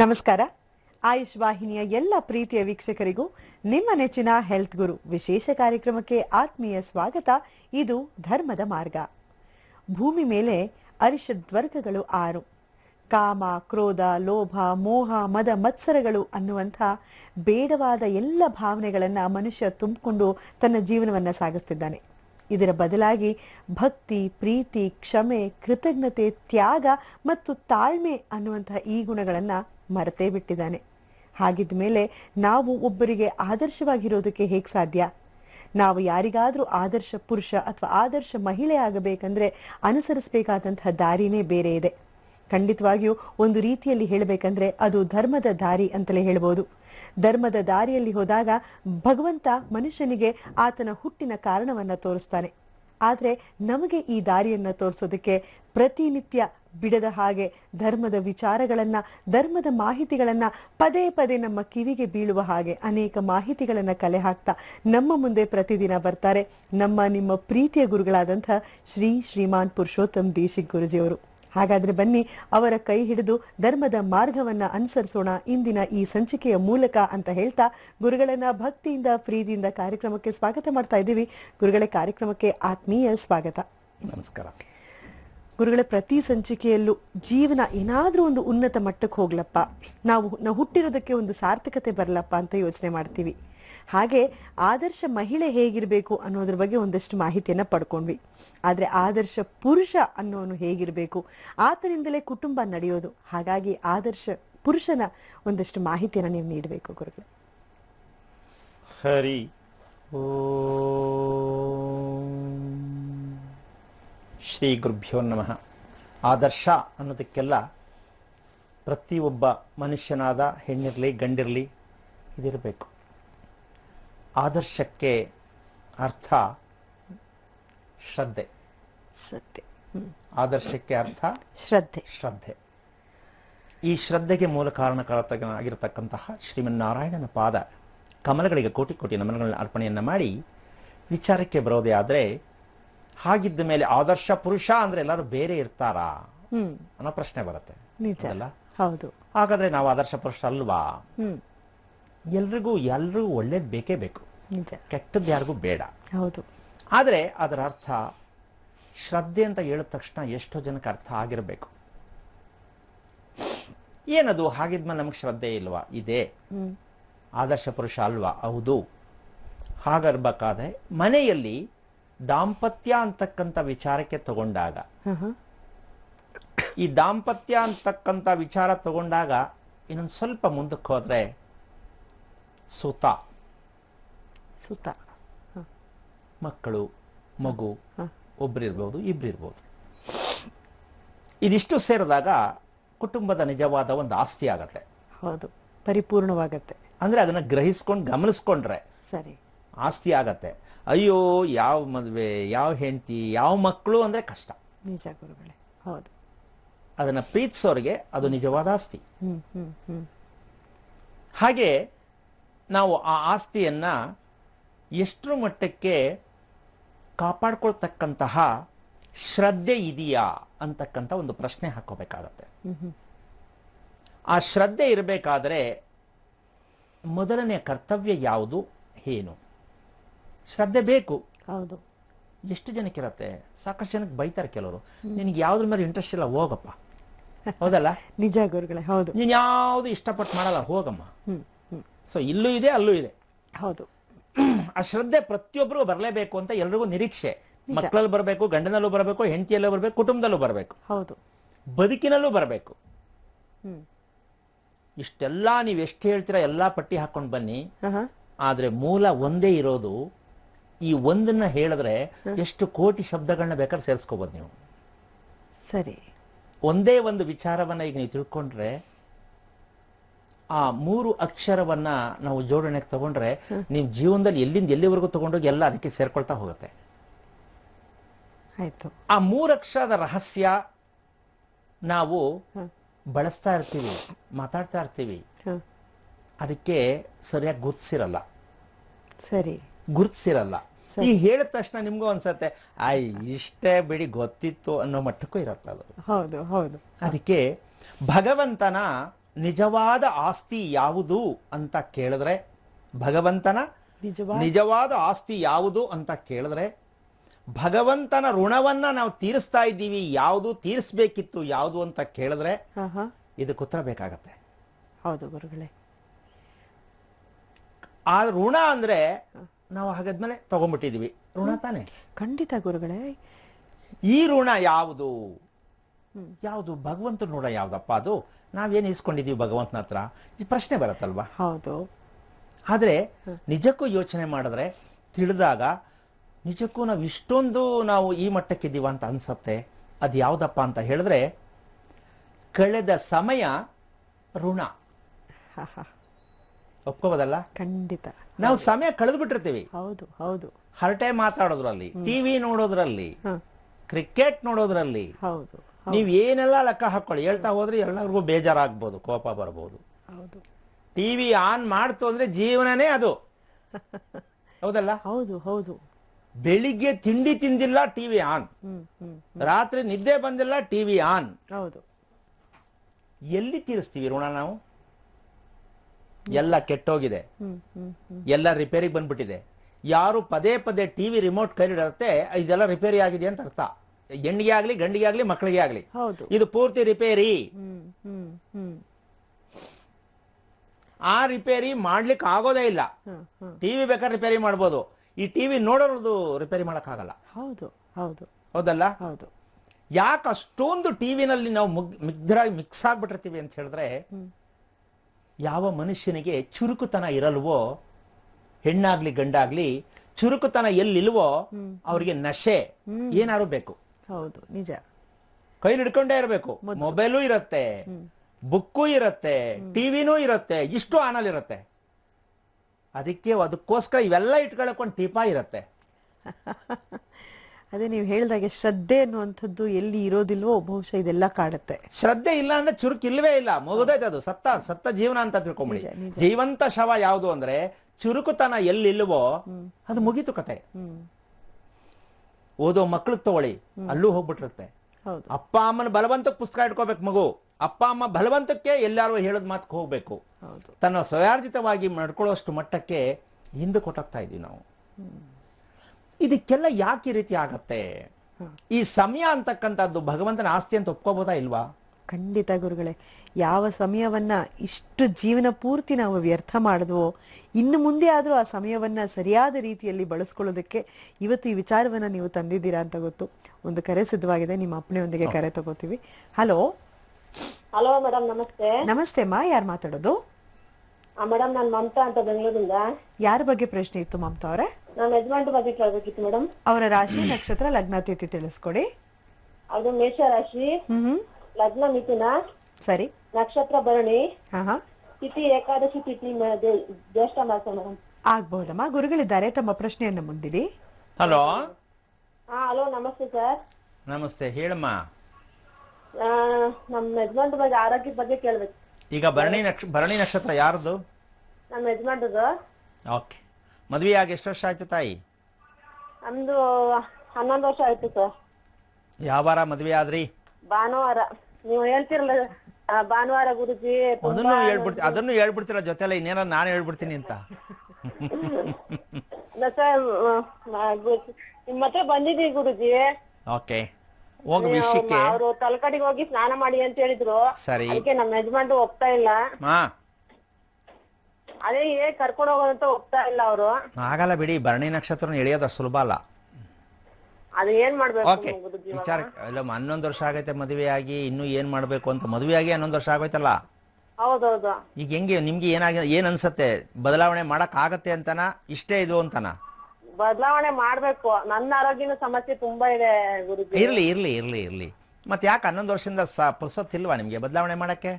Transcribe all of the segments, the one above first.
ನಮಸ್ಕಾರ ಆಯುಷ್ ವಾಹಿನಿಯ ಎಲ್ಲ ಪ್ರೀತಿಯ ವೀಕ್ಷಕರಿಗೂ ನಿಮ್ಮ ನೆಚ್ಚಿನ ಹೆಲ್ತ್ ಗುರು ವಿಶೇಷ ಕಾರ್ಯಕ್ರಮಕ್ಕೆ ಆತ್ಮೀಯ ಸ್ವಾಗತ ಇದು ಧರ್ಮದ ಮಾರ್ಗ ಭೂಮಿ ಮೇಲೆ ಅರಿಷದ್ವರ್ಗಗಳು ಆರು ಕಾಮ ಕ್ರೋಧ ಲೋಭ ಮೋಹ ಮದ ಮತ್ಸರಗಳು ಅನ್ನುವಂಥ ಬೇಡವಾದ ಎಲ್ಲ ಭಾವನೆಗಳನ್ನು ಮನುಷ್ಯ ತುಂಬಿಕೊಂಡು ತನ್ನ ಜೀವನವನ್ನ ಸಾಗಿಸ್ತಿದ್ದಾನೆ ಇದರ ಬದಲಾಗಿ ಭಕ್ತಿ ಪ್ರೀತಿ ಕ್ಷಮೆ ಕೃತಜ್ಞತೆ ತ್ಯಾಗ ಮತ್ತು ತಾಳ್ಮೆ ಅನ್ನುವಂತಹ ಈ ಗುಣಗಳನ್ನು ಮರತೇ ಬಿಟ್ಟಿದ್ದಾನೆ ಹಾಗಿದ್ದ ಮೇಲೆ ನಾವು ಒಬ್ಬರಿಗೆ ಆದರ್ಶವಾಗಿರೋದಕ್ಕೆ ಹೇಗೆ ಸಾಧ್ಯ ನಾವು ಯಾರಿಗಾದರೂ ಆದರ್ಶ ಪುರುಷ ಅಥವಾ ಆದರ್ಶ ಮಹಿಳೆ ಆಗಬೇಕಂದ್ರೆ ಅನುಸರಿಸಬೇಕಾದಂತಹ ದಾರಿನೇ ಬೇರೆ ಇದೆ ಖಂಡಿತವಾಗಿಯೂ ಒಂದು ರೀತಿಯಲ್ಲಿ ಹೇಳಬೇಕಂದ್ರೆ ಅದು ಧರ್ಮದ ದಾರಿ ಅಂತಲೇ ಹೇಳ್ಬೋದು ಧರ್ಮದ ದಾರಿಯಲ್ಲಿ ಹೋದಾಗ ಭಗವಂತ ಮನುಷ್ಯನಿಗೆ ಆತನ ಹುಟ್ಟಿನ ಕಾರಣವನ್ನ ತೋರಿಸ್ತಾನೆ ಆದರೆ ನಮಗೆ ಈ ದಾರಿಯನ್ನು ತೋರಿಸೋದಕ್ಕೆ ಪ್ರತಿನಿತ್ಯ ಬಿಡದ ಹಾಗೆ ಧರ್ಮದ ವಿಚಾರಗಳನ್ನು ಧರ್ಮದ ಮಾಹಿತಿಗಳನ್ನು ಪದೇ ಪದೇ ನಮ್ಮ ಕಿವಿಗೆ ಬೀಳುವ ಹಾಗೆ ಅನೇಕ ಮಾಹಿತಿಗಳನ್ನು ಕಲೆ ಹಾಕ್ತಾ ನಮ್ಮ ಮುಂದೆ ಪ್ರತಿದಿನ ಬರ್ತಾರೆ ನಮ್ಮ ನಿಮ್ಮ ಪ್ರೀತಿಯ ಗುರುಗಳಾದಂಥ ಶ್ರೀ ಶ್ರೀಮಾನ್ ಪುರುಷೋತ್ತಮ್ ದೇಶಿಕ್ ಗುರುಜಿಯವರು ಹಾಗಾದ್ರೆ ಬನ್ನಿ ಅವರ ಕೈ ಹಿಡಿದು ಧರ್ಮದ ಮಾರ್ಗವನ್ನ ಅನುಸರಿಸೋಣ ಇಂದಿನ ಈ ಸಂಚಿಕೆಯ ಮೂಲಕ ಅಂತ ಹೇಳ್ತಾ ಗುರುಗಳನ್ನ ಭಕ್ತಿಯಿಂದ ಪ್ರೀತಿಯಿಂದ ಕಾರ್ಯಕ್ರಮಕ್ಕೆ ಸ್ವಾಗತ ಮಾಡ್ತಾ ಇದ್ದೀವಿ ಗುರುಗಳ ಕಾರ್ಯಕ್ರಮಕ್ಕೆ ಆತ್ಮೀಯ ಸ್ವಾಗತ ನಮಸ್ಕಾರ ಗುರುಗಳ ಪ್ರತಿ ಸಂಚಿಕೆಯಲ್ಲೂ ಜೀವನ ಏನಾದ್ರೂ ಒಂದು ಉನ್ನತ ಮಟ್ಟಕ್ಕೆ ಹೋಗ್ಲಪ್ಪ ನಾವು ನಾವು ಹುಟ್ಟಿರೋದಕ್ಕೆ ಒಂದು ಸಾರ್ಥಕತೆ ಬರಲಪ್ಪ ಅಂತ ಯೋಚನೆ ಮಾಡ್ತೀವಿ ಹಾಗೆ ಆದರ್ಶ ಮಹಿಳೆ ಹೇಗಿರಬೇಕು ಅನ್ನೋದ್ರ ಬಗ್ಗೆ ಒಂದಷ್ಟು ಮಾಹಿತಿಯನ್ನು ಪಡ್ಕೊಂಡ್ವಿ ಆದರೆ ಆದರ್ಶ ಪುರುಷ ಅನ್ನೋನು ಹೇಗಿರಬೇಕು ಆತನಿಂದಲೇ ಕುಟುಂಬ ನಡೆಯೋದು ಹಾಗಾಗಿ ಆದರ್ಶ ಪುರುಷನ ಒಂದಷ್ಟು ಮಾಹಿತಿಯನ್ನು ನೀವು ನೀಡಬೇಕು ಗುರುಗಳು ಹರಿ ಓ ಶ್ರೀ ಗುರುಭ್ಯೋ ನಮಃ ಆದರ್ಶ ಅನ್ನೋದಕ್ಕೆಲ್ಲ ಪ್ರತಿಯೊಬ್ಬ ಮನುಷ್ಯನಾದ ಹೆಣ್ಣಿರಲಿ ಗಂಡಿರಲಿ ಇದಿರಬೇಕು ಆದರ್ಶಕ್ಕೆ ಅರ್ಥ ಶ್ರದ್ಧೆ ಶ್ರದ್ಧೆ ಆದರ್ಶಕ್ಕೆ ಅರ್ಥ ಶ್ರದ್ಧೆ ಶ್ರದ್ಧೆ ಈ ಶ್ರದ್ಧೆಗೆ ಮೂಲ ಶ್ರೀಮನ್ ನಾರಾಯಣನ ಪಾದ ಕಮಲಗಳಿಗೆ ಕೋಟಿ ಕೋಟಿ ನಮನಗಳನ್ನ ಅರ್ಪಣೆಯನ್ನು ಮಾಡಿ ವಿಚಾರಕ್ಕೆ ಬರೋದೇ ಆದರೆ ಹಾಗಿದ್ದ ಮೇಲೆ ಆದರ್ಶ ಪುರುಷ ಅಂದ್ರೆ ಎಲ್ಲರೂ ಬೇರೆ ಇರ್ತಾರಾ ಅನ್ನೋ ಪ್ರಶ್ನೆ ಬರುತ್ತೆ ಹೌದು ಹಾಗಾದ್ರೆ ನಾವು ಆದರ್ಶ ಪುರುಷ ಅಲ್ವಾ ಎಲ್ರಿಗೂ ಎಲ್ರಿಗೂ ಒಳ್ಳೇದು ಬೇಕೇ ಬೇಕು ಕೆಟ್ಟದ್ದು ಯಾರಿಗೂ ಬೇಡ ಹೌದು ಆದರೆ ಅದರ ಅರ್ಥ ಶ್ರದ್ಧೆ ಅಂತ ಹೇಳಿದ ತಕ್ಷಣ ಎಷ್ಟೋ ಜನಕ್ಕೆ ಅರ್ಥ ಆಗಿರಬೇಕು ಏನದು ಹಾಗಿದ್ಮೇಲೆ ನಮಗೆ ಶ್ರದ್ಧೆ ಇಲ್ವಾ ಇದೆ ಆದರ್ಶ ಪುರುಷ ಅಲ್ವಾ ಹೌದು ಹಾಗರ್ಬೇಕಾದ್ರೆ ಮನೆಯಲ್ಲಿ ದಾಂಪತ್ಯ ಅಂತಕ್ಕಂಥ ವಿಚಾರಕ್ಕೆ ತಗೊಂಡಾಗ ಈ ದಾಂಪತ್ಯ ಅಂತಕ್ಕಂಥ ವಿಚಾರ ತಗೊಂಡಾಗ ಇನ್ನೊಂದು ಸ್ವಲ್ಪ ಮುಂದಕ್ಕೆ ಹೋದ್ರೆ ಸುತ ಸುತ ಮಕ್ಕಳು ಮಗು ಒಬ್ಬರಿರ್ಬೋದು ಇಬ್ಬರಿರ್ಬೋದು ಇದಿಷ್ಟು ಸೇರಿದಾಗ ಕುಟುಂಬದ ನಿಜವಾದ ಒಂದು ಆಸ್ತಿ ಆಗತ್ತೆ ಹೌದು ಪರಿಪೂರ್ಣವಾಗತ್ತೆ ಅಂದ್ರೆ ಅದನ್ನ ಗ್ರಹಿಸ್ಕೊಂಡು ಗಮನಿಸ್ಕೊಂಡ್ರೆ ಸರಿ ಆಸ್ತಿ ಆಗತ್ತೆ ಅಯ್ಯೋ ಯಾವ ಮದುವೆ ಯಾವ ಹೆಂಡತಿ ಯಾವ ಮಕ್ಕಳು ಅಂದ್ರೆ ಕಷ್ಟ ನಿಜ ಗುರುಗಳೇ ಹೌದು ಅದನ್ನ ಪ್ರೀತಿಸೋರಿಗೆ ಅದು ನಿಜವಾದ ಆಸ್ತಿ ಹಾಗೆ ನಾವು ಆ ಆಸ್ತಿಯನ್ನ ಎಷ್ಟರ ಮಟ್ಟಕ್ಕೆ ಕಾಪಾಡ್ಕೊಳ್ತಕ್ಕಂತಹ ಶ್ರದ್ಧೆ ಇದೆಯಾ ಅಂತಕ್ಕಂಥ ಒಂದು ಪ್ರಶ್ನೆ ಹಾಕೋಬೇಕಾಗತ್ತೆ ಆ ಶ್ರದ್ಧೆ ಇರಬೇಕಾದ್ರೆ ಮೊದಲನೇ ಕರ್ತವ್ಯ ಯಾವುದು ಏನು ಶ್ರದ್ಧೆ ಬೇಕು ಹೌದು ಎಷ್ಟು ಜನಕ್ಕೆ ಇರತ್ತೆ ಸಾಕಷ್ಟು ಜನಕ್ಕೆ ಬೈತಾರೆ ಕೆಲವರು ನಿನಗೆ ಯಾವ್ದ್ರ ಮೇಲೆ ಇಂಟ್ರೆಸ್ಟ್ ಇಲ್ಲ ಹೋಗಪ್ಪ ಹೌದಲ್ಲ ನಿಜ ಗುರುಗಳೇ ಹೌದು ನೀನು ಯಾವುದು ಇಷ್ಟಪಟ್ಟು ಮಾಡಲ್ಲ ಹೋಗಮ್ಮ ಸೊ ಇಲ್ಲೂ ಇದೆ ಅಲ್ಲೂ ಇದೆ ಹೌದು ಆ ಶ್ರದ್ಧೆ ಪ್ರತಿಯೊಬ್ಬರು ಬರಲೇಬೇಕು ಅಂತ ಎಲ್ರಿಗೂ ನಿರೀಕ್ಷೆ ಮಕ್ಕಳಲ್ಲೂ ಬರಬೇಕು ಗಂಡನಲ್ಲೂ ಬರಬೇಕು ಹೆಂಡತಿಯಲ್ಲೂ ಬರಬೇಕು ಕುಟುಂಬದಲ್ಲೂ ಬರಬೇಕು ಹೌದು ಬದುಕಿನಲ್ಲೂ ಬರಬೇಕು ಇಷ್ಟೆಲ್ಲ ನೀವು ಎಷ್ಟು ಹೇಳ್ತೀರಾ ಎಲ್ಲ ಪಟ್ಟಿ ಹಾಕೊಂಡು ಬನ್ನಿ ಆದ್ರೆ ಮೂಲ ಒಂದೇ ಇರೋದು ಈ ಒಂದನ್ನ ಹೇಳಿದ್ರೆ ಎಷ್ಟು ಕೋಟಿ ಶಬ್ದಗಳನ್ನ ಬೇಕಾದ್ರೆ ಸೇರಿಸ್ಕೋಬೋದು ನೀವು ಸರಿ ಒಂದೇ ಒಂದು ವಿಚಾರವನ್ನ ಈಗ ನೀವು ತಿಳ್ಕೊಂಡ್ರೆ ಆ ಮೂರು ಅಕ್ಷರವನ್ನ ನಾವು ಜೋಡಣೆಗೆ ತಗೊಂಡ್ರೆ ನಿಮ್ ಜೀವನದಲ್ಲಿ ಎಲ್ಲಿಂದ ಎಲ್ಲಿವರೆಗೂ ತಗೊಂಡೋಗಿ ಎಲ್ಲ ಅದಕ್ಕೆ ಸೇರ್ಕೊಳ್ತಾ ಹೋಗುತ್ತೆ ಆಯ್ತು ಆ ಮೂರಕ್ಷರದ ರಹಸ್ಯ ನಾವು ಬಳಸ್ತಾ ಇರ್ತೀವಿ ಮಾತಾಡ್ತಾ ಇರ್ತೀವಿ ಅದಕ್ಕೆ ಸರಿಯಾಗಿ ಗುರುತಿಸಿರಲ್ಲ ಸರಿ ಗುರುತಿಸಿರಲ್ಲ ಈ ಹೇಳಿದ ತಕ್ಷಣ ನಿಮ್ಗೂ ಅನ್ಸತ್ತೆ ಆ ಇಷ್ಟೇ ಬಿಡಿ ಗೊತ್ತಿತ್ತು ಅನ್ನೋ ಮಟ್ಟಕ್ಕೂ ಇರತ್ತ ಅದು ಹೌದು ಹೌದು ಅದಕ್ಕೆ ಭಗವಂತನ ನಿಜವಾದ ಆಸ್ತಿ ಯಾವುದು ಅಂತ ಕೇಳಿದ್ರೆ ಭಗವಂತನ ನಿಜವಾದ ಆಸ್ತಿ ಯಾವುದು ಅಂತ ಕೇಳಿದ್ರೆ ಭಗವಂತನ ಋಣವನ್ನ ನಾವು ತೀರಿಸ್ತಾ ಇದ್ದೀವಿ ಯಾವುದು ತೀರಿಸಬೇಕಿತ್ತು ಯಾವುದು ಅಂತ ಕೇಳಿದ್ರೆ ಇದಕ್ಕೆ ಉತ್ತರ ಬೇಕಾಗತ್ತೆ ಹೌದು ಗುರುಗಳೇ ಆ ಋಣ ಅಂದ್ರೆ ನಾವು ಹಾಗಾದ್ಮೇಲೆ ತಗೊಂಡ್ಬಿಟ್ಟಿದೀವಿ ಋಣ ತಾನೆ ಖಂಡಿತ ಗುರುಗಳೇ ಈ ಋಣ ಯಾವುದು ಯಾವುದು ಭಗವಂತನ ಋಣ ಯಾವ್ದಪ್ಪ ಅದು ನಾವೇನು ಇಸ್ಕೊಂಡಿದ್ದೀವಿ ಭಗವಂತನ ಹತ್ರ ಈ ಪ್ರಶ್ನೆ ಬರುತ್ತಲ್ವಾ ಹೌದು ಆದರೆ ನಿಜಕ್ಕೂ ಯೋಚನೆ ಮಾಡಿದ್ರೆ ತಿಳಿದಾಗ ನಿಜಕ್ಕೂ ನಾವು ಇಷ್ಟೊಂದು ನಾವು ಈ ಮಟ್ಟಕ್ಕಿದ್ದೀವ ಅಂತ ಅನ್ಸತ್ತೆ ಅದ್ ಯಾವುದಪ್ಪ ಅಂತ ಹೇಳಿದ್ರೆ ಕಳೆದ ಸಮಯ ಋಣ ಒಪ್ಕೋಬೋದಲ್ಲ ಖಂಡಿತ ನಾವು ಸಮಯ ಕಳೆದು ಬಿಟ್ಟಿರ್ತೀವಿ ಹೌದು ಹೌದು ಹರಟೆ ಮಾತಾಡೋದ್ರಲ್ಲಿ ಟಿವಿ ನೋಡೋದ್ರಲ್ಲಿ ಕ್ರಿಕೆಟ್ ನೋಡೋದ್ರಲ್ಲಿ ಹೌದು ನೀವ್ ಏನೆಲ್ಲ ಲೆಕ್ಕ ಹಾಕೊಳ್ಳಿ ಹೇಳ್ತಾ ಹೋದ್ರೆ ಎಲ್ಲರಿಗೂ ಬೇಜಾರಾಗ್ಬೋದು ಕೋಪ ಬರಬಹುದು ಟಿವಿ ಆನ್ ಮಾಡ್ತು ಅಂದ್ರೆ ಜೀವನನೇ ಅದು ಹೌದಲ್ಲ ಹೌದು ಹೌದು ಬೆಳಿಗ್ಗೆ ತಿಂಡಿ ತಿಂದಿಲ್ಲ ಟಿವಿ ಆನ್ ರಾತ್ರಿ ನಿದ್ದೆ ಬಂದಿಲ್ಲ ಟಿವಿ ಆನ್ ಹೌದು ಎಲ್ಲಿ ತೀರಿಸ್ತೀವಿ ಋಣ ನಾವು ಎಲ್ಲ ಕೆಟ್ಟೋಗಿದೆ ಎಲ್ಲ ರಿಪೇರಿಗೆ ಬಂದ್ಬಿಟ್ಟಿದೆ ಯಾರು ಪದೇ ಪದೇ ಟಿವಿ ರಿಮೋಟ್ ಕೈಲಿಡತ್ತೆ ಇದೆಲ್ಲ ರಿಪೇರಿ ಆಗಿದೆ ಅಂತ ಅರ್ಥ ಹೆಣ್ಣಿಗೆ ಆಗ್ಲಿ ಗಂಡಿಗೆ ಆಗ್ಲಿ ಮಕ್ಕಳಿಗೆ ಆಗ್ಲಿ ಇದು ಪೂರ್ತಿ ರಿಪೇರಿ ಆ ರಿಪೇರಿ ಮಾಡ್ಲಿಕ್ಕೆ ಆಗೋದೇ ಇಲ್ಲ ಟಿವಿ ಬೇಕಾದ್ರೆ ರಿಪೇರಿ ಮಾಡ್ಬೋದು ಈ ಟಿವಿ ನೋಡೋದು ರಿಪೇರಿ ಮಾಡಕ್ ಆಗಲ್ಲ ಹೌದು ಹೌದು ಹೌದಲ್ಲ ಹೌದು ಯಾಕೆ ಅಷ್ಟೊಂದು ಟಿವಿನಲ್ಲಿ ನಾವು ಮುಗ್ಧರಾಗಿ ಮಿಕ್ಸ್ ಆಗ್ಬಿಟ್ಟಿರ್ತೀವಿ ಅಂತ ಹೇಳಿದ್ರೆ ಯಾವ ಮನುಷ್ಯನಿಗೆ ಚುರುಕುತನ ಇರಲ್ವೋ ಹೆಣ್ಣಾಗ್ಲಿ ಗಂಡಾಗ್ಲಿ ಚುರುಕುತನ ಎಲ್ಲಿಲ್ವೋ ಅವರಿಗೆ ನಶೆ ಏನಾರು ಬೇಕು ಹೌದು ನಿಜ ಕೈಲಿ ಹಿಡ್ಕೊಂಡೇ ಇರಬೇಕು ಮೊಬೈಲು ಇರುತ್ತೆ ಬುಕ್ಕು ಇರತ್ತೆ ಟಿವಿನೂ ಇರುತ್ತೆ ಇಷ್ಟು ಆನಲ್ ಇರುತ್ತೆ ಅದಕ್ಕೆ ಅದಕ್ಕೋಸ್ಕರ ಇವೆಲ್ಲ ಇಟ್ಕೊಳಕ್ಕೊಂದು ಟೀಪಾ ಇರತ್ತೆ ಅದೇ ನೀವು ಹೇಳಿದಾಗೆ ಶ್ರದ್ಧೆ ಅನ್ನುವಂಥದ್ದು ಎಲ್ಲಿ ಇರೋದಿಲ್ವೋ ಬಹುಶಃ ಇದೆಲ್ಲ ಕಾಡುತ್ತೆ ಶ್ರದ್ಧೆ ಇಲ್ಲ ಅಂದ್ರೆ ಚುರುಕು ಇಲ್ವೇ ಇಲ್ಲ ಮುಗಿದೈತೆ ಅದು ಸತ್ತ ಸತ್ತ ಜೀವನ ಅಂತ ತಿಳ್ಕೊಂಬಿಡಿ ಜೀವಂತ ಶವ ಯಾವುದು ಅಂದ್ರೆ ಚುರುಕುತನ ಎಲ್ಲಿಲ್ವೋ ಅದು ಮುಗೀತು ಕತೆ ಓದೋ ಮಕ್ಳಿಗೆ ತಗೊಳ್ಳಿ ಅಲ್ಲೂ ಹೋಗ್ಬಿಟ್ಟಿರುತ್ತೆ ಅಪ್ಪ ಅಮ್ಮನ ಬಲವಂತಕ್ಕೆ ಪುಸ್ತಕ ಇಟ್ಕೋಬೇಕು ಮಗು ಅಪ್ಪ ಅಮ್ಮ ಬಲವಂತಕ್ಕೆ ಎಲ್ಲಾರು ಹೇಳದ್ ಮಾತು ಹೋಗ್ಬೇಕು ತನ್ನ ಸ್ವಯಾರ್ಜಿತವಾಗಿ ನಡ್ಕೊಳ್ಳೋಷ್ಟು ಮಟ್ಟಕ್ಕೆ ಹಿಂದೆ ಕೊಟ್ಟೋಗ್ತಾ ಇದೀವಿ ನಾವು ಇದಕ್ಕೆಲ್ಲ ಯಾಕೆ ರೀತಿ ಆಗತ್ತೆ ಈ ಸಮಯ ಅಂತಕ್ಕಂಥದ್ದು ಭಗವಂತನ ಆಸ್ತಿ ಅಂತ ಒಪ್ಕೋಬೋದಾ ಇಲ್ವಾ ಖಂಡಿತ ಗುರುಗಳೇ ಯಾವ ಸಮಯವನ್ನ ಇಷ್ಟು ಜೀವನ ಪೂರ್ತಿ ನಾವು ವ್ಯರ್ಥ ಮಾಡಿದ್ವೋ ಇನ್ನು ಮುಂದೆ ಆದರೂ ಆ ಸಮಯವನ್ನು ಸರಿಯಾದ ರೀತಿಯಲ್ಲಿ ಬಳಸ್ಕೊಳ್ಳೋದಕ್ಕೆ ಇವತ್ತು ಈ ವಿಚಾರವನ್ನು ನೀವು ತಂದಿದ್ದೀರಾ ಅಂತ ಗೊತ್ತು ಒಂದು ಕರೆ ಸಿದ್ಧವಾಗಿದೆ ನಿಮ್ಮ ಅಪ್ಪನೆಯೊಂದಿಗೆ ಕರೆ ತಗೋತೀವಿ ಹಲೋ ಹಲೋ ಮೇಡಮ್ ನಮಸ್ತೆ ನಮಸ್ತೆ ಮಾ ಯಾರು ಮಾತಾಡೋದು ಮೇಡಮ್ ನಾನು ಮಮತಾ ಅಂತ ಬೆಂಗಳೂರಿಂದ ಯಾರ ಬಗ್ಗೆ ಪ್ರಶ್ನೆ ಇತ್ತು ಮಮತಾ ಅವರೇ ನಾನು ಯಜಮಾನ್ರ ಬಗ್ಗೆ ಕೇಳಬೇಕಿತ್ತು ಮೇಡಮ್ ಅವರ ರಾಶಿ ನಕ್ಷತ್ರ ಲಗ್ನ ತಿಳಿಸ್ಕೊಡಿ ಅದು ಮೇಷ ರಾಶಿ ಲಗ್ನ ಮಿಥುನ ಸರಿ ನಕ್ಷತ್ರ ಭರಣಿ ಹಾ ಹಾ ತಿಥಿ ಏಕಾದಶಿ ತಿಥಿ ಮ- ದೇ- ಜ್ಯೇಷ್ಠ ಮಾಸ ಆಗ್ಬಹುದಮ್ಮ ಗುರುಗಳಿದ್ದಾರೆ ತಮ್ಮ ಪ್ರಶ್ನೆಯನ್ನು ಮುಂದಿಡಿ ಹಲೋ ಹಾ ಹಲೋ ನಮಸ್ತೆ ಸರ್ ನಮಸ್ತೆ ಹೇಳಮ್ಮ ಆ, ನಮ್ಮ ಯಜಮಾನ್ ಬಗ್ಗೆ ಆರೋಗ್ಯದ ಬಗ್ಗೆ ಕೇಳ್ಬೇಕು ಈಗ ಭರಣಿ ನಕ್ಷ ಭರಣಿ ನಕ್ಷತ್ರ ಯಾರದು ನಮ್ಮ ಯಜಮಾನ್ರದ್ದು ಓಕೆ ಮದುವೆ ಆಗಿ ಎಷ್ಟು ವರ್ಷ ಆಯ್ತು ತಾಯಿ ನಮ್ದು ಹನ್ನೊಂದು ವರ್ಷ ಆಯ್ತು ಸರ್ ಯಾವ ವಾರ ಮದುವೆ ಆದ್ರಿ ಭಾನುವಾರ ನೀವು ಹೇಳ್ತಿರಲ್ಲ ಭಾನುವಾರ ಗುರುಜಿ ಅದನ್ನು ಹೇಳ್ಬಿಡ್ತೀರ ಜೊತೆಲ್ಲ ಇನ್ನೇನ ನಾನು ಹೇಳ್ಬಿಡ್ತೀನಿ ಅಂತ ನಿಮ್ಮ ಹತ್ರ ಬಂದಿದ್ದೀವಿ ಗುರುಜಿ ಓಕೆ ಅವರು ತಲಕಡಿಗೆ ಹೋಗಿ ಸ್ನಾನ ಮಾಡಿ ಅಂತ ಹೇಳಿದ್ರು ಸರಿ ನಮ್ಮ ಯಜಮಾನ್ರು ಹೋಗ್ತಾ ಇಲ್ಲ ಅದೇ ಕರ್ಕೊಂಡು ಹೋಗೋದಂತ ಹೋಗ್ತಾ ಇಲ್ಲ ಅವರು ಆಗಲ್ಲ ಬಿಡಿ ಭರಣಿ ನಕ್ಷತ್ರನ ಎಳಿಯೋದ್ರ ಸುಲಭ ಅಲ್ಲ ಅದು ವಿಚಾರ ಹನ್ನೊಂದು ವರ್ಷ ಆಗೈತೆ ಆಗಿ ಇನ್ನು ಏನ್ ಮಾಡ್ಬೇಕು ಅಂತ ಆಗಿ ಹನ್ನೊಂದು ವರ್ಷ ಆಗೋಯ್ತಲ್ಲ ಈಗ ಹೆಂಗೆ ನಿಮ್ಗೆ ಏನಾಗ ಏನ್ ಅನ್ಸತ್ತೆ ಬದಲಾವಣೆ ಮಾಡಕ್ ಆಗತ್ತೆ ಅಂತನಾ ಇಷ್ಟೇ ಇದು ಅಂತನ ಬದಲಾವಣೆ ಮಾಡ್ಬೇಕು ನನ್ನ ಆರೋಗ್ಯನ ಸಮಸ್ಯೆ ತುಂಬಾ ಇದೆ ಇರ್ಲಿ ಇರ್ಲಿ ಇರ್ಲಿ ಇರ್ಲಿ ಮತ್ ಯಾಕೆ ಹನ್ನೊಂದು ವರ್ಷದಿಂದ ಸ ಇಲ್ವಾ ನಿಮ್ಗೆ ಬದಲಾವಣೆ ಮಾಡಕ್ಕೆ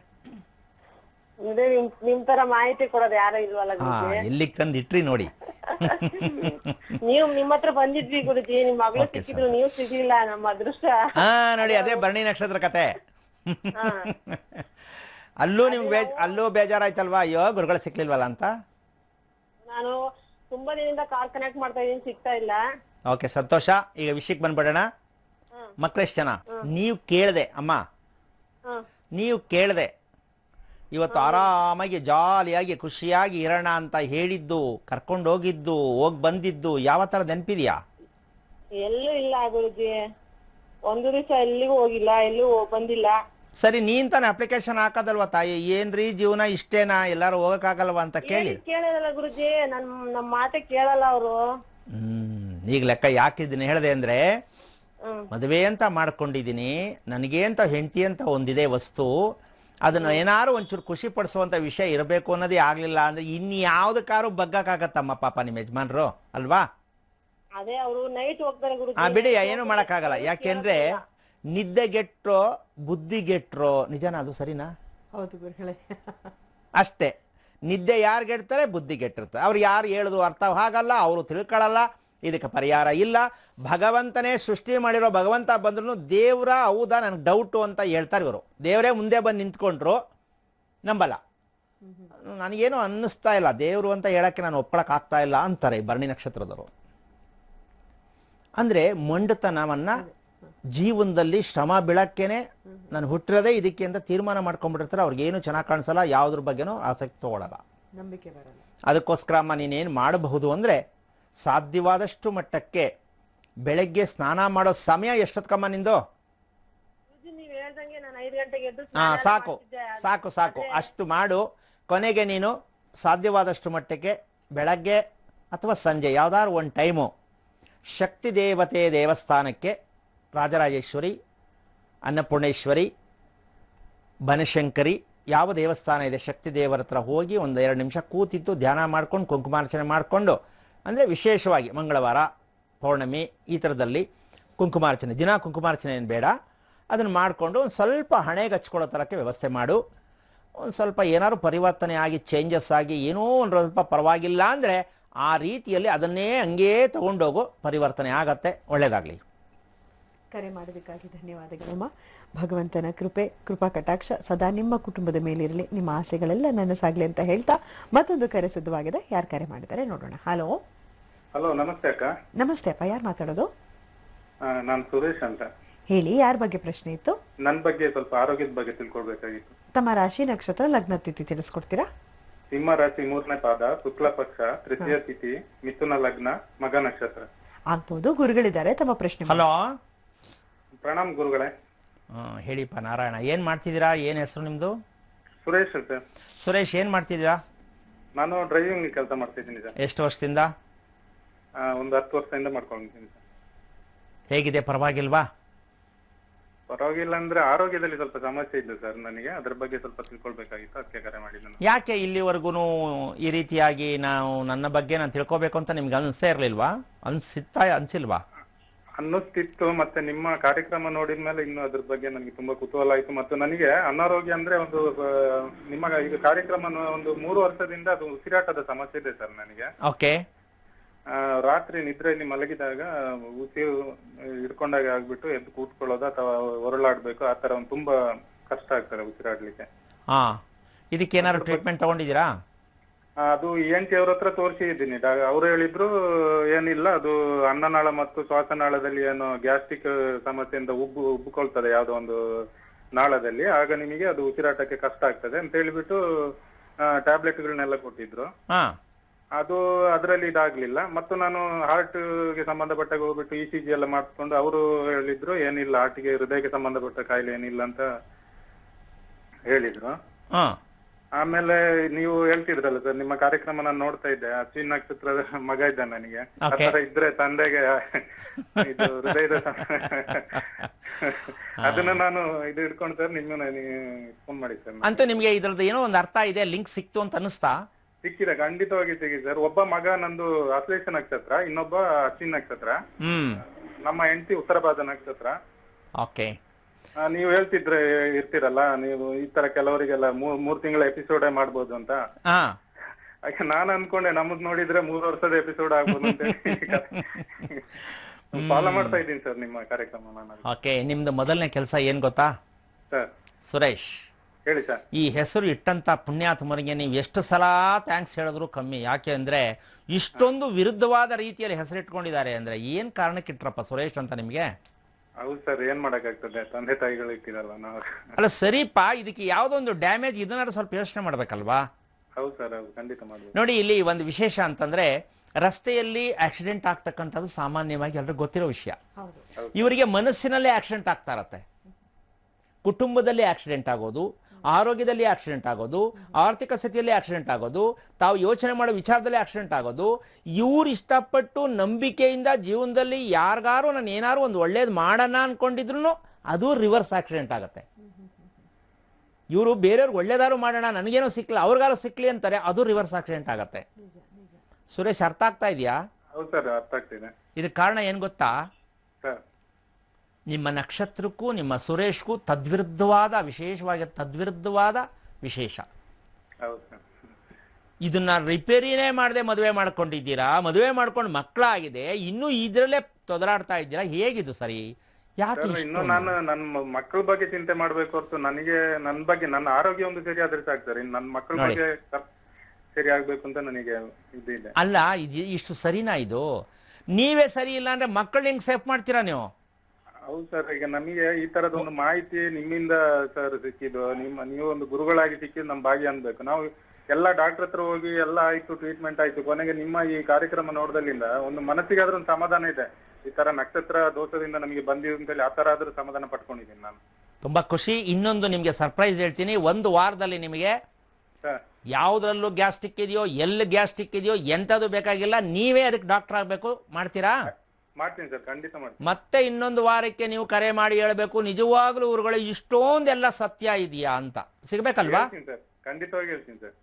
ಇದೇ ನಿಮ್ ತರ ಮಾಹಿತಿ ಕೊಡೋದು ಯಾರು ಇಲ್ವಲ್ಲ ಹಾ ಗುರುಜಿ ತಂದು ಇಟ್ರಿ ನೋಡಿ ನೀವು ನಿಮ್ಮ ಹತ್ರ ಬಂದಿದ್ವಿ ಗುರುಜಿ ನಿಮ್ ಮಗಳು Okay, ಸಿಕ್ಕಿದ್ರು ನೀವು ಸಿಗ್ಲಿಲ್ಲ ನಮ್ಮ ಅದೃಷ್ಟ ಹಾ ನೋಡಿ ಅದೇ ಭರಣಿ ನಕ್ಷತ್ರ ಕತೆ ಅಲ್ಲೂ ನಿಮ್ಗೆ ಬೇಜ್ ಅಲ್ಲೂ ಬೇಜಾರಾಯ್ತಲ್ವಾ ಅಯ್ಯೋ ಗುರುಗಳು ಸಿಕ್ಲಿಲ್ವಲ್ಲ ಅಂತ ನಾನು ತುಂಬಾ ದಿನದಿಂದ ಕಾಲ್ ಕನೆಕ್ಟ್ ಮಾಡ್ತಾ ಇದೀನಿ ಸಿಗ್ತಾ ಇಲ್ಲ ಓಕೆ ಸಂತೋಷ ಈಗ ವಿಷಯಕ್ಕೆ ಬಂದ್ಬಿಡೋಣ ಹ್ಮ್. ಜನ ನೀವು ಕೇಳಿದೆ ಅಮ್ಮ ನೀವು ಕೇಳಿದೆ ಇವತ್ತು ಆರಾಮಾಗಿ ಜಾಲಿಯಾಗಿ ಖುಷಿಯಾಗಿ ಇರೋಣ ಅಂತ ಹೇಳಿದ್ದು ಕರ್ಕೊಂಡು ಹೋಗಿದ್ದು ಹೋಗ್ ಬಂದಿದ್ದು ಯಾವ ತರ ನೆನ್ಪಿದ್ಯಾ ಎಲ್ಲೂ ಇಲ್ಲ ಗುರುಜಿ ಒಂದು ದಿವಸ ಎಲ್ಲಿಗೂ ಹೋಗಿಲ್ಲ ಎಲ್ಲೂ ಬಂದಿಲ್ಲ ಸರಿ ನೀನ್ ತಾನೆ ಅಪ್ಲಿಕೇಶನ್ ಹಾಕದಲ್ವಾ ತಾಯಿ ಏನ್ರಿ ಜೀವನ ಇಷ್ಟೇನಾ ಎಲ್ಲಾರು ಹೋಗಕ್ಕಾಗಲ್ವಾ ಅಂತ ಕೇಳಿ ಕೇಳಲ್ಲ ಗುರುಜಿ ನನ್ ನಮ್ ಮಾತೆ ಕೇಳಲ್ಲ ಅವರು ಹ್ಮ್ ಈಗ ಲೆಕ್ಕ ಯಾಕಿದ್ದೀನಿ ಹೇಳ್ದೆ ಅಂದ್ರೆ ಮದುವೆ ಅಂತ ಮಾಡ್ಕೊಂಡಿದೀನಿ ನನಗೆ ಅಂತ ಹೆಂಡತಿ ಅಂತ ಒಂದಿದೆ ವಸ್ತು ಅದನ್ನು ಏನಾದ್ರು ಒಂಚೂರು ಖುಷಿ ಪಡಿಸುವಂಥ ವಿಷಯ ಇರಬೇಕು ಅನ್ನೋದೇ ಆಗಲಿಲ್ಲ ಅಂದ್ರೆ ಇನ್ಯಾವುದಕ್ಕಾರು ಬಗ್ಗಕ್ಕಾಗತ್ತಮ್ಮ ಪಾಪ ನಿಮ್ಮ ಯಜಮಾನರು ಅಲ್ವಾ ಹಾ ಬಿಡಿ ಏನು ಮಾಡಕ್ಕಾಗಲ್ಲ ಯಾಕೆಂದ್ರೆ ನಿದ್ದೆಗೆಟ್ರೋ ಬುದ್ಧಿಗೆಟ್ರೋ ನಿಜನಾ ಅದು ಸರಿನಾ ಹೌದು ಅಷ್ಟೇ ನಿದ್ದೆ ಯಾರು ಗೆಡ್ತಾರೆ ಬುದ್ಧಿ ಗೆಟ್ಟಿರ್ತಾರೆ ಅವ್ರು ಯಾರು ಹೇಳಿದ್ರು ಅರ್ಥ ಆಗಲ್ಲ ಅವರು ತಿಳ್ಕೊಳ್ಳಲ್ಲ ಇದಕ್ಕೆ ಪರಿಹಾರ ಇಲ್ಲ ಭಗವಂತನೇ ಸೃಷ್ಟಿ ಮಾಡಿರೋ ಭಗವಂತ ಬಂದ್ರು ದೇವ್ರ ಹೌದಾ ನನಗೆ ಡೌಟು ಅಂತ ಹೇಳ್ತಾರೆ ಇವರು ದೇವರೇ ಮುಂದೆ ಬಂದು ನಿಂತ್ಕೊಂಡ್ರು ನಂಬಲ್ಲ ನನಗೇನು ಅನ್ನಿಸ್ತಾ ಇಲ್ಲ ದೇವರು ಅಂತ ಹೇಳೋಕ್ಕೆ ನಾನು ಆಗ್ತಾ ಇಲ್ಲ ಅಂತಾರೆ ಭರಣಿ ನಕ್ಷತ್ರದವರು ಅಂದರೆ ಮಂಡತನವನ್ನ ಜೀವನದಲ್ಲಿ ಶ್ರಮ ಬೀಳಕ್ಕೇನೆ ನಾನು ಹುಟ್ಟಿರೋದೇ ಇದಕ್ಕೆ ಅಂತ ತೀರ್ಮಾನ ಮಾಡ್ಕೊಂಡ್ಬಿಟ್ಟಿರ್ತಾರೆ ಏನು ಚೆನ್ನಾಗಿ ಕಾಣಿಸಲ್ಲ ಯಾವುದ್ರ ಬಗ್ಗೆನೂ ಆಸಕ್ತಿ ತೊಗೊಳಲ್ಲ ನಂಬಿಕೆ ಅದಕ್ಕೋಸ್ಕರ ಅಮ್ಮ ನೀನೇನು ಮಾಡಬಹುದು ಅಂದರೆ ಸಾಧ್ಯವಾದಷ್ಟು ಮಟ್ಟಕ್ಕೆ ಬೆಳಗ್ಗೆ ಸ್ನಾನ ಮಾಡೋ ಸಮಯ ಎಷ್ಟೊತ್ಕಮ್ಮ ನಿಂದು ಹಾ ಸಾಕು ಸಾಕು ಸಾಕು ಅಷ್ಟು ಮಾಡು ಕೊನೆಗೆ ನೀನು ಸಾಧ್ಯವಾದಷ್ಟು ಮಟ್ಟಕ್ಕೆ ಬೆಳಗ್ಗೆ ಅಥವಾ ಸಂಜೆ ಯಾವ್ದಾದ್ರು ಒಂದು ಟೈಮು ಶಕ್ತಿ ದೇವತೆ ದೇವಸ್ಥಾನಕ್ಕೆ ರಾಜರಾಜೇಶ್ವರಿ ಅನ್ನಪೂರ್ಣೇಶ್ವರಿ ಬನಶಂಕರಿ ಯಾವ ದೇವಸ್ಥಾನ ಇದೆ ಶಕ್ತಿ ದೇವರ ಹತ್ರ ಹೋಗಿ ಒಂದು ಎರಡು ನಿಮಿಷ ಕೂತಿದ್ದು ಧ್ಯಾನ ಮಾಡ್ಕೊಂಡು ಕುಂಕುಮಾರ್ಚನೆ ಮಾಡಿಕೊಂಡು ಅಂದರೆ ವಿಶೇಷವಾಗಿ ಮಂಗಳವಾರ ಪೌರ್ಣಮಿ ಈ ಥರದಲ್ಲಿ ಕುಂಕುಮಾರ್ಚನೆ ದಿನ ಕುಂಕುಮಾರ್ಚನೆ ಏನು ಬೇಡ ಅದನ್ನು ಮಾಡಿಕೊಂಡು ಒಂದು ಸ್ವಲ್ಪ ಹಣೆ ಹಚ್ಕೊಳ್ಳೋ ಥರಕ್ಕೆ ವ್ಯವಸ್ಥೆ ಮಾಡು ಒಂದು ಸ್ವಲ್ಪ ಏನಾದ್ರು ಪರಿವರ್ತನೆ ಆಗಿ ಚೇಂಜಸ್ ಆಗಿ ಏನೋ ಒಂದು ಸ್ವಲ್ಪ ಪರವಾಗಿಲ್ಲ ಅಂದರೆ ಆ ರೀತಿಯಲ್ಲಿ ಅದನ್ನೇ ಹಂಗೇ ತಗೊಂಡೋಗು ಪರಿವರ್ತನೆ ಆಗತ್ತೆ ಒಳ್ಳೆಯದಾಗಲಿ ಕರೆ ಮಾಡೋದಕ್ಕಾಗಿ ಧನ್ಯವಾದಗಳಮ್ಮ ಭಗವಂತನ ಕೃಪೆ ಕೃಪಾ ಕಟಾಕ್ಷ ಸದಾ ನಿಮ್ಮ ಕುಟುಂಬದ ಮೇಲಿರಲಿ ನಿಮ್ಮ ಆಸೆಗಳೆಲ್ಲ ನನಸಾಗಲಿ ಅಂತ ಹೇಳ್ತಾ ಮತ್ತೊಂದು ಕರೆ ಸಿದ್ಧವಾಗಿದೆ ಯಾರು ಕರೆ ಮಾಡಿದ್ದಾರೆ ನೋಡೋಣ ಹಲೋ ಹಲೋ ನಮಸ್ತೆ ಅಕ್ಕ ನಮಸ್ತೆ ಅಪ್ಪ ಯಾರು ಮಾತಾಡೋದು ನಾನು ಸುರೇಶ್ ಅಂತ ಹೇಳಿ ಯಾರ ಬಗ್ಗೆ ಪ್ರಶ್ನೆ ಇತ್ತು ನನ್ನ ಬಗ್ಗೆ ಸ್ವಲ್ಪ ಆರೋಗ್ಯದ ಬಗ್ಗೆ ತಿಳ್ಕೊಳ್ಬೇಕಾಗಿತ್ತು ತಮ್ಮ ರಾಶಿ ನಕ್ಷತ್ರ ಲಗ್ನ ತಿಥಿ ತಿಳಿಸ್ಕೊಡ್ತೀರಾ ಸಿಂಹ ರಾಶಿ ಮೂರನೇ ಪಾದ ಶುಕ್ಲ ಪಕ್ಷ ತೃತೀಯ ತಿಥಿ ಮಿಥುನ ಲಗ್ನ ಮಗ ನಕ್ಷತ್ರ ಆಗ್ಬೋದು ಗುರುಗಳಿದ್ದಾರೆ ತಮ್ಮ ಪ್ರಶ್ನೆ ಹಲೋ ಪ್ರಣಾಮ್ ಗುರುಗಳೇ ಹೇಳಿಪ್ಪ ನಾರಾಯಣ ಏನ್ ಮಾಡ್ತಿದ್ದೀರಾ ಏನ್ ಹೆಸರು ನಿಮ್ದು ಸುರೇಶ್ ಅಂತ ಸುರೇಶ್ ಏನ್ ಮಾಡ್ತಿದ್ದೀರಾ ನಾನು ಡ್ರೈವಿಂಗ್ ಕೆಲಸ ಮಾಡ್ತಿದ್ದೀನಿ ಸರ್ ಎಷ್ಟು ವರ್ಷದಿಂದ ಒಂದು ಹತ್ತು ವರ್ಷದಿಂದ ಮಾಡ್ಕೊಂಡಿದ್ದೀನಿ ಹೇಗಿದೆ ಪರವಾಗಿಲ್ವಾ ಪರವಾಗಿಲ್ಲ ಅಂದ್ರೆ ಆರೋಗ್ಯದಲ್ಲಿ ಸ್ವಲ್ಪ ಸಮಸ್ಯೆ ಇದೆ ಸರ್ ನನಗೆ ಅದ್ರ ಬಗ್ಗೆ ಸ್ವಲ್ಪ ತಿಳ್ಕೊಳ್ಬೇಕಾಗಿತ್ತು ಅದಕ್ಕೆ ಕರೆ ಮಾಡಿದ್ದು ಯಾಕೆ ಇಲ್ಲಿವರೆಗೂ ಈ ರೀತಿಯಾಗಿ ನಾವು ನನ್ನ ಬಗ್ಗೆ ನಾನು ತಿಳ್ಕೊಬೇಕು ಅಂತ ನಿಮ್ಗೆ ಅನ್ಸೇ ಇರ್ಲಿಲ್ವಾ ಅನ್ಸಿತ್ತ ಅನ್ಸಿಲ್ವಾ ಅನ್ನಿಸ್ತಿತ್ತು ಮತ್ತೆ ನಿಮ್ಮ ಕಾರ್ಯಕ್ರಮ ನೋಡಿದ ಮೇಲೆ ಇನ್ನು ಅದ್ರ ಬಗ್ಗೆ ನನಗೆ ತುಂಬಾ ಕುತೂಹಲ ಆಯ್ತು ಮತ್ತು ನನಗೆ ಅನಾರೋಗ್ಯ ಅಂದ್ರೆ ಒಂದು ನಿಮ್ಮ ಈಗ ಕಾರ್ಯಕ್ರಮ ಒಂದು ಮೂರು ವರ್ಷದಿಂದ ಅದು ಉಸಿರಾಟದ ಸಮಸ್ಯೆ ಇದೆ ಸರ್ ನನಗೆ ಓಕೆ ರಾತ್ರಿ ನಿದ್ರೆಯಲ್ಲಿ ಮಲಗಿದಾಗ ಉಸಿ ಹಿಡ್ಕೊಂಡಾಗೆ ಆಗ್ಬಿಟ್ಟು ಎದ್ದು ಕೂತ್ಕೊಳ್ಳೋದು ಅಥವಾ ಹೊರಳಾಡ್ಬೇಕು ಆ ತರ ಒಂದು ತುಂಬಾ ಕಷ್ಟ ಆಗ್ತದೆ ಉಸಿರಾಡ್ಲಿಕ್ಕೆ ಹಾ ಇದಕ್ಕೆ ಏನಾದ್ರು ಟ್ರೀಟ್ಮೆಂಟ್ ತಗೊಂಡಿದ್ದೀರಾ ಅದು ಎನ್ ಟಿ ಅವ್ರ ಹತ್ರ ತೋರಿಸಿದ್ದೀನಿ ಅವ್ರು ಹೇಳಿದ್ರು ಏನಿಲ್ಲ ಅದು ಅನ್ನನಾಳ ಮತ್ತು ಶ್ವಾಸನಾಳದಲ್ಲಿ ಏನೋ ಗ್ಯಾಸ್ಟ್ರಿಕ್ ಸಮಸ್ಯೆಯಿಂದ ಉಬ್ಬು ಉಬ್ಬಿಕೊಳ್ತದೆ ಯಾವ್ದೋ ಒಂದು ನಾಳದಲ್ಲಿ ಆಗ ನಿಮಗೆ ಅದು ಉಸಿರಾಟಕ್ಕೆ ಕಷ್ಟ ಆಗ್ತದೆ ಅಂತ ಹೇಳಿಬಿಟ್ಟು ಟ್ಯಾಬ್ಲೆಟ್ಗಳನ್ನೆಲ್ಲ ಕೊಟ್ಟಿದ್ರು ಅದು ಅದರಲ್ಲಿ ಇದಾಗ್ಲಿಲ್ಲ ಮತ್ತು ನಾನು ಹಾರ್ಟ್ ಗೆ ಸಂಬಂಧಪಟ್ಟಾಗ ಹೋಗ್ಬಿಟ್ಟು ಇ ಸಿ ಜಿ ಎಲ್ಲ ಮಾಡಿಸ್ಕೊಂಡು ಅವರು ಹೇಳಿದ್ರು ಏನಿಲ್ಲ ಹಾರ್ಟಿಗೆ ಹೃದಯಕ್ಕೆ ಸಂಬಂಧಪಟ್ಟ ಕಾಯಿಲೆ ಏನಿಲ್ಲ ಅಂತ ಹೇಳಿದ್ರು ಆಮೇಲೆ ನೀವು ಹೇಳ್ತಿದ್ರಲ್ಲ ಸರ್ ನಿಮ್ಮ ಕಾರ್ಯಕ್ರಮ ನಾನು ನೋಡ್ತಾ ಇದ್ದೆ ಅಶ್ವಿನ್ ನಕ್ಷತ್ರದ ಮಗ ಇದ್ದ ನನಗೆ ಆತರ ಇದ್ರೆ ತಂದೆಗೆ ಇದು ಹೃದಯದ ಅದನ್ನ ನಾನು ಇದು ಇಟ್ಕೊಂಡು ಸರ್ ನಿಮ್ಮನ್ನ ಫೋನ್ ಮಾಡಿ ಸರ್ ಅಂತ ನಿಮ್ಗೆ ಇದ್ರದ್ದು ಏನೋ ಒಂದು ಅರ್ಥ ಇದೆ ಲಿಂಕ್ ಸಿಕ್ತು ಅಂತ ಅನಿಸ್ತಾ ಸಿಕ್ಕಿದೆ ಖಂಡಿತವಾಗಿ ಸಿಕ್ಕಿದೆ ಸರ್ ಒಬ್ಬ ಮಗ ನಂದು ಅಶ್ಲೇಷ ನಕ್ಷತ್ರ ಇನ್ನೊಬ್ಬ ಅಶ್ವಿನ್ ನಕ್ಷತ್ರ ನಮ್ಮ ಹೆಂಡತಿ ಭಾರತ ನಕ್ಷತ್ರ ಓಕೆ ನೀವು ಹೇಳ್ತಿದ್ರೆ ಇರ್ತಿರಲ್ಲ ನೀವು ಈ ತರ ಕೆಲವರಿಗೆಲ್ಲ ಮೂರ್ ತಿಂಗಳ ಎಪಿಸೋಡ್ ಮಾಡ್ಬೋದು ಅಂತ ಹಾಗೆ ನಾನು ಅನ್ಕೊಂಡೆ ನಮಗ್ ನೋಡಿದ್ರೆ ಮೂರು ವರ್ಷದ ಎಪಿಸೋಡ್ ಆಗ್ಬೋದು ಅಂತ ಫಾಲೋ ಮಾಡ್ತಾ ಇದ್ದೀನಿ ಸರ್ ನಿಮ್ಮ ಕಾರ್ಯಕ್ರಮ ಓಕೆ ನಿಮ್ದು ಮೊದಲನೇ ಕೆಲಸ ಏನ್ ಗೊತ್ತಾ ಸರ್ ಸುರೇಶ್ ಹೇಳಿ ಸರ್ ಈ ಹೆಸರು ಇಟ್ಟಂತ ಪುಣ್ಯಾತ್ಮರಿಗೆ ನೀವು ಎಷ್ಟು ಸಲ ಥ್ಯಾಂಕ್ಸ್ ಹೇಳಿದ್ರು ಕಮ್ಮಿ ಯಾಕೆ ಅಂದ್ರೆ ಇಷ್ಟೊಂದು ವಿರುದ್ಧವಾದ ರೀತಿಯಲ್ಲಿ ಹೆಸರು ಇಟ್ಕೊಂಡಿದ್ದಾರೆ ಅಂದ್ರೆ ಏನ್ ಕಾರಣಕ್ಕೆ ಇಟ್ರಪ್ಪ ಸುರೇಶ್ ಅಂತ ನಿಮ್ಗೆ ಹೌದು ಸರ್ ಏನ್ ಮಾಡಕ್ಕಾಗ್ತದೆ ತಂದೆ ತಾಯಿಗಳು ಅಲ್ಲ ಸರಿಪಾ ಇದಕ್ಕೆ ಯಾವ್ದೊಂದು ಡ್ಯಾಮೇಜ್ ಇದನ್ನ ಸ್ವಲ್ಪ ಯೋಚನೆ ಮಾಡ್ಬೇಕಲ್ವಾ ಹೌದು ಸರ್ ಖಂಡಿತ ನೋಡಿ ಇಲ್ಲಿ ಒಂದು ವಿಶೇಷ ಅಂತಂದ್ರೆ ರಸ್ತೆಯಲ್ಲಿ ಆಕ್ಸಿಡೆಂಟ್ ಆಗ್ತಕ್ಕಂಥದ್ದು ಸಾಮಾನ್ಯವಾಗಿ ಎಲ್ರಿಗೂ ಗೊತ್ತಿರೋ ವಿಷಯ ಇವರಿಗೆ ಮನಸ್ಸಿನಲ್ಲೇ ಆಕ್ಸಿಡೆಂಟ್ ಆಗ್ತಾ ಇರತ್ತೆ ಕುಟುಂಬದಲ್ಲಿ ಆಕ್ಸಿಡೆಂಟ್ ಆಗೋದು ಆರೋಗ್ಯದಲ್ಲಿ ಆಕ್ಸಿಡೆಂಟ್ ಆಗೋದು ಆರ್ಥಿಕ ಸ್ಥಿತಿಯಲ್ಲಿ ಆಕ್ಸಿಡೆಂಟ್ ಆಗೋದು ತಾವು ಯೋಚನೆ ಮಾಡೋ ವಿಚಾರದಲ್ಲಿ ಆಕ್ಸಿಡೆಂಟ್ ಆಗೋದು ಇವ್ರು ಇಷ್ಟಪಟ್ಟು ನಂಬಿಕೆಯಿಂದ ಜೀವನದಲ್ಲಿ ಯಾರಿಗಾರು ನಾನು ಏನಾರು ಒಂದು ಒಳ್ಳೇದು ಮಾಡೋಣ ಅನ್ಕೊಂಡಿದ್ರು ಅದು ರಿವರ್ಸ್ ಆಕ್ಸಿಡೆಂಟ್ ಆಗುತ್ತೆ ಇವರು ಬೇರೆಯವ್ರಿಗೆ ಒಳ್ಳೇದಾರು ಮಾಡೋಣ ನನಗೇನೋ ಸಿಕ್ಕಲ್ಲ ಅವ್ರಿಗಾರು ಸಿಕ್ಲಿ ಅಂತಾರೆ ಅದು ರಿವರ್ಸ್ ಆಕ್ಸಿಡೆಂಟ್ ಆಗುತ್ತೆ ಸುರೇಶ್ ಅರ್ಥ ಆಗ್ತಾ ಇದೆಯಾ ಇದಕ್ಕೆ ಕಾರಣ ಏನು ಗೊತ್ತಾ ನಿಮ್ಮ ನಕ್ಷತ್ರಕ್ಕೂ ನಿಮ್ಮ ಸುರೇಶ್ಗೂ ತದ್ವಿರುದ್ಧವಾದ ವಿಶೇಷವಾಗಿ ತದ್ವಿರುದ್ಧವಾದ ವಿಶೇಷ ಇದನ್ನ ರಿಪೇರಿನೇ ಮಾಡದೆ ಮದುವೆ ಮಾಡ್ಕೊಂಡಿದ್ದೀರಾ ಮದುವೆ ಮಾಡ್ಕೊಂಡು ಮಕ್ಕಳಾಗಿದೆ ಇನ್ನೂ ಇದ್ರಲ್ಲೇ ತೊದರಾಡ್ತಾ ಇದ್ದೀರಾ ಹೇಗಿದು ಸರಿ ಯಾಕೆ ಇನ್ನು ನಾನು ನನ್ನ ಮಕ್ಕಳ ಬಗ್ಗೆ ಚಿಂತೆ ಮಾಡ್ಬೇಕು ಹೊರತು ನನಗೆ ನನ್ನ ಬಗ್ಗೆ ನನ್ನ ಆರೋಗ್ಯ ಒಂದು ಸರಿ ಆದ್ರೆ ನನ್ನ ಮಕ್ಕಳ ಬಗ್ಗೆ ಸರಿ ಆಗ್ಬೇಕು ಅಂತ ನನಗೆ ಅಲ್ಲ ಇದು ಇಷ್ಟು ಸರಿನಾ ಇದು ನೀವೇ ಸರಿ ಇಲ್ಲ ಅಂದ್ರೆ ಮಕ್ಕಳು ಹೆಂಗ್ ಸೇಫ್ ಮಾಡ್ತೀರಾ ನೀವು ಹೌದು ಸರ್ ಈಗ ನಮಗೆ ಈ ತರದ ಒಂದು ಮಾಹಿತಿ ನಿಮ್ಮಿಂದ ಸರ್ ಸಿಕ್ಕಿದ್ದು ನಿಮ್ಮ ನೀವು ಒಂದು ಗುರುಗಳಾಗಿ ಸಿಕ್ಕಿದ್ದು ನಮ್ ಭಾಗ್ಯ ಅನ್ಬೇಕು ನಾವು ಎಲ್ಲ ಡಾಕ್ಟರ್ ಹತ್ರ ಹೋಗಿ ಎಲ್ಲಾ ಆಯ್ತು ಟ್ರೀಟ್ಮೆಂಟ್ ಆಯ್ತು ಕೊನೆಗೆ ನಿಮ್ಮ ಈ ಕಾರ್ಯಕ್ರಮ ನೋಡ್ದಲ್ಲಿಂದ ಒಂದು ಮನಸ್ಸಿಗೆ ಆದ್ರೂ ಒಂದು ಸಮಾಧಾನ ಇದೆ ಈ ತರ ನಕ್ಷತ್ರ ದೋಷದಿಂದ ನಮಗೆ ಬಂದಿದೆ ಅಂತ ಆ ತರ ಆದ್ರೂ ಸಮಾಧಾನ ಪಟ್ಕೊಂಡಿದ್ದೀನಿ ನಾನು ತುಂಬಾ ಖುಷಿ ಇನ್ನೊಂದು ನಿಮ್ಗೆ ಸರ್ಪ್ರೈಸ್ ಹೇಳ್ತೀನಿ ಒಂದು ವಾರದಲ್ಲಿ ನಿಮಗೆ ಯಾವ್ದ್ರಲ್ಲೂ ಗ್ಯಾಸ್ಟಿಕ್ ಇದೆಯೋ ಎಲ್ಲಿ ಗ್ಯಾಸ್ಟಿಕ್ ಇದೆಯೋ ಎಂತದು ಬೇಕಾಗಿಲ್ಲ ನೀವೇ ಅದಕ್ಕೆ ಡಾಕ್ಟರ್ ಆಗ್ಬೇಕು ಮಾಡ್ತೀರಾ ಮಾಡ್ತೀನಿ ಸರ್ ಖಂಡಿತ ಮತ್ತೆ ಇನ್ನೊಂದು ವಾರಕ್ಕೆ ನೀವು ಕರೆ ಮಾಡಿ ಹೇಳಬೇಕು ನಿಜವಾಗ್ಲೂ ಊರುಗಳು ಇಷ್ಟೊಂದೆಲ್ಲ ಸತ್ಯ ಇದೆಯಾ ಅಂತ ಸಿಗ್ಬೇಕಲ್ವಾ ಖಂಡಿತವಾಗಿ ಹೇಳ್ತೀನಿ ಸರ್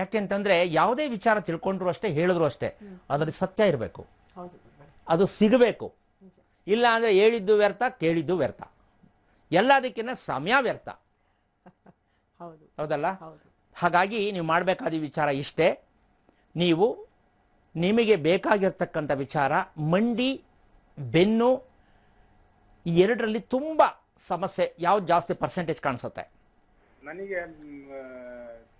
ಯಾಕೆಂತಂದ್ರೆ ಯಾವುದೇ ವಿಚಾರ ತಿಳ್ಕೊಂಡ್ರು ಅಷ್ಟೇ ಹೇಳಿದ್ರು ಅಷ್ಟೇ ಅದರಲ್ಲಿ ಸತ್ಯ ಇರಬೇಕು ಅದು ಸಿಗಬೇಕು ಇಲ್ಲ ಅಂದ್ರೆ ಹೇಳಿದ್ದು ವ್ಯರ್ಥ ಕೇಳಿದ್ದು ವ್ಯರ್ಥ ಎಲ್ಲದಕ್ಕಿಂತ ಸಮಯ ವ್ಯರ್ಥ ಹೌದು ಹೌದಲ್ಲ ಹಾಗಾಗಿ ನೀವು ಮಾಡಬೇಕಾದ ವಿಚಾರ ಇಷ್ಟೇ ನೀವು ನಿಮಗೆ ಬೇಕಾಗಿರ್ತಕ್ಕಂಥ ವಿಚಾರ ಮಂಡಿ ಬೆನ್ನು ಎರಡರಲ್ಲಿ ತುಂಬ ಸಮಸ್ಯೆ ಯಾವ್ದು ಜಾಸ್ತಿ ಪರ್ಸೆಂಟೇಜ್ ಕಾಣಿಸುತ್ತೆ ನನಗೆ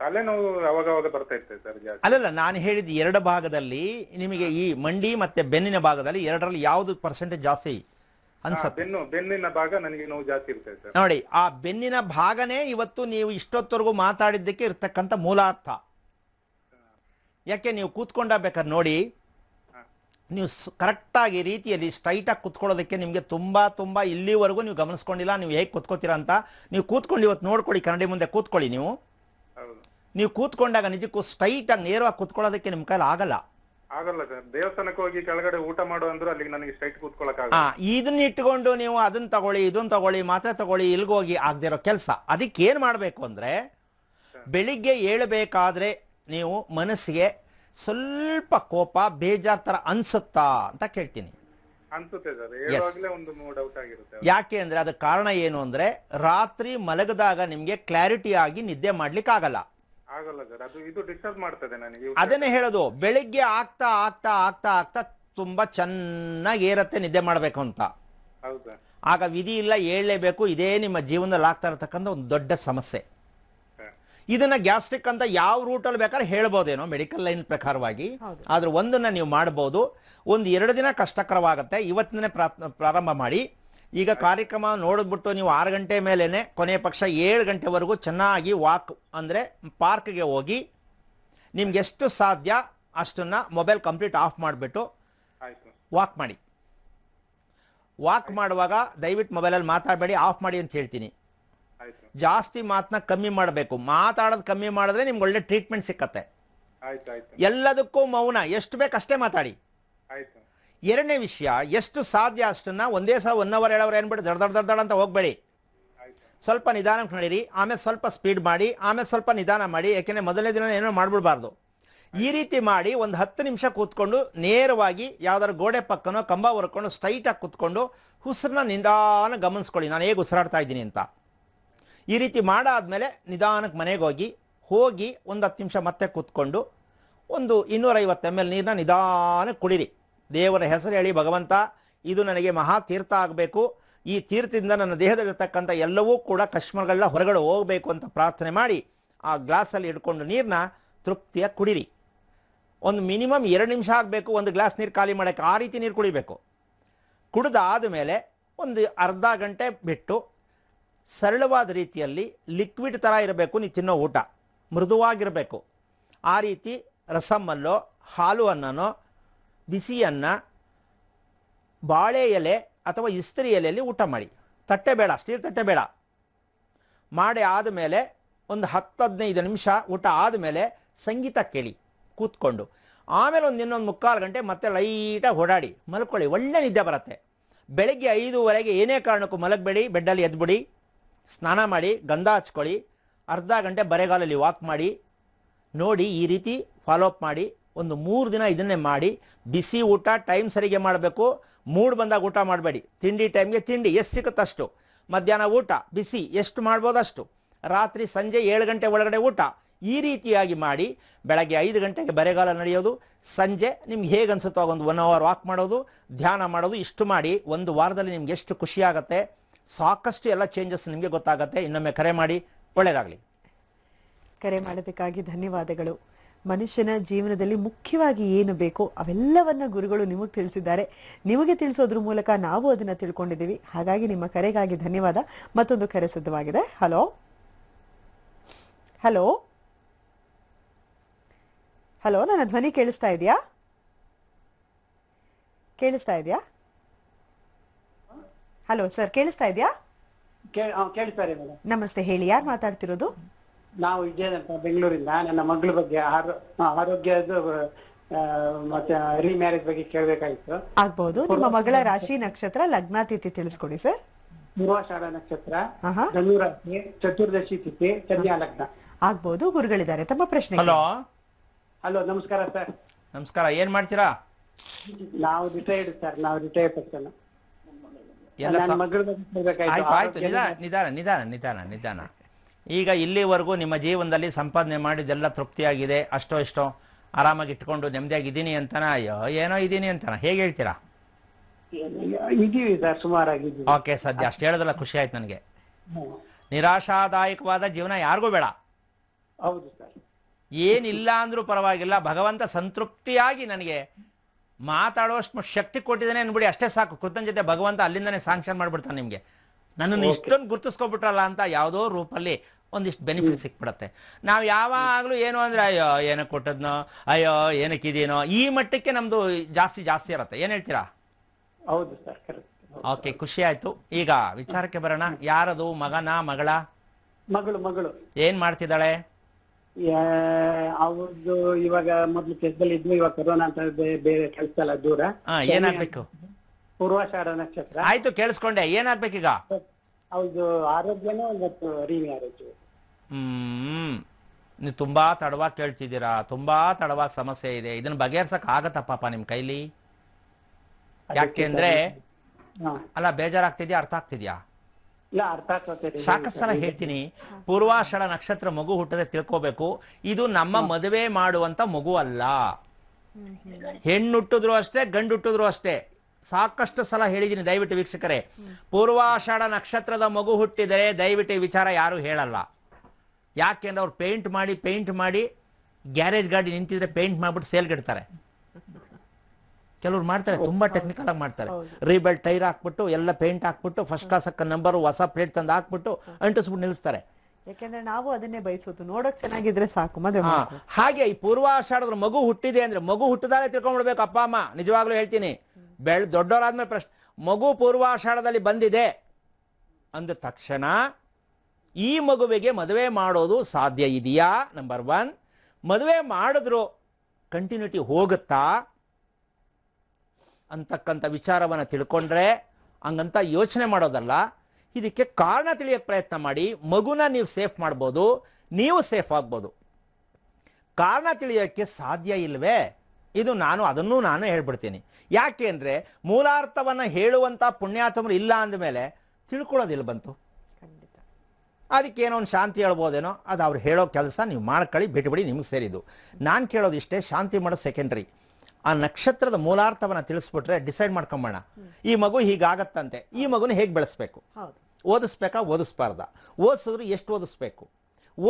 ತಲೆನೋವು ಅವಾಗ ಬರ್ತಾ ಸರ್ ಅಲ್ಲಲ್ಲ ನಾನು ಹೇಳಿದ ಎರಡು ಭಾಗದಲ್ಲಿ ನಿಮಗೆ ಈ ಮಂಡಿ ಮತ್ತೆ ಬೆನ್ನಿನ ಭಾಗದಲ್ಲಿ ಎರಡರಲ್ಲಿ ಯಾವುದು ಪರ್ಸೆಂಟೇಜ್ ಜಾಸ್ತಿ ಅನ್ಸುತ್ತೆ ಬೆನ್ನಿನ ಭಾಗ ನನಗೆ ನೋವು ಜಾಸ್ತಿ ಇರ್ತೈತೆ ನೋಡಿ ಆ ಬೆನ್ನಿನ ಭಾಗನೇ ಇವತ್ತು ನೀವು ಇಷ್ಟೊತ್ತವರೆಗೂ ಮಾತಾಡಿದ್ದಕ್ಕೆ ಇರ್ತಕ್ಕಂಥ ಮೂಲಾರ್ಥ ಯಾಕೆ ನೀವು ಬೇಕಾದ್ರೆ ನೋಡಿ ನೀವು ಕರೆಕ್ಟಾಗಿ ರೀತಿಯಲ್ಲಿ ಸ್ಟ್ರೈಟಾಗಿ ಕೂತ್ಕೊಳ್ಳೋದಕ್ಕೆ ನಿಮಗೆ ತುಂಬ ತುಂಬ ಇಲ್ಲಿವರೆಗೂ ನೀವು ಗಮನಿಸ್ಕೊಂಡಿಲ್ಲ ನೀವು ಹೇಗೆ ಕೂತ್ಕೊತೀರ ಅಂತ ನೀವು ಕೂತ್ಕೊಂಡು ಇವತ್ತು ನೋಡ್ಕೊಳ್ಳಿ ಕನ್ನಡಿ ಮುಂದೆ ಕೂತ್ಕೊಳ್ಳಿ ನೀವು ನೀವು ಕೂತ್ಕೊಂಡಾಗ ನಿಜಕ್ಕೂ ಆಗಿ ನೇರವಾಗಿ ಕೂತ್ಕೊಳ್ಳೋದಕ್ಕೆ ನಿಮ್ಮ ಕೈಲಿ ಆಗಲ್ಲ ಆಗಲ್ಲ ದೇವಸ್ಥಾನಕ್ಕೆ ಹೋಗಿ ಕೆಳಗಡೆ ಊಟ ಮಾಡು ಅಂದ್ರೆ ಅಲ್ಲಿ ನನಗೆ ಸ್ಟ್ರೈಟ್ ಇದನ್ನ ಇಟ್ಕೊಂಡು ನೀವು ಅದನ್ನ ತಗೊಳ್ಳಿ ಇದನ್ನ ತಗೊಳ್ಳಿ ಮಾತ್ರ ತಗೊಳ್ಳಿ ಇಲ್ಗೋಗಿ ಆಗದಿರೋ ಕೆಲಸ ಅದಕ್ಕೆ ಏನು ಮಾಡಬೇಕು ಅಂದರೆ ಬೆಳಿಗ್ಗೆ ಏಳಬೇಕಾದ್ರೆ ನೀವು ಮನಸ್ಸಿಗೆ ಸ್ವಲ್ಪ ಕೋಪ ಬೇಜಾರ್ ತರ ಅನ್ಸುತ್ತಾ ಅಂತ ಕೇಳ್ತೀನಿ ಯಾಕೆ ಅಂದ್ರೆ ಅದಕ್ಕೆ ಕಾರಣ ಏನು ಅಂದ್ರೆ ರಾತ್ರಿ ಮಲಗದಾಗ ನಿಮ್ಗೆ ಕ್ಲಾರಿಟಿ ಆಗಿ ನಿದ್ದೆ ಮಾಡ್ಲಿಕ್ಕೆ ಆಗಲ್ಲ ಅದನ್ನೇ ಹೇಳೋದು ಬೆಳಿಗ್ಗೆ ಆಗ್ತಾ ಆಗ್ತಾ ಆಗ್ತಾ ಆಗ್ತಾ ತುಂಬಾ ಚೆನ್ನಾಗಿ ಏರತ್ತೆ ನಿದ್ದೆ ಮಾಡಬೇಕು ಅಂತ ಆಗ ವಿಧಿ ಇಲ್ಲ ಹೇಳಲೇಬೇಕು ಇದೇ ನಿಮ್ಮ ಜೀವನದಲ್ಲಿ ಆಗ್ತಾ ಇರತಕ್ಕಂಥ ಒಂದು ದೊಡ್ಡ ಸಮಸ್ಯೆ ಇದನ್ನ ಗ್ಯಾಸ್ಟ್ರಿಕ್ ಅಂತ ಯಾವ ರೂಟಲ್ಲಿ ಬೇಕಾದ್ರೆ ಹೇಳ್ಬೋದೇನೋ ಮೆಡಿಕಲ್ ಲೈನ್ ಪ್ರಕಾರವಾಗಿ ಆದ್ರೆ ಒಂದನ್ನ ನೀವು ಮಾಡಬಹುದು ಒಂದು ಎರಡು ದಿನ ಕಷ್ಟಕರವಾಗುತ್ತೆ ಇವತ್ತಿನೇ ಪ್ರಾರಂಭ ಮಾಡಿ ಈಗ ಕಾರ್ಯಕ್ರಮ ನೋಡಿದ್ಬಿಟ್ಟು ನೀವು ಆರು ಗಂಟೆ ಮೇಲೇನೆ ಕೊನೆಯ ಪಕ್ಷ ಏಳು ಗಂಟೆವರೆಗೂ ಚೆನ್ನಾಗಿ ವಾಕ್ ಅಂದರೆ ಪಾರ್ಕ್ಗೆ ಹೋಗಿ ನಿಮ್ಗೆ ಎಷ್ಟು ಸಾಧ್ಯ ಅಷ್ಟನ್ನು ಮೊಬೈಲ್ ಕಂಪ್ಲೀಟ್ ಆಫ್ ಮಾಡಿಬಿಟ್ಟು ವಾಕ್ ಮಾಡಿ ವಾಕ್ ಮಾಡುವಾಗ ದಯವಿಟ್ಟು ಮೊಬೈಲಲ್ಲಿ ಮಾತಾಡಬೇಡಿ ಆಫ್ ಮಾಡಿ ಅಂತ ಹೇಳ್ತೀನಿ ಜಾಸ್ತಿ ಮಾತನ್ನ ಕಮ್ಮಿ ಮಾಡಬೇಕು ಮಾತಾಡೋದ್ ಕಮ್ಮಿ ಮಾಡಿದ್ರೆ ನಿಮ್ಗೆ ಒಳ್ಳೆ ಟ್ರೀಟ್ಮೆಂಟ್ ಸಿಕ್ಕತ್ತೆ ಎಲ್ಲದಕ್ಕೂ ಮೌನ ಎಷ್ಟು ಬೇಕು ಅಷ್ಟೇ ಮಾತಾಡಿ ಎರಡನೇ ವಿಷಯ ಎಷ್ಟು ಸಾಧ್ಯ ಅಷ್ಟನ್ನ ಒಂದೇ ಸಹ ಒನ್ ಅವರ್ ಎರಡು ಅವರ್ ಏನ್ಬಿಟ್ಟು ದಡ ದಡ ದಡ ಅಂತ ಹೋಗ್ಬೇಡಿ ಸ್ವಲ್ಪ ನಿಧಾನಕ್ಕೆ ನಡೀರಿ ಆಮೇಲೆ ಸ್ವಲ್ಪ ಸ್ಪೀಡ್ ಮಾಡಿ ಆಮೇಲೆ ಸ್ವಲ್ಪ ನಿಧಾನ ಮಾಡಿ ಯಾಕೆಂದ್ರೆ ಮೊದಲನೇ ದಿನ ಏನೋ ಮಾಡ್ಬಿಡ್ಬಾರ್ದು ಈ ರೀತಿ ಮಾಡಿ ಒಂದು ಹತ್ತು ನಿಮಿಷ ಕೂತ್ಕೊಂಡು ನೇರವಾಗಿ ಯಾವ್ದಾದ್ರು ಗೋಡೆ ಪಕ್ಕನೋ ಕಂಬ ಹೊರ್ಕೊಂಡು ಸ್ಟ್ರೈಟಾಗಿ ಕೂತ್ಕೊಂಡು ಉಸಿರನ್ನ ನಿಧಾನ ಗಮನಿಸ್ಕೊಳ್ಳಿ ನಾನು ಹೇಗೆ ಉಸಿರಾಡ್ತಾ ಇದ್ದೀನಿ ಅಂತ ಈ ರೀತಿ ಮಾಡಾದಮೇಲೆ ನಿಧಾನಕ್ಕೆ ಮನೆಗೆ ಹೋಗಿ ಹೋಗಿ ಒಂದು ಹತ್ತು ನಿಮಿಷ ಮತ್ತೆ ಕೂತ್ಕೊಂಡು ಒಂದು ಇನ್ನೂರೈವತ್ತು ಎಮ್ ಎಲ್ ನೀರನ್ನ ನಿಧಾನಕ್ಕೆ ಕುಡಿರಿ ದೇವರ ಹೆಸರು ಹೇಳಿ ಭಗವಂತ ಇದು ನನಗೆ ಮಹಾ ತೀರ್ಥ ಆಗಬೇಕು ಈ ತೀರ್ಥದಿಂದ ನನ್ನ ದೇಹದಲ್ಲಿರ್ತಕ್ಕಂಥ ಎಲ್ಲವೂ ಕೂಡ ಕಶ್ಮಗಳನ್ನ ಹೊರಗಡೆ ಹೋಗಬೇಕು ಅಂತ ಪ್ರಾರ್ಥನೆ ಮಾಡಿ ಆ ಗ್ಲಾಸಲ್ಲಿ ಇಟ್ಕೊಂಡು ನೀರನ್ನ ತೃಪ್ತಿಯಾಗಿ ಕುಡಿರಿ ಒಂದು ಮಿನಿಮಮ್ ಎರಡು ನಿಮಿಷ ಆಗಬೇಕು ಒಂದು ಗ್ಲಾಸ್ ನೀರು ಖಾಲಿ ಮಾಡೋಕ್ಕೆ ಆ ರೀತಿ ನೀರು ಕುಡಿಬೇಕು ಕುಡಿದಾದ ಮೇಲೆ ಒಂದು ಅರ್ಧ ಗಂಟೆ ಬಿಟ್ಟು ಸರಳವಾದ ರೀತಿಯಲ್ಲಿ ಲಿಕ್ವಿಡ್ ಥರ ಇರಬೇಕು ನೀವು ತಿನ್ನೋ ಊಟ ಮೃದುವಾಗಿರಬೇಕು ಆ ರೀತಿ ರಸಮ್ಮಲ್ಲೋ ಹಾಲು ಅನ್ನನೋ ಬಿಸಿಯನ್ನು ಬಾಳೆ ಎಲೆ ಅಥವಾ ಇಸ್ತ್ರಿ ಎಲೆಯಲ್ಲಿ ಊಟ ಮಾಡಿ ತಟ್ಟೆ ಬೇಡ ಸ್ಟೀಲ್ ತಟ್ಟೆ ಬೇಡ ಮಾಡಿ ಆದಮೇಲೆ ಒಂದು ಹತ್ತು ಹದಿನೈದು ನಿಮಿಷ ಊಟ ಆದಮೇಲೆ ಸಂಗೀತ ಕೇಳಿ ಕೂತ್ಕೊಂಡು ಆಮೇಲೆ ಒಂದು ಇನ್ನೊಂದು ಮುಕ್ಕಾಲು ಗಂಟೆ ಮತ್ತೆ ಲೈಟಾಗಿ ಓಡಾಡಿ ಮಲ್ಕೊಳ್ಳಿ ಒಳ್ಳೆ ನಿದ್ದೆ ಬರುತ್ತೆ ಬೆಳಗ್ಗೆ ಐದುವರೆಗೆ ಏನೇ ಕಾರಣಕ್ಕೂ ಮಲಗಬೇಡಿ ಬೆಡ್ಡಲ್ಲಿ ಎದ್ಬಿಡಿ ಸ್ನಾನ ಮಾಡಿ ಗಂಧ ಹಚ್ಕೊಳ್ಳಿ ಅರ್ಧ ಗಂಟೆ ಬರೆಗಾಲಲ್ಲಿ ವಾಕ್ ಮಾಡಿ ನೋಡಿ ಈ ರೀತಿ ಫಾಲೋಅಪ್ ಮಾಡಿ ಒಂದು ಮೂರು ದಿನ ಇದನ್ನೇ ಮಾಡಿ ಬಿಸಿ ಊಟ ಟೈಮ್ ಸರಿಗೆ ಮಾಡಬೇಕು ಮೂಡ್ ಬಂದಾಗ ಊಟ ಮಾಡಬೇಡಿ ತಿಂಡಿ ಟೈಮ್ಗೆ ತಿಂಡಿ ಎಷ್ಟು ಅಷ್ಟು ಮಧ್ಯಾಹ್ನ ಊಟ ಬಿಸಿ ಎಷ್ಟು ಮಾಡ್ಬೋದಷ್ಟು ರಾತ್ರಿ ಸಂಜೆ ಏಳು ಗಂಟೆ ಒಳಗಡೆ ಊಟ ಈ ರೀತಿಯಾಗಿ ಮಾಡಿ ಬೆಳಗ್ಗೆ ಐದು ಗಂಟೆಗೆ ಬರೆಗಾಲ ನಡೆಯೋದು ಸಂಜೆ ನಿಮ್ಗೆ ಹೇಗೆ ಅನಿಸುತ್ತೋ ಒಂದು ಒನ್ ಅವರ್ ವಾಕ್ ಮಾಡೋದು ಧ್ಯಾನ ಮಾಡೋದು ಇಷ್ಟು ಮಾಡಿ ಒಂದು ವಾರದಲ್ಲಿ ನಿಮ್ಗೆ ಎಷ್ಟು ಖುಷಿಯಾಗತ್ತೆ ಸಾಕಷ್ಟು ಎಲ್ಲ ಚೇಂಜಸ್ ನಿಮಗೆ ಗೊತ್ತಾಗುತ್ತೆ ಇನ್ನೊಮ್ಮೆ ಕರೆ ಮಾಡಿ ಒಳ್ಳೇದಾಗಲಿ ಕರೆ ಮಾಡೋದಕ್ಕಾಗಿ ಧನ್ಯವಾದಗಳು ಮನುಷ್ಯನ ಜೀವನದಲ್ಲಿ ಮುಖ್ಯವಾಗಿ ಏನು ಬೇಕೋ ಅವೆಲ್ಲವನ್ನ ಗುರುಗಳು ನಿಮಗೆ ತಿಳಿಸಿದ್ದಾರೆ ನಿಮಗೆ ತಿಳಿಸೋದ್ರ ಮೂಲಕ ನಾವು ಅದನ್ನ ತಿಳ್ಕೊಂಡಿದ್ದೀವಿ ಹಾಗಾಗಿ ನಿಮ್ಮ ಕರೆಗಾಗಿ ಧನ್ಯವಾದ ಮತ್ತೊಂದು ಕರೆ ಸಿದ್ಧವಾಗಿದೆ ಹಲೋ ಹಲೋ ಹಲೋ ನನ್ನ ಧ್ವನಿ ಕೇಳಿಸ್ತಾ ಇದೆಯಾ ಕೇಳಿಸ್ತಾ ಇದೆಯಾ ಹಲೋ ಸರ್ ಕೇಳಿಸ್ತಾ ಇದೆಯಾ ಕೇಳಿಸ್ತಾ ಇದೆ ನಮಸ್ತೆ ಹೇಳಿ ಯಾರು ಮಾತಾಡ್ತಿರೋದು ನಾವು ವಿಜಯದಂತ ಬೆಂಗಳೂರಿಂದ ನನ್ನ ಮಗಳ ಬಗ್ಗೆ ಆರೋಗ್ಯದ ಮತ್ತೆ ಮ್ಯಾರೇಜ್ ಬಗ್ಗೆ ಕೇಳಬೇಕಾಗಿತ್ತು ಆಗ್ಬಹುದು ನಿಮ್ಮ ಮಗಳ ರಾಶಿ ನಕ್ಷತ್ರ ಲಗ್ನಾತಿಥಿ ತಿಳಿಸ್ಕೊಡಿ ಸರ್ ಪೂರ್ವಾಷಾಢ ನಕ್ಷತ್ರ ಚತುರ್ದಶಿ ತಿಥಿ ಕನ್ಯಾ ಲಗ್ನ ಆಗ್ಬಹುದು ಗುರುಗಳಿದ್ದಾರೆ ತಮ್ಮ ಪ್ರಶ್ನೆ ಹಲೋ ಹಲೋ ನಮಸ್ಕಾರ ಸರ್ ನಮಸ್ಕಾರ ಏನ್ ಮಾಡ್ತೀರಾ ನಾವು ರಿಟೈರ್ಡ್ ಸರ್ ನಾವು ರಿಟೈರ್ಡ್ ಪರ್ಸನ್ ನಿಧಾನ ನಿಧಾನ ನಿಧಾನ ನಿಧಾನ ನಿಧಾನ ಈಗ ಇಲ್ಲಿವರೆಗೂ ನಿಮ್ಮ ಜೀವನದಲ್ಲಿ ಸಂಪಾದನೆ ಮಾಡಿದ್ದೆಲ್ಲ ತೃಪ್ತಿಯಾಗಿದೆ ಅಷ್ಟೋ ಇಷ್ಟೋ ಆರಾಮಾಗಿ ಇಟ್ಕೊಂಡು ನೆಮ್ಮದಿಯಾಗಿ ಇದ್ದೀನಿ ಅಂತಾನ ಅಯ್ಯೋ ಏನೋ ಇದ್ದೀನಿ ಅಂತಾನ ಹೇಗೆ ಹೇಳ್ತೀರಾ ಓಕೆ ಸದ್ಯ ಅಷ್ಟು ಹೇಳೋದಲ್ಲ ಖುಷಿ ಆಯ್ತು ನನಗೆ ನಿರಾಶಾದಾಯಕವಾದ ಜೀವನ ಯಾರಿಗೂ ಬೇಡ ಹೌದು ಏನಿಲ್ಲ ಅಂದ್ರೂ ಪರವಾಗಿಲ್ಲ ಭಗವಂತ ಸಂತೃಪ್ತಿಯಾಗಿ ನನಗೆ ಮಾತಾಡೋಷ್ಟು ಶಕ್ತಿ ಕೊಟ್ಟಿದ್ದಾನೆ ಅನ್ಬಿಡಿ ಅಷ್ಟೇ ಸಾಕು ಜೊತೆ ಭಗವಂತ ಅಲ್ಲಿಂದನೇ ಸಾಂಕ್ಷನ್ ಮಾಡ್ಬಿಡ್ತಾನೆ ನಿಮಗೆ ನನ್ನನ್ನು ಇಷ್ಟೊಂದು ಗುರ್ತಿಸ್ಕೊಬಿಟ್ರಲ್ಲ ಅಂತ ಯಾವ್ದೋ ರೂಪಲ್ಲಿ ಒಂದಿಷ್ಟು ಬೆನಿಫಿಟ್ ಸಿಕ್ಬಿಡತ್ತೆ ನಾವು ಯಾವಾಗ್ಲೂ ಏನು ಅಂದ್ರೆ ಅಯ್ಯೋ ಏನಕ್ಕೆ ಕೊಟ್ಟದ್ನೋ ಅಯ್ಯೋ ಏನಕ್ಕೆ ಇದೇನೋ ಈ ಮಟ್ಟಕ್ಕೆ ನಮ್ದು ಜಾಸ್ತಿ ಜಾಸ್ತಿ ಇರುತ್ತೆ ಏನು ಹೇಳ್ತೀರಾ ಹೌದು ಸರ್ ಓಕೆ ಖುಷಿ ಆಯ್ತು ಈಗ ವಿಚಾರಕ್ಕೆ ಬರೋಣ ಯಾರದು ಮಗನ ಮಗಳ ಮಗಳು ಮಗಳು ಏನ್ ಮಾಡ್ತಿದ್ದಾಳೆ ಅವ್ರದ್ದು ಇವಾಗ ಮೊದ್ಲು ಕೆಲಸದಲ್ಲಿ ಇದ್ವಿ ಇವಾಗ ಕೊರೋನಾ ಅಂತ ಬೇರೆ ಕೆಲಸ ಎಲ್ಲ ದೂರ ಏನಾಗ್ಬೇಕು ಪೂರ್ವಾಷಾಢ ನಕ್ಷತ್ರ ಆಯ್ತು ಕೇಳಿಸ್ಕೊಂಡೆ ಏನಾಗ್ಬೇಕೀಗ ಅವ್ರದ್ದು ಆರೋಗ್ಯನೂ ಇವತ್ತು ರೀವಿ ಆರೋಗ್ಯ ಹ್ಮ್ ನೀವು ತುಂಬಾ ತಡವಾಗಿ ಕೇಳ್ತಿದ್ದೀರಾ ತುಂಬಾ ತಡವಾಗಿ ಸಮಸ್ಯೆ ಇದೆ ಇದನ್ನ ಬಗೆಹರ್ಸಕ್ ಆಗತ್ತ ಪಾಪ ನಿಮ್ ಕೈಲಿ ಯಾಕೆ ಅಂದ್ರೆ ಅಲ್ಲ ಬೇಜಾರಾಗ್ತಿದ್ಯಾ ಅರ್ಥ ಆಗ್ತಿದ್ಯಾ ಸಾಕಷ್ಟು ಸಲ ಹೇಳ್ತೀನಿ ಪೂರ್ವಾಷಾಢ ನಕ್ಷತ್ರ ಮಗು ಹುಟ್ಟದೆ ತಿಳ್ಕೋಬೇಕು ಇದು ನಮ್ಮ ಮದುವೆ ಮಾಡುವಂತ ಮಗು ಅಲ್ಲ ಹೆಣ್ಣು ಅಷ್ಟೇ ಗಂಡು ಹುಟ್ಟಿದ್ರು ಅಷ್ಟೇ ಸಾಕಷ್ಟು ಸಲ ಹೇಳಿದೀನಿ ದಯವಿಟ್ಟು ವೀಕ್ಷಕರೇ ಪೂರ್ವಾಷಾಢ ನಕ್ಷತ್ರದ ಮಗು ಹುಟ್ಟಿದರೆ ದಯವಿಟ್ಟು ವಿಚಾರ ಯಾರು ಹೇಳಲ್ಲ ಯಾಕೆಂದ್ರೆ ಅವ್ರು ಪೇಂಟ್ ಮಾಡಿ ಪೇಂಟ್ ಮಾಡಿ ಗ್ಯಾರೇಜ್ ಗಾಡಿ ನಿಂತಿದ್ರೆ ಪೇಂಟ್ ಮಾಡಿಬಿಟ್ಟು ಸೇಲ್ಗಿಡ್ತಾರೆ ಕೆಲವ್ರು ಮಾಡ್ತಾರೆ ತುಂಬಾ ಟೆಕ್ನಿಕಲ್ ಆಗಿ ಮಾಡ್ತಾರೆ ರೀಬೆಲ್ಟ್ ಟೈರ್ ಹಾಕ್ಬಿಟ್ಟು ಎಲ್ಲ ಪೇಂಟ್ ಹಾಕ್ಬಿಟ್ಟು ಫಸ್ಟ್ ಕ್ಲಾಸ್ ಅಕ್ಕ ನಂಬರ್ ಹೊಸ ಪ್ಲೇಟ್ ತಂದು ಹಾಕ್ಬಿಟ್ಟು ಅಂಟಿಸ್ಬಿಟ್ಟು ನಿಲ್ಲಿಸ್ತಾರೆ ಯಾಕೆಂದ್ರೆ ನಾವು ಅದನ್ನೇ ಬಯಸೋದು ನೋಡೋಕ್ ಚೆನ್ನಾಗಿದ್ರೆ ಸಾಕು ಮದುವೆ ಹಾಗೆ ಈ ಪೂರ್ವಾಷಾಢದ್ರ ಮಗು ಹುಟ್ಟಿದೆ ಅಂದ್ರೆ ಮಗು ಹುಟ್ಟದಾರೆ ತಿಳ್ಕೊಂಡ್ಬಿಡ್ಬೇಕು ಅಪ್ಪ ಅಮ್ಮ ನಿಜವಾಗ್ಲೂ ಹೇಳ್ತೀನಿ ಬೆಳ್ ದೊಡ್ಡವರಾದ್ಮೇಲೆ ಪ್ರಶ್ನೆ ಮಗು ಪೂರ್ವಾಷಾಢದಲ್ಲಿ ಬಂದಿದೆ ಅಂದ ತಕ್ಷಣ ಈ ಮಗುವಿಗೆ ಮದುವೆ ಮಾಡೋದು ಸಾಧ್ಯ ಇದೆಯಾ ನಂಬರ್ ಒನ್ ಮದುವೆ ಮಾಡಿದ್ರು ಕಂಟಿನ್ಯೂಟಿ ಹೋಗುತ್ತಾ ಅಂತಕ್ಕಂಥ ವಿಚಾರವನ್ನು ತಿಳ್ಕೊಂಡ್ರೆ ಹಂಗಂತ ಯೋಚನೆ ಮಾಡೋದಲ್ಲ ಇದಕ್ಕೆ ಕಾರಣ ತಿಳಿಯೋಕ್ಕೆ ಪ್ರಯತ್ನ ಮಾಡಿ ಮಗುನ ನೀವು ಸೇಫ್ ಮಾಡ್ಬೋದು ನೀವು ಸೇಫ್ ಆಗ್ಬೋದು ಕಾರಣ ತಿಳಿಯೋಕ್ಕೆ ಸಾಧ್ಯ ಇಲ್ಲವೇ ಇದು ನಾನು ಅದನ್ನು ನಾನು ಹೇಳ್ಬಿಡ್ತೀನಿ ಯಾಕೆ ಅಂದರೆ ಮೂಲಾರ್ಥವನ್ನು ಹೇಳುವಂಥ ಪುಣ್ಯಾತ್ಮರು ಇಲ್ಲ ಅಂದಮೇಲೆ ತಿಳ್ಕೊಳ್ಳೋದಿಲ್ಲ ಬಂತು ಅದಕ್ಕೇನೋ ಒಂದು ಶಾಂತಿ ಹೇಳ್ಬೋದೇನೋ ಅದು ಅವ್ರು ಹೇಳೋ ಕೆಲಸ ನೀವು ಮಾಡ್ಕೊಳ್ಳಿ ಬಿಟ್ಬಿಡಿ ನಿಮ್ಗೆ ಸೇರಿದ್ದು ನಾನು ಕೇಳೋದಿಷ್ಟೇ ಶಾಂತಿ ಮಾಡೋ ಸೆಕೆಂಡ್ರಿ ಆ ನಕ್ಷತ್ರದ ಮೂಲಾರ್ಥವನ್ನ ತಿಳಿಸ್ಬಿಟ್ರೆ ಡಿಸೈಡ್ ಮಾಡ್ಕೊಂಬೋಣ ಈ ಮಗು ಹೀಗಾಗತ್ತಂತೆ ಈ ಮಗುನ ಹೇಗೆ ಬೆಳೆಸ್ಬೇಕು ಓದಿಸ್ಬೇಕಾ ಓದಿಸ್ಬಾರ್ದ ಓದಿಸಿದ್ರು ಎಷ್ಟು ಓದಿಸ್ಬೇಕು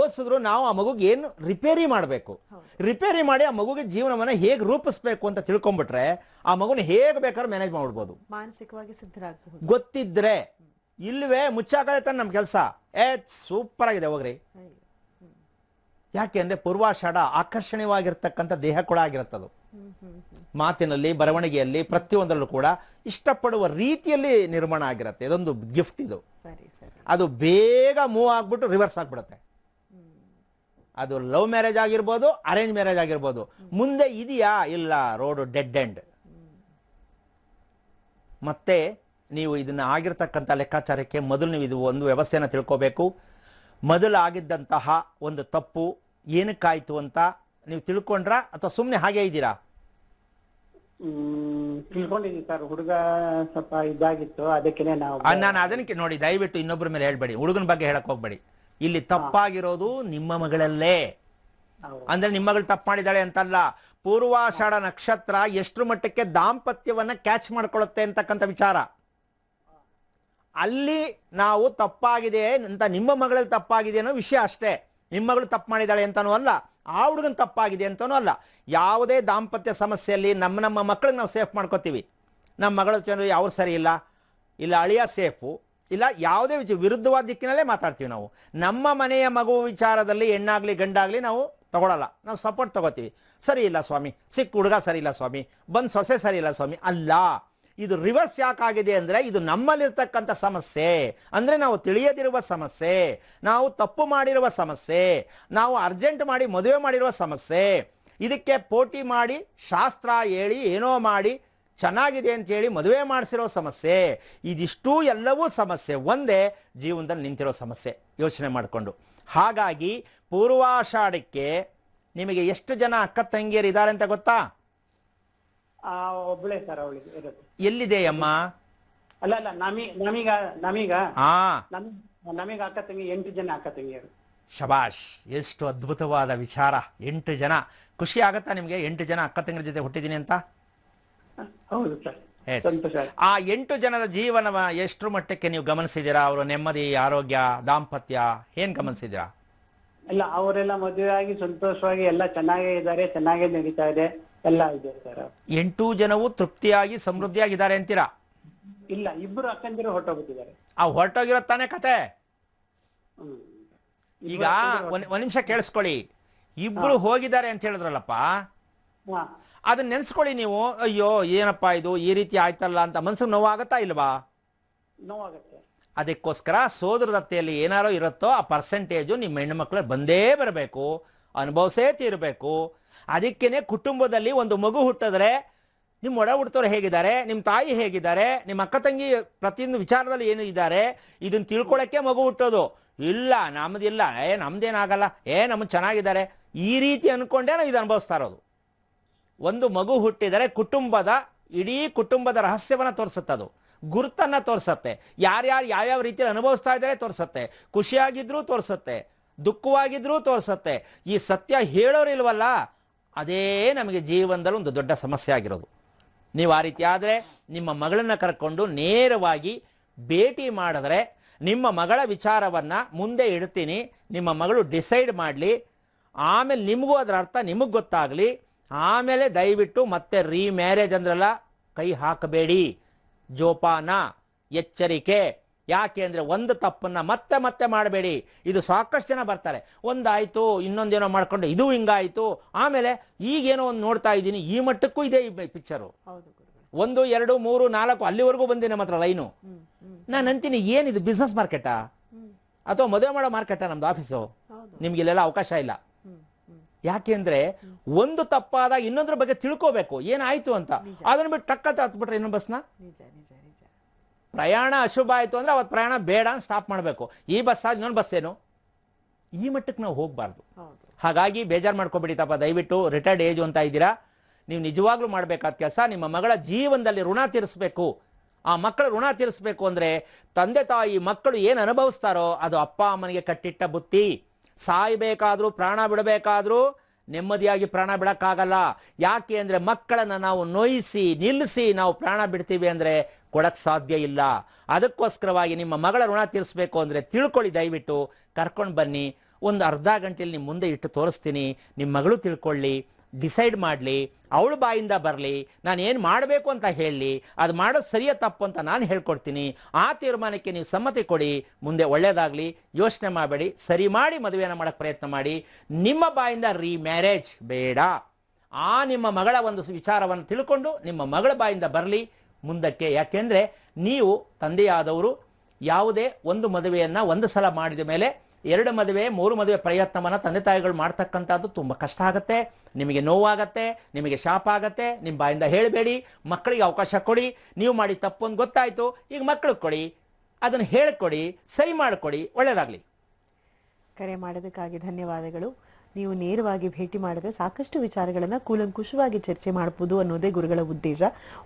ಓದಿಸಿದ್ರು ನಾವು ಆ ಮಗುಗೆ ಏನು ರಿಪೇರಿ ಮಾಡಬೇಕು ರಿಪೇರಿ ಮಾಡಿ ಆ ಮಗುಗೆ ಜೀವನವನ್ನ ಹೇಗೆ ರೂಪಿಸ್ಬೇಕು ಅಂತ ತಿಳ್ಕೊಂಬಿಟ್ರೆ ಆ ಮಗುನ ಹೇಗೆ ಬೇಕಾದ್ರೂ ಮ್ಯಾನೇಜ್ ಮಾಡ್ಬೋದು ಮಾನಸಿಕವಾಗಿ ಸಿದ್ಧರಾಗಬಹುದು ಗೊತ್ತಿದ್ರೆ ಇಲ್ವೇ ಮುಚ್ಚಾಕೆ ತಾನೆ ನಮ್ಮ ಕೆಲಸ ಏ ಸೂಪರ್ ಆಗಿದೆ ಹೋಗ್ರಿ ಯಾಕೆ ಅಂದ್ರೆ ಪೂರ್ವಾಷಾಢ ಆಕರ್ಷಣೀಯವಾಗಿರ್ತಕ್ಕಂಥ ದೇಹ ಕೂಡ ಆಗಿರುತ್ತದು ಮಾತಿನಲ್ಲಿ ಬರವಣಿಗೆಯಲ್ಲಿ ಪ್ರತಿಯೊಂದರಲ್ಲೂ ಕೂಡ ಇಷ್ಟಪಡುವ ರೀತಿಯಲ್ಲಿ ನಿರ್ಮಾಣ ಆಗಿರುತ್ತೆ ಇದೊಂದು ಗಿಫ್ಟ್ ಇದು ಅದು ಬೇಗ ಮೂವ್ ಆಗ್ಬಿಟ್ಟು ರಿವರ್ಸ್ ಆಗ್ಬಿಡುತ್ತೆ ಅದು ಲವ್ ಮ್ಯಾರೇಜ್ ಆಗಿರ್ಬೋದು ಅರೇಂಜ್ ಮ್ಯಾರೇಜ್ ಆಗಿರ್ಬೋದು ಮುಂದೆ ಇದೆಯಾ ಇಲ್ಲ ರೋಡ್ ಡೆಡ್ ಎಂಡ್ ಮತ್ತೆ ನೀವು ಇದನ್ನ ಆಗಿರ್ತಕ್ಕಂಥ ಲೆಕ್ಕಾಚಾರಕ್ಕೆ ಮೊದಲು ನೀವು ಇದು ಒಂದು ವ್ಯವಸ್ಥೆಯನ್ನು ತಿಳ್ಕೋಬೇಕು ಮೊದಲು ಆಗಿದ್ದಂತಹ ಒಂದು ತಪ್ಪು ಏನಕ್ಕಾಯ್ತು ಅಂತ ನೀವು ತಿಳ್ಕೊಂಡ್ರಾ ಅಥವಾ ಸುಮ್ನೆ ಹಾಗೆ ಇದ್ದೀರಾ ಹುಡುಗ ನಾನು ನೋಡಿ ದಯವಿಟ್ಟು ಇನ್ನೊಬ್ಬರ ಮೇಲೆ ಹೇಳ್ಬೇಡಿ ಹುಡುಗನ ಬಗ್ಗೆ ಹೇಳಕ್ ಹೋಗ್ಬೇಡಿ ಇಲ್ಲಿ ತಪ್ಪಾಗಿರೋದು ನಿಮ್ಮ ಮಗಳಲ್ಲೇ ಅಂದ್ರೆ ನಿಮ್ಮ ಮಗಳು ತಪ್ಪು ಮಾಡಿದಾಳೆ ಅಂತಲ್ಲ ಪೂರ್ವಾಷಾಢ ನಕ್ಷತ್ರ ಎಷ್ಟು ಮಟ್ಟಕ್ಕೆ ದಾಂಪತ್ಯವನ್ನ ಕ್ಯಾಚ್ ಮಾಡ್ಕೊಳುತ್ತೆ ಅಂತಕ್ಕಂಥ ವಿಚಾರ ಅಲ್ಲಿ ನಾವು ತಪ್ಪಾಗಿದೆ ಅಂತ ನಿಮ್ಮ ಮಗಳಲ್ಲಿ ತಪ್ಪಾಗಿದೆ ಅನ್ನೋ ವಿಷಯ ಅಷ್ಟೇ ನಿಮ್ಮ ಮಗಳು ತಪ್ಪು ಮಾಡಿದ್ದಾಳೆ ಅಂತನೂ ಅಲ್ಲ ಆ ಹುಡುಗನ ತಪ್ಪಾಗಿದೆ ಅಂತನೂ ಅಲ್ಲ ಯಾವುದೇ ದಾಂಪತ್ಯ ಸಮಸ್ಯೆಯಲ್ಲಿ ನಮ್ಮ ನಮ್ಮ ಮಕ್ಕಳನ್ನ ನಾವು ಸೇಫ್ ಮಾಡ್ಕೋತೀವಿ ನಮ್ಮ ಮಗಳ ಜನರು ಅವ್ರು ಸರಿ ಇಲ್ಲ ಇಲ್ಲ ಅಳಿಯ ಸೇಫು ಇಲ್ಲ ಯಾವುದೇ ವಿಚ ವಿರುದ್ಧವಾದ ದಿಕ್ಕಿನಲ್ಲೇ ಮಾತಾಡ್ತೀವಿ ನಾವು ನಮ್ಮ ಮನೆಯ ಮಗು ವಿಚಾರದಲ್ಲಿ ಹೆಣ್ಣಾಗಲಿ ಗಂಡಾಗಲಿ ನಾವು ತಗೊಳ್ಳಲ್ಲ ನಾವು ಸಪೋರ್ಟ್ ತಗೋತೀವಿ ಸರಿ ಇಲ್ಲ ಸ್ವಾಮಿ ಸಿಕ್ಕ ಹುಡುಗ ಸರಿ ಇಲ್ಲ ಸ್ವಾಮಿ ಬಂದು ಸೊಸೆ ಸರಿ ಇಲ್ಲ ಸ್ವಾಮಿ ಅಲ್ಲ ಇದು ರಿವರ್ಸ್ ಯಾಕಾಗಿದೆ ಅಂದರೆ ಇದು ನಮ್ಮಲ್ಲಿರ್ತಕ್ಕಂಥ ಸಮಸ್ಯೆ ಅಂದರೆ ನಾವು ತಿಳಿಯದಿರುವ ಸಮಸ್ಯೆ ನಾವು ತಪ್ಪು ಮಾಡಿರುವ ಸಮಸ್ಯೆ ನಾವು ಅರ್ಜೆಂಟ್ ಮಾಡಿ ಮದುವೆ ಮಾಡಿರುವ ಸಮಸ್ಯೆ ಇದಕ್ಕೆ ಪೋಟಿ ಮಾಡಿ ಶಾಸ್ತ್ರ ಹೇಳಿ ಏನೋ ಮಾಡಿ ಚೆನ್ನಾಗಿದೆ ಅಂತೇಳಿ ಮದುವೆ ಮಾಡಿಸಿರೋ ಸಮಸ್ಯೆ ಇದಿಷ್ಟೂ ಎಲ್ಲವೂ ಸಮಸ್ಯೆ ಒಂದೇ ಜೀವನದಲ್ಲಿ ನಿಂತಿರೋ ಸಮಸ್ಯೆ ಯೋಚನೆ ಮಾಡಿಕೊಂಡು ಹಾಗಾಗಿ ಪೂರ್ವಾಷಾಢಕ್ಕೆ ನಿಮಗೆ ಎಷ್ಟು ಜನ ಅಕ್ಕ ತಂಗಿಯರು ಇದ್ದಾರೆ ಅಂತ ಗೊತ್ತಾ ಒಬ್ಬಳೇ ಸರ್ ಅವಳಿಗೆ ಅಮ್ಮ ಅಲ್ಲ ಅಲ್ಲ ನಮಿ ನಮಿಗ ಹಾ ನಮಿಗ ಅಕ್ಕ ತಂಗಿ ಎಂಟು ಜನ ಅಕ್ಕ ತಂಗಿಯರು ಶಬಾಷ್ ಎಷ್ಟು ಅದ್ಭುತವಾದ ವಿಚಾರ ಎಂಟು ಜನ ಖುಷಿ ಆಗತ್ತಾ ನಿಮ್ಗೆ ಎಂಟು ಜನ ಅಕ್ಕ ತಂಗಿರ ಜೊತೆ ಹುಟ್ಟಿದೀನಿ ಅಂತ ಹೌದು ಸರ್ ಆ ಎಂಟು ಜನದ ಜೀವನವ ಎಷ್ಟು ಮಟ್ಟಕ್ಕೆ ನೀವು ಗಮನಿಸಿದೀರಾ ಅವರ ನೆಮ್ಮದಿ ಆರೋಗ್ಯ ದಾಂಪತ್ಯ ಏನ್ ಗಮನಿಸಿದೀರಾ ಇಲ್ಲ ಅವರೆಲ್ಲ ಮದುವೆ ಆಗಿ ಸಂತೋಷವಾಗಿ ಎಲ್ಲ ಚೆನ್ನಾಗೇ ಇದ್ದಾರೆ ಚೆನ್ನಾಗೇ ನಡೀತಾ ಇದೆ ಸರ್ ಎಂಟು ಜನವು ತೃಪ್ತಿಯಾಗಿ ಸಮೃದ್ಧಿಯಾಗಿದ್ದಾರೆ ಅಂತೀರಾ ಇಲ್ಲ ಇಬ್ಬರು ಅಕ್ಕಂದಿರು ಹೊರಟೋಗ್ಬಿಟ್ಟಿದ್ದಾರೆ ಆ ಹೊರಟೋಗಿರೋ ತಾನೇ ಕತೆ ಈಗ ಒಂದ್ ನಿಮಿಷ ಕೇಳಿಸ್ಕೊಳ್ಳಿ ಇಬ್ರು ಹೋಗಿದ್ದಾರೆ ಅಂತ ಹೇಳಿದ್ರಲ್ಲಪ್ಪ ಅದನ್ನ ನೆನ್ಸ್ಕೊಳ್ಳಿ ನೀವು ಅಯ್ಯೋ ಏನಪ್ಪಾ ಇದು ಈ ರೀತಿ ಆಯ್ತಲ್ಲ ಅಂತ ಮನ್ಸಿಗೆ ನೋವಾಗತ್ತಾ ಇಲ್ವಾ ನೋವಾಗತ್ತೆ ಅದಕ್ಕೋಸ್ಕರ ಸೋದರದತ್ತೆಯಲ್ಲಿ ಏನಾರೋ ಇರುತ್ತೋ ಆ ಪರ್ಸೆಂಟೇಜು ನಿಮ್ಮ ಹೆಣ್ಣು ಮಕ್ಕಳು ಬಂದೇ ಬರಬೇಕು ಅನುಭವಿಸೇ ತೀರಬೇಕು ಅದಕ್ಕೇನೆ ಕುಟುಂಬದಲ್ಲಿ ಒಂದು ಮಗು ಹುಟ್ಟಿದ್ರೆ ನಿಮ್ಮ ಒಡ ಹುಡ್ತವ್ರು ಹೇಗಿದ್ದಾರೆ ನಿಮ್ಮ ತಾಯಿ ಹೇಗಿದ್ದಾರೆ ನಿಮ್ಮ ಅಕ್ಕ ತಂಗಿ ಪ್ರತಿಯೊಂದು ವಿಚಾರದಲ್ಲಿ ಏನು ಇದ್ದಾರೆ ಇದನ್ನು ತಿಳ್ಕೊಳ್ಳೋಕ್ಕೆ ಮಗು ಹುಟ್ಟೋದು ಇಲ್ಲ ನಮ್ಮದಿಲ್ಲ ಏ ನಮ್ದೇನಾಗಲ್ಲ ಏ ನಮ್ಗೆ ಚೆನ್ನಾಗಿದ್ದಾರೆ ಈ ರೀತಿ ಅಂದ್ಕೊಂಡೇ ನಾವು ಇದು ಅನುಭವಿಸ್ತಾ ಇರೋದು ಒಂದು ಮಗು ಹುಟ್ಟಿದರೆ ಕುಟುಂಬದ ಇಡೀ ಕುಟುಂಬದ ರಹಸ್ಯವನ್ನು ತೋರಿಸುತ್ತದು ಗುರುತನ್ನು ತೋರಿಸುತ್ತೆ ಯಾರ್ಯಾರು ಯಾವ್ಯಾವ ರೀತಿಯಲ್ಲಿ ಅನುಭವಿಸ್ತಾ ಇದ್ದಾರೆ ತೋರಿಸುತ್ತೆ ಖುಷಿಯಾಗಿದ್ದರೂ ತೋರಿಸುತ್ತೆ ದುಃಖವಾಗಿದ್ದರೂ ತೋರಿಸುತ್ತೆ ಈ ಸತ್ಯ ಹೇಳೋರಿಲ್ವಲ್ಲ ಅದೇ ನಮಗೆ ಜೀವನದಲ್ಲಿ ಒಂದು ದೊಡ್ಡ ಸಮಸ್ಯೆ ಆಗಿರೋದು ನೀವು ಆ ರೀತಿ ಆದರೆ ನಿಮ್ಮ ಮಗಳನ್ನು ಕರ್ಕೊಂಡು ನೇರವಾಗಿ ಭೇಟಿ ಮಾಡಿದ್ರೆ ನಿಮ್ಮ ಮಗಳ ವಿಚಾರವನ್ನು ಮುಂದೆ ಇಡ್ತೀನಿ ನಿಮ್ಮ ಮಗಳು ಡಿಸೈಡ್ ಮಾಡಲಿ ಆಮೇಲೆ ನಿಮಗೂ ಅದರ ಅರ್ಥ ನಿಮಗೆ ಗೊತ್ತಾಗಲಿ ಆಮೇಲೆ ದಯವಿಟ್ಟು ಮತ್ತೆ ರೀ ಮ್ಯಾರೇಜ್ ಅಂದ್ರಲ್ಲ ಕೈ ಹಾಕಬೇಡಿ ಜೋಪಾನ ಎಚ್ಚರಿಕೆ ಯಾಕೆ ಅಂದರೆ ಒಂದು ತಪ್ಪನ್ನು ಮತ್ತೆ ಮತ್ತೆ ಮಾಡಬೇಡಿ ಇದು ಸಾಕಷ್ಟು ಜನ ಬರ್ತಾರೆ ಒಂದಾಯಿತು ಇನ್ನೊಂದೇನೋ ಮಾಡ್ಕೊಂಡು ಇದು ಹಿಂಗಾಯಿತು ಆಮೇಲೆ ಈಗೇನೋ ಒಂದು ನೋಡ್ತಾ ಇದ್ದೀನಿ ಈ ಮಟ್ಟಕ್ಕೂ ಇದೆ ಈ ಪಿಕ್ಚರು ಒಂದು ಎರಡು ಮೂರು ನಾಲ್ಕು ಅಲ್ಲಿವರೆಗೂ ಬಂದಿನಿ ನಮ್ಮ ಲೈನು ನಾನು ಅಂತೀನಿ ಏನಿದು ಬಿಸ್ನೆಸ್ ಮಾರ್ಕೆಟಾ ಅಥವಾ ಮದುವೆ ಮಾಡೋ ಮಾರ್ಕೆಟಾ ನಮ್ದು ಆಫೀಸು ನಿಮ್ಗೆ ಇಲ್ಲೆಲ್ಲ ಅವಕಾಶ ಇಲ್ಲ ಯಾಕೆಂದ್ರೆ ಒಂದು ತಪ್ಪಾದಾಗ ಇನ್ನೊಂದ್ರ ಬಗ್ಗೆ ತಿಳ್ಕೋಬೇಕು ಏನಾಯ್ತು ಅಂತ ಅದನ್ನ ಬಿಟ್ಟು ಟಕ್ಕತ್ತೆ ಹತ್ಬಿಟ್ರೆ ಇನ್ನೊಂದು ಬಸ್ನ ಪ್ರಯಾಣ ಅಶುಭ ಆಯಿತು ಅಂದರೆ ಅವತ್ತು ಪ್ರಯಾಣ ಬೇಡ ಸ್ಟಾಪ್ ಮಾಡಬೇಕು ಈ ಬಸ್ ಆದ ಇನ್ನೊಂದು ಬಸ್ ಏನು ಈ ಮಟ್ಟಕ್ಕೆ ನಾವು ಹೋಗಬಾರ್ದು ಹಾಗಾಗಿ ಬೇಜಾರು ಮಾಡ್ಕೊಬಿಡಿತಪ್ಪ ತಪ್ಪ ದಯವಿಟ್ಟು ರಿಟೈರ್ಡ್ ಏಜ್ ಅಂತ ಇದ್ದೀರಾ ನೀವು ನಿಜವಾಗ್ಲೂ ಮಾಡಬೇಕಾದ ಕೆಲಸ ನಿಮ್ಮ ಮಗಳ ಜೀವನದಲ್ಲಿ ಋಣ ತೀರಿಸಬೇಕು ಆ ಮಕ್ಕಳು ಋಣ ತೀರಿಸಬೇಕು ಅಂದರೆ ತಂದೆ ತಾಯಿ ಮಕ್ಕಳು ಏನು ಅನುಭವಿಸ್ತಾರೋ ಅದು ಅಪ್ಪ ಅಮ್ಮನಿಗೆ ಕಟ್ಟಿಟ್ಟ ಬುತ್ತಿ ಸಾಯಬೇಕಾದ್ರೂ ಪ್ರಾಣ ಬಿಡಬೇಕಾದ್ರೂ ನೆಮ್ಮದಿಯಾಗಿ ಪ್ರಾಣ ಬಿಡೋಕ್ಕಾಗಲ್ಲ ಯಾಕೆ ಅಂದರೆ ಮಕ್ಕಳನ್ನು ನಾವು ನೋಯಿಸಿ ನಿಲ್ಲಿಸಿ ನಾವು ಪ್ರಾಣ ಬಿಡ್ತೀವಿ ಅಂದರೆ ಕೊಡಕ್ಕೆ ಸಾಧ್ಯ ಇಲ್ಲ ಅದಕ್ಕೋಸ್ಕರವಾಗಿ ನಿಮ್ಮ ಮಗಳ ಋಣ ತೀರಿಸಬೇಕು ಅಂದರೆ ತಿಳ್ಕೊಳ್ಳಿ ದಯವಿಟ್ಟು ಕರ್ಕೊಂಡು ಬನ್ನಿ ಒಂದು ಅರ್ಧ ಗಂಟೆಯಲ್ಲಿ ನಿಮ್ಮ ಮುಂದೆ ಇಟ್ಟು ತೋರಿಸ್ತೀನಿ ನಿಮ್ಮ ಮಗಳು ತಿಳ್ಕೊಳ್ಳಿ ಡಿಸೈಡ್ ಮಾಡಲಿ ಅವಳು ಬಾಯಿಂದ ಬರಲಿ ನಾನು ಏನು ಮಾಡಬೇಕು ಅಂತ ಹೇಳಲಿ ಅದು ಮಾಡೋದು ಸರಿಯ ತಪ್ಪು ಅಂತ ನಾನು ಹೇಳ್ಕೊಡ್ತೀನಿ ಆ ತೀರ್ಮಾನಕ್ಕೆ ನೀವು ಸಮ್ಮತಿ ಕೊಡಿ ಮುಂದೆ ಒಳ್ಳೆಯದಾಗಲಿ ಯೋಚನೆ ಮಾಡಬೇಡಿ ಸರಿ ಮಾಡಿ ಮದುವೆಯನ್ನು ಮಾಡೋಕ್ಕೆ ಪ್ರಯತ್ನ ಮಾಡಿ ನಿಮ್ಮ ಬಾಯಿಂದ ರೀಮ್ಯಾರೇಜ್ ಬೇಡ ಆ ನಿಮ್ಮ ಮಗಳ ಒಂದು ವಿಚಾರವನ್ನು ತಿಳ್ಕೊಂಡು ನಿಮ್ಮ ಮಗಳ ಬಾಯಿಂದ ಬರಲಿ ಮುಂದಕ್ಕೆ ಯಾಕೆಂದರೆ ನೀವು ತಂದೆಯಾದವರು ಯಾವುದೇ ಒಂದು ಮದುವೆಯನ್ನು ಒಂದು ಸಲ ಮಾಡಿದ ಮೇಲೆ ಎರಡು ಮದುವೆ ಮೂರು ಮದುವೆ ಪ್ರಯತ್ನವನ್ನು ತಂದೆ ತಾಯಿಗಳು ಮಾಡ್ತಕ್ಕಂಥದ್ದು ತುಂಬ ಕಷ್ಟ ಆಗುತ್ತೆ ನಿಮಗೆ ನೋವಾಗತ್ತೆ ನಿಮಗೆ ಶಾಪ ಆಗತ್ತೆ ನಿಮ್ಮ ಬಾಯಿಂದ ಹೇಳಬೇಡಿ ಮಕ್ಕಳಿಗೆ ಅವಕಾಶ ಕೊಡಿ ನೀವು ಮಾಡಿ ತಪ್ಪು ಅಂತ ಗೊತ್ತಾಯಿತು ಈಗ ಮಕ್ಕಳಿಗೆ ಕೊಡಿ ಅದನ್ನು ಹೇಳಿಕೊಡಿ ಸರಿ ಮಾಡಿಕೊಡಿ ಒಳ್ಳೆಯದಾಗಲಿ ಕರೆ ಮಾಡೋದಕ್ಕಾಗಿ ಧನ್ಯವಾದಗಳು ನೀವು ನೇರವಾಗಿ ಭೇಟಿ ಮಾಡಿದ್ರೆ ಸಾಕಷ್ಟು ವಿಚಾರಗಳನ್ನು ಕೂಲಂಕುಷವಾಗಿ ಚರ್ಚೆ ಮಾಡಬಹುದು ಅನ್ನೋದೇ ಗುರುಗಳ ಉದ್ದೇಶ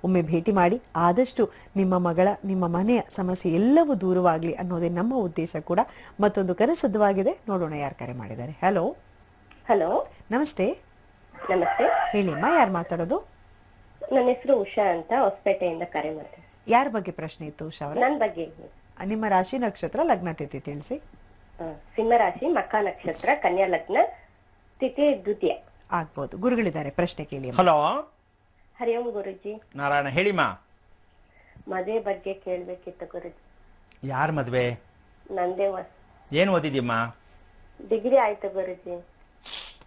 ಒಮ್ಮೆ ಭೇಟಿ ಮಾಡಿ ಆದಷ್ಟು ನಿಮ್ಮ ಮಗಳ ನಿಮ್ಮ ಮನೆಯ ಸಮಸ್ಯೆ ಎಲ್ಲವೂ ದೂರವಾಗಲಿ ಅನ್ನೋದೇ ನಮ್ಮ ಉದ್ದೇಶ ಕೂಡ ಮತ್ತೊಂದು ಕರೆ ಸದ್ದವಾಗಿದೆ ನೋಡೋಣ ಯಾರು ಕರೆ ಮಾಡಿದ್ದಾರೆ ಹಲೋ ಹಲೋ ನಮಸ್ತೆ ನಮಸ್ತೆ ಹೇಳಿಮ್ಮ ಯಾರು ಮಾತಾಡೋದು ನನ್ನ ಹೆಸರು ಉಷಾ ಅಂತ ಹೊಸಪೇಟೆಯಿಂದ ಕರೆ ಮಾಡ್ತೀನಿ ಯಾರ ಬಗ್ಗೆ ಪ್ರಶ್ನೆ ಇತ್ತು ಉಷಾ ಅವರ ನನ್ನ ಬಗ್ಗೆ ನಿಮ್ಮ ರಾಶಿ ನಕ್ಷತ್ರ ಲಗ್ನ ತಿಥಿ ತಿಳಿಸಿ ರಾಶಿ ಮಕ್ಕ ನಕ್ಷತ್ರ ಕನ್ಯಾ ಲಗ್ನ ತಿಥಿ ದ್ವಿತೀಯ ಆಗ್ಬೋದು ಗುರುಗಳಿದ್ದಾರೆ ಪ್ರಶ್ನೆ ಕೇಳಿ ಹಲೋ ಹರಿ ಓಂ ಗುರುಜಿ ನಾರಾಯಣ ಹೇಳಿಮ್ಮ ಮದುವೆ ಬಗ್ಗೆ ಕೇಳಬೇಕಿತ್ತು ಗುರುಜಿ ಯಾರ ಮದುವೆ ನಂದೇ ಏನು ಏನ್ ಡಿಗ್ರಿ ಆಯ್ತು ಗುರುಜಿ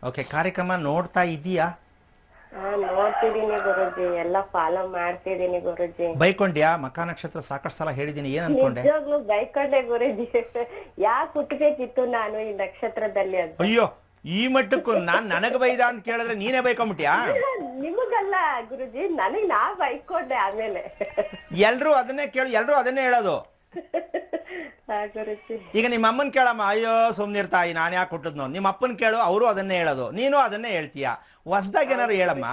ಓಕೆ ಕಾರ್ಯಕ್ರಮ ನೋಡ್ತಾ ಇದೀಯಾ ಹಾ ನೋಡ್ತಿದೀನಿ ಗುರುಜಿ ಎಲ್ಲ ಫಾಲೋ ಮಾಡ್ತಿದೀನಿ ಗುರುಜಿ ಬೈಕೊಂಡ್ಯಾ ಮಕಾ ನಕ್ಷತ್ರ ಸಾಕಷ್ಟು ಸಲ ಹೇಳಿದೀನಿ ಏನ್ ಅನ್ಕೊಂಡೆ ನಿಜವಾಗ್ಲೂ ಬೈಕೊಂಡೆ ಗುರುಜಿ ಯಾಕೆ ಹುಟ್ಟಬೇಕಿತ್ತು ನಾನು ಈ ನಕ್ಷತ್ರದಲ್ಲಿ ಅಂತ ಅಯ್ಯೋ ಈ ಮಟ್ಟಕ್ಕೂ ನಾನ್ ನನಗ ಬೈದ ಅಂತ ಕೇಳಿದ್ರೆ ನೀನೇ ಬೈಕೊಂಬಿಟ್ಯಾ ನಿಮಗಲ್ಲ ಗುರುಜಿ ನನಗ್ ನಾ ಬೈಕೊಂಡೆ ಆಮೇಲೆ ಎಲ್ರು ಅದನ್ನೇ ಕೇಳು ಎಲ್ರು ಅದನ್ನೇ ಹೇಳೋದು ಈಗ ನಿಮ್ಮ ಅಮ್ಮನ್ ಕೇಳಮ್ಮ ಅಯ್ಯೋ ಸುಮ್ನಿರ್ ತಾಯಿ ನಾನು ಯಾಕೆ ಕೊಟ್ಟದ್ನು ನಿಮ್ಮ ಅಪ್ಪನ್ ಕೇಳು ಅವರು ಅದನ್ನೇ ಹೇಳೋದು ನೀನು ಅದನ್ನೇ ಹೇಳ್ತೀಯ ಹೊಸ್ದಾಗ ಏನಾರು ಹೇಳಮ್ಮ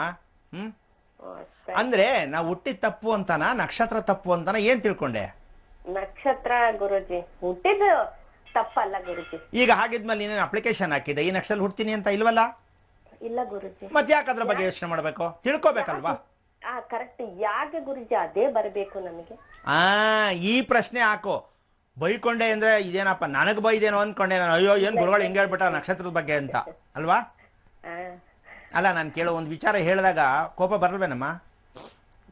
ಹ್ಮ್ ಅಂದ್ರೆ ನಾ ಹುಟ್ಟಿದ ತಪ್ಪು ಅಂತಾನ ನಕ್ಷತ್ರ ತಪ್ಪು ಅಂತಾನ ಏನ್ ತಿಳ್ಕೊಂಡೆ ನಕ್ಷತ್ರ ಗುರುಜಿ ಹುಟ್ಟಿದ್ದು ತಪ್ಪಲ್ಲ ಗುರುಜಿ ಈಗ ಹಾಗಿದ್ಮೇಲೆ ನೀನೇನು ಅಪ್ಲಿಕೇಶನ್ ಹಾಕಿದೆ ಈ ನಕ್ಷಲ್ ಹುಡ್ತೀನಿ ಅಂತ ಇಲ್ವಲ್ಲ ಇಲ್ಲ ಗುರುಜಿ ಮತ್ತೆ ಅದ್ರ ಬಗ್ಗೆ ಯೋಚನೆ ಮಾಡ್ಬೇಕು ತಿಳ್ಕೊಬೇಕಲ್ವಾ ಆ ಕರೆಕ್ಟ್ ಯಾಕೆ ಗುರುಜಿ ಅದೇ ಬರಬೇಕು ನಮಗೆ ಆ ಈ ಪ್ರಶ್ನೆ ಹಾಕೋ ಬೈಕೊಂಡೆ ಅಂದ್ರೆ ಇದೇನಪ್ಪ ನನಗ್ ಬೈದೇನೋ ಅನ್ಕೊಂಡೆ ನಾನು ಅಯ್ಯೋ ಏನ್ ಗುರುಗಳು ಹಿಂಗ್ ಹೇಳ್ಬಿಟ್ಟ ನಕ್ಷತ್ರದ ಬಗ್ಗೆ ಅಂತ ಅಲ್ವಾ ಅಲ್ಲ ನಾನು ಕೇಳೋ ಒಂದು ವಿಚಾರ ಹೇಳಿದಾಗ ಕೋಪ ಬರಲ್ವೇನಮ್ಮ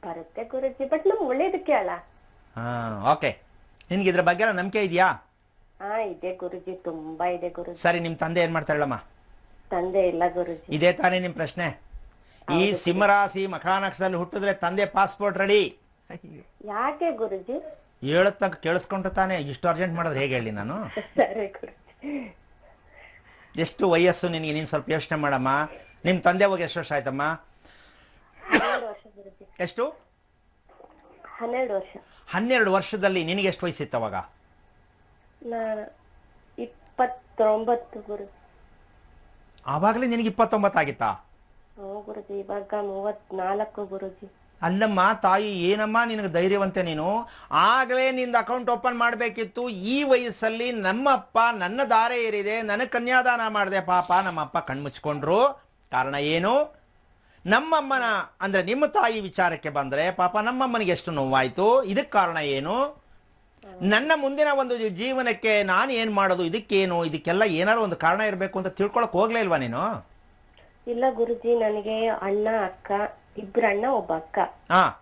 ಬರುತ್ತೆ ಗುರುಜಿ ಬಟ್ ನಮ್ ಒಳ್ಳೇದಕ್ಕೆ ಅಲ್ಲ ಹಾ ಓಕೆ ನಿನ್ಗೆ ಇದ್ರ ಬಗ್ಗೆ ನಂಬಿಕೆ ಇದೆಯಾ ಇದೆ ಗುರುಜಿ ತುಂಬಾ ಇದೆ ಗುರುಜಿ ಸರಿ ನಿಮ್ ತಂದೆ ಏನ್ ಮಾಡ್ತಾರಲ್ಲಮ್ಮ ತಂದೆ ಇಲ್ಲ ಗುರುಜಿ ಇದೇ ತಾನೇ ನಿಮ್ ಪ್ರಶ್ನೆ ಈ ಸಿಂಹರಾಶಿ ಮಖಾನಕ್ಷದಲ್ಲಿ ಹುಟ್ಟಿದ್ರೆ ತಂದೆ ಪಾಸ್ಪೋರ್ಟ್ ರೆಡಿ ಯಾಕೆ ಗುರುಜಿ ಹೇಳತ್ ಕೇಳಿಸ್ಕೊಂಡ್ರೆ ತಾನೇ ಇಷ್ಟು ಅರ್ಜೆಂಟ್ ಮಾಡಿದ್ರೆ ಹೇಗೆ ಹೇಳಿ ನಾನು ಎಷ್ಟು ವಯಸ್ಸು ನಿನಗೆ ನೀನು ಸ್ವಲ್ಪ ಯೋಚನೆ ಮಾಡಮ್ಮ ನಿಮ್ಮ ತಂದೆ ಹೋಗಿ ಎಷ್ಟು ವರ್ಷ ಆಯ್ತಮ್ಮ ಎಷ್ಟು ಹನ್ನೆರಡು ವರ್ಷ ಹನ್ನೆರಡು ವರ್ಷದಲ್ಲಿ ನಿನಗೆ ಎಷ್ಟು ವಯಸ್ಸಿತ್ತು ಅವಾಗ ಆವಾಗಲೇ ನಿನಗೆ ಇಪ್ಪತ್ತೊಂಬತ್ತು ಆಗಿತ್ತಾ ಅಲ್ಲಮ್ಮ ತಾಯಿ ಏನಮ್ಮ ನಿನಗೆ ಧೈರ್ಯವಂತೆ ನೀನು ಆಗಲೇ ನಿಂದು ಅಕೌಂಟ್ ಓಪನ್ ಮಾಡಬೇಕಿತ್ತು ಈ ವಯಸ್ಸಲ್ಲಿ ನಮ್ಮಪ್ಪ ನನ್ನ ದಾರೆ ಏರಿದೆ ನನಗೆ ಕನ್ಯಾದಾನ ಮಾಡಿದೆ ಪಾಪ ನಮ್ಮಪ್ಪ ಕಣ್ಮುಚ್ಕೊಂಡ್ರು ಕಾರಣ ಏನು ನಮ್ಮಮ್ಮನ ಅಂದರೆ ನಿಮ್ಮ ತಾಯಿ ವಿಚಾರಕ್ಕೆ ಬಂದರೆ ಪಾಪ ನಮ್ಮಮ್ಮನಿಗೆ ಎಷ್ಟು ನೋವಾಯಿತು ಇದಕ್ಕೆ ಕಾರಣ ಏನು ನನ್ನ ಮುಂದಿನ ಒಂದು ಜೀವನಕ್ಕೆ ನಾನು ಏನ್ ಮಾಡೋದು ಇದಕ್ಕೇನು ಇದಕ್ಕೆಲ್ಲ ಏನಾದ್ರು ಒಂದು ಕಾರಣ ಇರಬೇಕು ಅಂತ ತಿಳ್ಕೊಳಕ್ ಹೋಗ್ಲೇ ಇಲ್ವಾ ನೀನು ಇಲ್ಲ ಗುರುಜಿ ನನಗೆ ಅಣ್ಣ ಅಕ್ಕ ಇಬ್ರ ಅಣ್ಣ ಒಬ್ಬ ಅಕ್ಕ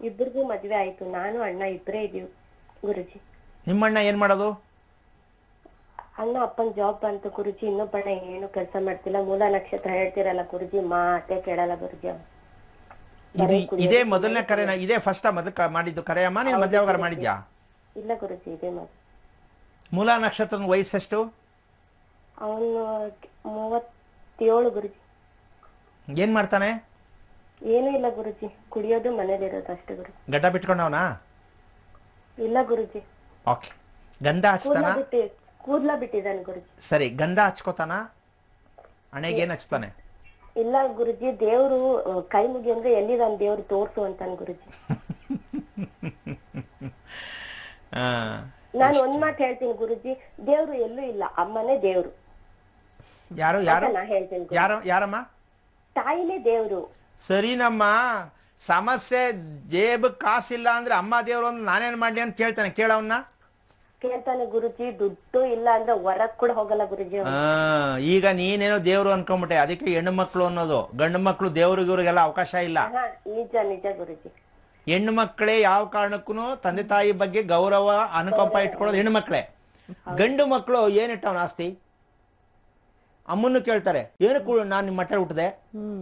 ಇಬ್ಬರಿಗೂ ಮದ್ವೆ ಆಯ್ತು ನಾನು ಅಣ್ಣ ಇಬ್ಬರೇ ಇದೀವಿ ಗುರುಜಿ ನಿಮ್ಮಣ್ಣ ಏನ್ ಮಾಡೋದು ಅಣ್ಣ ಅಪ್ಪನ ಜಾಬ್ ಬಂತು ಗುರುಜಿ ಇನ್ನೊಬ್ಬಣ್ಣ ಏನು ಕೆಲಸ ಮಾಡ್ತಿಲ್ಲ ಮೂಲ ನಕ್ಷತ್ರ ಹೇಳ್ತಿರಲ್ಲ ಗುರುಜಿ ಮಾತೆ ಕೇಳಲ್ಲ ಗುರುಜಿ ಇದೇ ಮೊದಲನೇ ಕರೆನ ಇದೇ ಫಸ್ಟ್ ಮಾಡಿದ್ದು ಕರೆಯಮ್ಮ ನೀನು ಮಧ್ಯಾಹ್ನ ಮಾಡಿದ್ಯಾ ಇಲ್ಲ ಗುರುಜಿ ಇದೆ ಮಾತ್ರ ಮೂಲಾ ನಕ್ಷತ್ರ ವಯಸ್ಸೆಷ್ಟು ಅವನು ಮೂವತ್ತೇಳು ಗುರುಜಿ ಏನ್ ಮಾಡ್ತಾನೆ ಏನು ಇಲ್ಲ ಗುರುಜಿ ಕುಡಿಯೋದು ಇರೋದು ಅಷ್ಟೇ ಗುರು ಗಡ್ಡ ಬಿಟ್ಕೊಂಡವನಾ ಇಲ್ಲ ಗುರುಜಿ ಓಕೆ ಗಂಧ ಹಚ್ತಾನ ಕೂದ್ಲ ಬಿಟ್ಟಿ ಬಿಟ್ಟಿದ್ದಾನೆ ಗುರುಜಿ ಸರಿ ಗಂಧ ಹಚ್ಕೋತಾನ ಹಣೆಗೆ ಏನ್ ಹಚ್ತಾನೆ ಇಲ್ಲ ಗುರುಜಿ ದೇವ್ರು ಕೈ ಕೈ ಅಂದ್ರೆ ಎಲ್ಲಿದಾನ ದೇವ್ರು ತೋರ್ಸು ಅಂತಾನೆ ಗುರುಜಿ ನಾನು ಒಂದ್ ಮಾತು ಹೇಳ್ತೀನಿ ಗುರುಜಿ ದೇವ್ರು ಎಲ್ಲೂ ಇಲ್ಲ ಅಮ್ಮನೇ ದೇವ್ರು ಯಾರು ಯಾರು ಹೇಳ್ತೀನಿ ಯಾರು ಯಾರಮ್ಮ ತಾಯಿನೇ ದೇವ್ರು ಸರಿನಮ್ಮ ಸಮಸ್ಯೆ ಜೇಬ್ ಕಾಸಿಲ್ಲ ಅಂದ್ರೆ ಅಮ್ಮ ದೇವ್ರು ಒಂದು ನಾನೇನ್ ಮಾಡ್ಲಿ ಅಂತ ಕೇಳ್ತಾನೆ ಕೇಳವನ್ನ ಕೇಳ್ತಾನೆ ಗುರುಜಿ ದುಡ್ಡು ಇಲ್ಲ ಅಂದ್ರೆ ಹೊರಗ್ ಕೂಡ ಹೋಗಲ್ಲ ಗುರುಜಿ ಈಗ ನೀನೇನೋ ದೇವ್ರು ಅನ್ಕೊಂಡ್ಬಿಟ್ಟೆ ಅದಕ್ಕೆ ಹೆಣ್ಣು ಮಕ್ಕಳು ಅನ್ನೋದು ಗಂಡು ಮಕ್ಕಳು ಇವ್ರಿಗೆಲ್ಲ ಅವಕಾಶ ಇಲ್ಲ ನಿಜ ನಿಜ ಗುರುಜಿ ಹೆಣ್ಣು ಮಕ್ಕಳೇ ಯಾವ ಕಾರಣಕ್ಕೂ ತಂದೆ ತಾಯಿ ಬಗ್ಗೆ ಗೌರವ ಅನುಕಂಪ ಇಟ್ಕೊಳ್ಳೋದು ಹೆಣ್ಣು ಮಕ್ಕಳೇ ಗಂಡು ಮಕ್ಕಳು ಏನಿಟ್ಟವ್ ಆಸ್ತಿ ಅಮ್ಮನ್ನು ಕೇಳ್ತಾರೆ ಏನು ನಾನು ನಿಮ್ಮ ಮಟ್ಟ ಹುಟ್ಟದೆ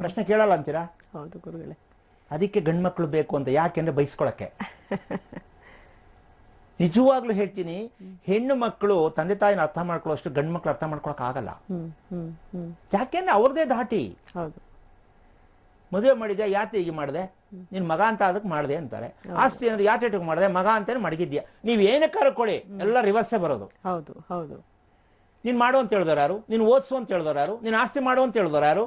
ಪ್ರಶ್ನೆ ಕೇಳಲ್ಲ ಅಂತೀರಾ ಹೌದು ಗುರುಗಳೇ ಅದಕ್ಕೆ ಗಂಡು ಮಕ್ಕಳು ಬೇಕು ಅಂತ ಯಾಕೆಂದ್ರೆ ಬಯಸ್ಕೊಳಕ್ಕೆ ನಿಜವಾಗ್ಲೂ ಹೇಳ್ತೀನಿ ಹೆಣ್ಣು ಮಕ್ಕಳು ತಂದೆ ತಾಯಿನ ಅರ್ಥ ಮಾಡ್ಕೊಳ್ಳೋ ಅಷ್ಟು ಗಂಡು ಮಕ್ಕಳು ಅರ್ಥ ಮಾಡ್ಕೊಳಕ್ ಆಗಲ್ಲ ಯಾಕೆಂದ್ರೆ ಅವ್ರದೇ ಧಾಟಿ ಹೌದು ಮದುವೆ ಮಾಡಿದ್ಯಾ ಯಾತ ಹೀಗೆ ಮಾಡಿದೆ ನಿನ್ ಮಗ ಅಂತ ಅದಕ್ಕೆ ಮಾಡಿದೆ ಅಂತಾರೆ ಆಸ್ತಿ ಅಂದ್ರೆ ಯಾತೇಟಿಗೆ ಮಾಡಿದೆ ಮಗ ಅಂತಾನೆ ಮಡಗಿದ್ಯಾ ನೀವ್ ಏನಕ್ಕಾರ ಕೊಡಿ ಎಲ್ಲ ರಿವರ್ಸೇ ಬರೋದು ಹೌದು ಹೌದು ನೀನ್ ಮಾಡು ಅಂತ ಹೇಳಿದವ್ರು ಯಾರು ನೀನ್ ಓದಿಸು ಅಂತ ಹೇಳಿದ್ರ ಯಾರು ನೀನ್ ಆಸ್ತಿ ಮಾಡು ಅಂತ ಯಾರು